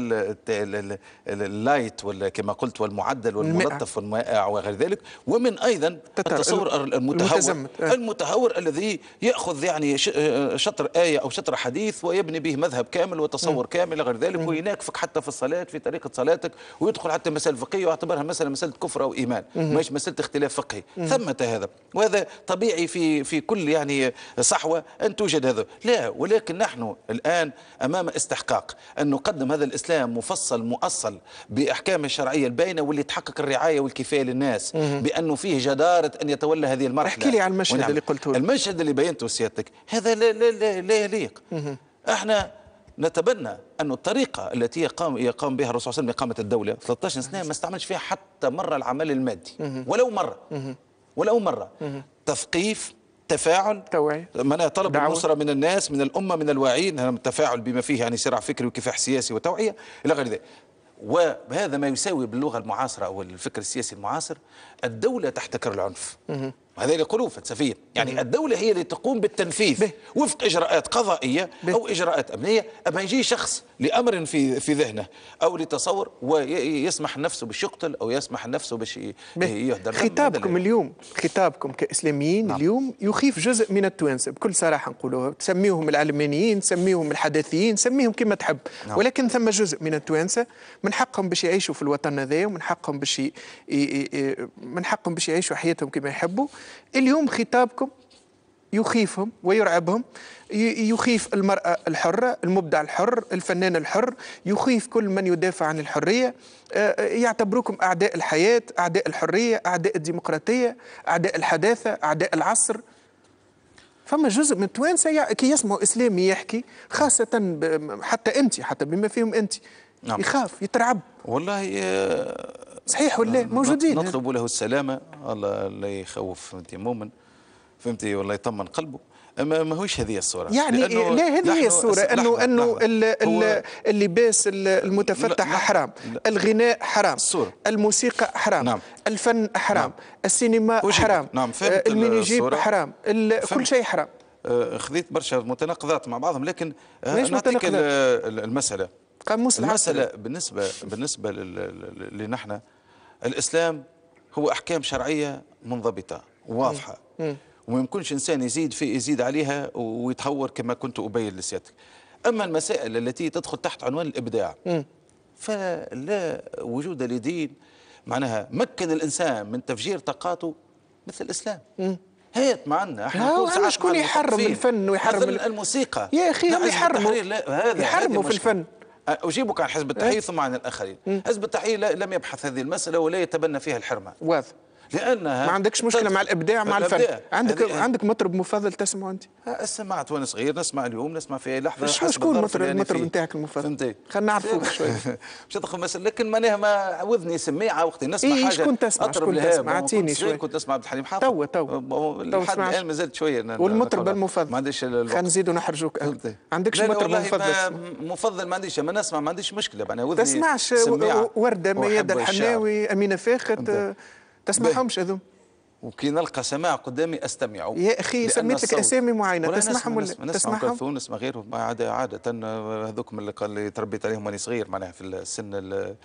اللايت ولا كما قلت والمعدل والملطف والمائع وغير ذلك ومن أيضا التصور المتهور آه. المتهور الذي يأخذ يعني آه، شطر آية أو شطر حديث ويبني به مذهب كامل وتصور م. كامل غير ذلك م. ويناكفك حتى في الصلاة في طريقة صلاتك ويدخل حتى مسألة فقهية ويعتبرها مثلا مسألة كفر أو إيمان مش مسألة اختلاف فقهي ثمة هذا وهذا طبيعي في في كل يعني صحوة أن توجد هذا لا ولكن نحن الآن أمام استحقاق أن نقدم هذا الإسلام مفصل مؤصل بأحكامه الشرعية الباينة واللي تحقق الرعاية والكفاية للناس بأنه فيه جدارة أن يتولى هذه المرحلة احكي لي عن المشهد ونعم. اللي قلته المشهد اللي بينته سيادتك هذا لا, لا, لا, لا يليق احنا نتبنى أن الطريقة التي يقام, يقام بها الرسول صلى الله عليه وسلم إقامة الدولة 13 سنة ما استعملش فيها حتى مرة العمل المادي ولو مرة ولو مرة تثقيف تفاعل توعية من طلب دعوة. النصرة من الناس من الأمة من الواعين التفاعل بما فيه يعني صراع فكري وكفاح سياسي وتوعية إلى غير ذلك وهذا ما يساوي باللغة المعاصرة أو الفكر السياسي المعاصر الدولة تحتكر العنف وهذا يقولون فلسفيا يعني الدولة هي اللي تقوم بالتنفيذ به. وفق إجراءات قضائية به. أو إجراءات أمنية أما يجي شخص لأمر في في ذهنه أو لتصور ويسمح نفسه باش يقتل أو يسمح نفسه باش يهدر خطابكم نعم. اليوم خطابكم كإسلاميين نعم. اليوم يخيف جزء من التوانسة بكل صراحة نقولوها تسميهم العلمانيين تسميهم الحداثيين سميهم كما تحب نعم. ولكن ثم جزء من التوانسة من حقهم باش يعيشوا في الوطن هذا ومن حقهم باش ي... من حقهم باش يعيشوا حياتهم كما يحبوا اليوم خطابكم يخيفهم ويرعبهم يخيف المرأة الحرة المبدع الحر الفنان الحر يخيف كل من يدافع عن الحرية آه، آه، يعتبروكم أعداء الحياة أعداء الحرية أعداء الديمقراطية أعداء الحداثة أعداء العصر فما جزء من التوانسة كي يسمعوا إسلامي يحكي خاصة حتى أنت حتى بما فيهم أنت نعم. يخاف يترعب والله آه، صحيح ولا موجودين نطلب له السلامه الله لا يخوف فهمتي مؤمن فهمتي والله يطمن قلبه ما ماهوش هذه الصوره يعني لا هذه هي الصوره انه انه اللباس المتفتح لا حرام لا الغناء حرام الصورة الموسيقى حرام نعم الفن حرام نعم السينما حرام نعم آه، المينيجيب حرام كل شيء حرام آه، خذيت برشا متناقضات مع بعضهم لكن آه، نعطيك المساله قاموس المساله بالنسبه بالنسبه اللي نحن الإسلام هو أحكام شرعية منضبطة واضحة وما يمكنش إنسان يزيد في يزيد عليها ويتهور كما كنت أبين لسيادتك أما المسائل التي تدخل تحت عنوان الإبداع فلا وجود لدين معناها مكن الإنسان من تفجير طاقاته مثل الإسلام هيت معنا احنا شكون يحرم الفن ويحرم الموسيقى يا اخي هم نعم، يحرموا يحرموا في الفن أجيبك عن حزب التحرير ثم عن الآخرين حزب التحرير لم يبحث هذه المسألة ولا يتبنى فيها الحرمان واضح لانها ما عندكش مشكله مع الابداع مع الفن عندك يعني عندك مطرب مفضل تسمعه انت سمعت وانا صغير نسمع اليوم نسمع في اي لحظه شكون المطرب المطرب نتاعك المفضل فهمتي خلينا نعرفوك شوي *laughs* مش ندخل مثلا لكن معناها ما وذني سماعه وقت نسمع إيه حاجه شكون تسمع شكون تسمع اعطيني شوي كنت اسمع عبد الحليم حافظ تو تو لحد الان مازلت شويه والمطرب المفضل ما عنديش خلينا نزيدوا نحرجوك عندكش مطرب مفضل مفضل ما عنديش ما نسمع ما عنديش مشكله معناها وذني تسمعش ورده ميادة الحناوي امينه فاخت تسمعهمش هذو وكي نلقى سماع قدامي استمع يا اخي سميت لك اسامي معينه تسمعهم ولا تسمعهم نسمع كلثوم نسمع غيرهم عاده عاده هذوك اللي تربيت عليهم وانا صغير معناها في السن اللي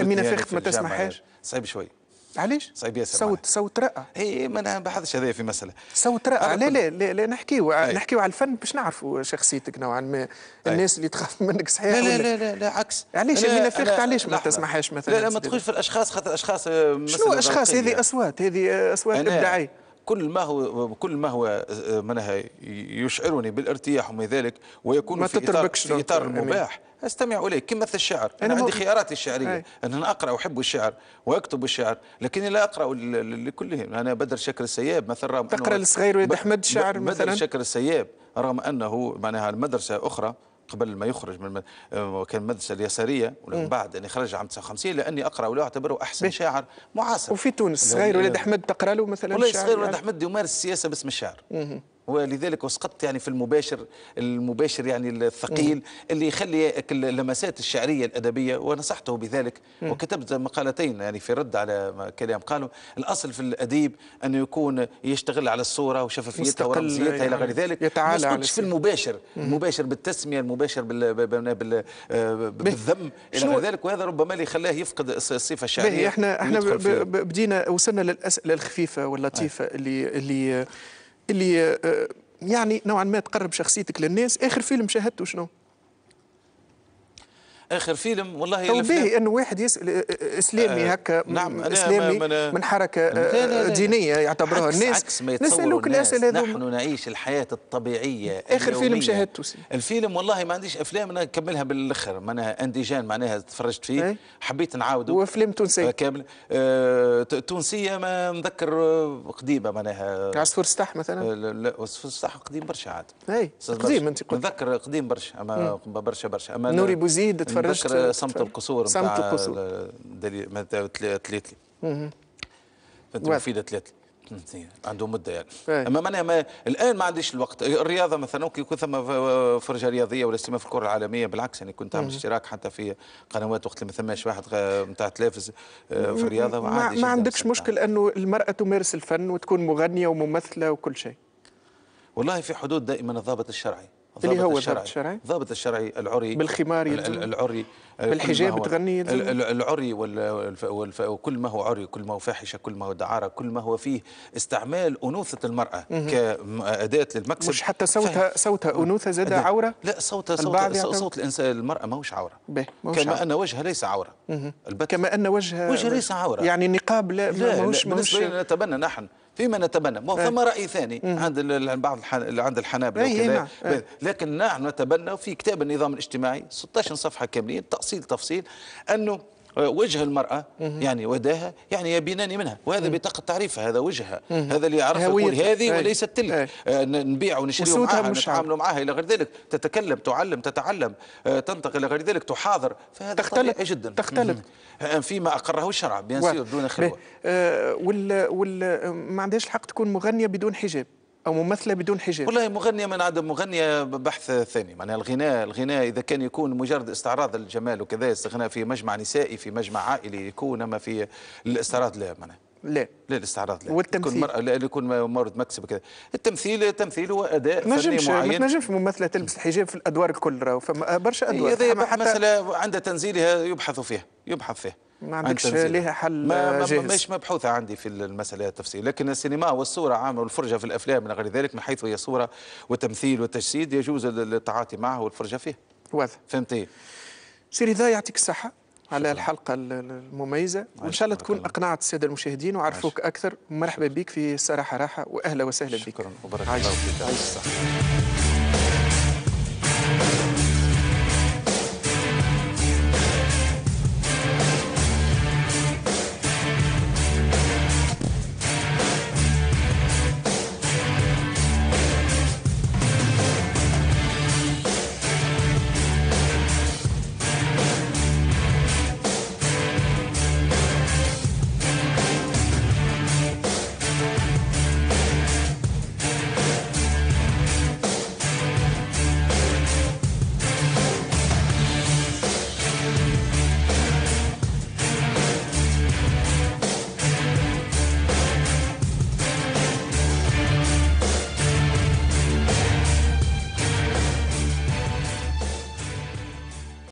امينه فخت ما تسمعهاش صعيب شوي علاش؟ صعيب ياسر صوت صوت رأى اي إيه، ما انا بحثش هذايا في مساله صوت رأى لا لا لا, لا نحكيو نحكيو على الفن باش نعرفوا شخصيتك نوعا ما الناس اللي تخاف *laughs* منك صحيح لا لا لا لا, لا عكس علاش اللي فيخت علاش ما تسمعهاش مثلا لا لا ما تدخلش في الاشخاص خاطر الاشخاص آه، شنو اشخاص هذه اصوات هذه آه، اصوات ابداعيه كل ما هو كل ما هو آه، منها يشعرني بالارتياح وما ذلك ويكون في اطار, في إطار المباح استمع اليه كما الشعر انا, أنا عندي خياراتي الشعريه أي. ان انا اقرا واحب الشعر واكتب الشعر لكني لا اقرا لكلهم انا بدر شكر السياب مثلا تقرا للصغير ولد احمد شعر مثلا بدر شكر السياب رغم انه معناها المدرسه اخرى قبل ما يخرج من آه، كان المدرسه اليساريه ومن بعد اني خرج عام 59 لاني اقرا ولا اعتبره احسن بيه. شاعر معاصر وفي تونس صغير ولد احمد تقرا له مثلا والله صغير ولد يعني؟ احمد يمارس السياسه باسم الشعر مم. ولذلك وسقطت يعني في المباشر المباشر يعني الثقيل مم. اللي يخلي اللمسات الشعريه الادبيه ونصحته بذلك مم. وكتبت مقالتين يعني في رد على كلام قالوا الاصل في الاديب انه يكون يشتغل على الصوره وشفافيتها ورمزيتها الى غير يعني ذلك يتعالى ما في المباشر مم. المباشر بالتسميه المباشر بال... بالذم الى غير ذلك وهذا ربما اللي خلاه يفقد الصفه الشعريه احنا احنا بدينا وصلنا للاسئله الخفيفه واللطيفه اللي اللي اللي آه، يعني نوعا ما تقرب شخصيتك للناس اخر فيلم شاهدته شنو؟ اخر فيلم والله توبيه انه واحد يسال اسلامي آه، هكا نعم اسلامي من, من حركه آه، لا لا لا دينيه يعتبرها الناس نسالوك الاسئله هذو نحن نعيش الحياه الطبيعيه اخر فيلم شاهدته الفيلم والله ما عنديش افلام انا نكملها بالاخر معناها انديجان معناها تفرجت فيه إيه. حبيت نعاوده وافلام تونسيه آه، كامل آه تونسيه ما نذكر قديمه معناها عصفور السطح مثلا لا, عصفور السطح قديم برشا عاد اي قديم انت قلت نذكر قديم برشا اما إيه. برشا برشا اما نوري بوزيد اتفرجت صمت القصور صمت القصور تلاتلي مفيدة تلاتلي عنده مده يعني إيه. اما معناها ما الان ما عنديش الوقت الرياضه مثلا كي يكون ثم فرجه رياضيه ولا في الكره العالميه بالعكس يعني كنت عامل اشتراك حتى في قنوات وقت اللي ما ثماش واحد نتاع آه، تلافز آه، في الرياضه ما, ما عندكش مشكل انه المراه تمارس الفن وتكون مغنيه وممثله وكل شيء والله في حدود دائما الضابط الشرعي اللي هو الشرعي. الشرعي ضابط الشرعي العري بالخمار العري بالحجاب تغني العري وكل ما هو عري كل ما هو فاحشه كل ما هو دعاره كل ما هو فيه استعمال انوثه المراه كاداه للمكسب مش حتى صوتها صوتها انوثه زاد عوره لا صوتها صوت صوت الانسان المراه ماهوش عوره ماهوش كما عورة. ان وجهها ليس عوره كما ان وجهها وجهها ليس عوره يعني النقاب لا, لا ماهوش ماهوش نتبنى نحن فيما نتبنى ما إيه. ثم راي ثاني عند بعض عند الحنابله إيه، نعم. إيه. لكن نحن نتبنى في كتاب النظام الاجتماعي 16 صفحه كاملين تاصيل تفصيل انه وجه المرأة يعني وداها يعني يبينني منها وهذا بطاقة تعريفها هذا وجهها هذا اللي يعرفها يقول هذه إيه. وليست تلك إيه. آه، نبيع ونشري معها نتعامل معها إلى غير ذلك تتكلم تعلم تتعلم آه، تنطق إلى غير ذلك تحاضر فهذا تختلف جدا تختلف آه، فيما أقره الشرع بيان دون خلوة وال وال ما عندهاش الحق تكون مغنية بدون حجاب او ممثله بدون حجاب والله مغنيه من عدم مغنيه بحث ثاني معناها الغناء الغناء اذا كان يكون مجرد استعراض الجمال وكذا استغناء في مجمع نسائي في مجمع عائلي يكون اما في الاستعراض لا معناها لا لا الاستعراض لا والتمثيل يكون لا يكون مورد مكسب كذا التمثيل تمثيل هو اداء نجمش فني معين ما تنجمش ممثله تلبس الحجاب في الادوار الكل راهو فما برشا ادوار هذا مساله عند تنزيلها يبحث فيها يبحث فيها ما عندكش لها حل ما جاهز مش مبحوثه عندي في المساله التفصيل لكن السينما والصوره عامه والفرجه في الافلام من غير ذلك من حيث هي صوره وتمثيل وتجسيد يجوز التعاطي معها والفرجه فيه واضح فهمتي سيري ذا يعطيك الصحه على الحلقة المميزة وإن شاء الله تكون أقنعت السادة المشاهدين وعرفوك أكثر مرحبا بك في صراحة راحة وأهلا وسهلا بك شكرا وبارك الله فيك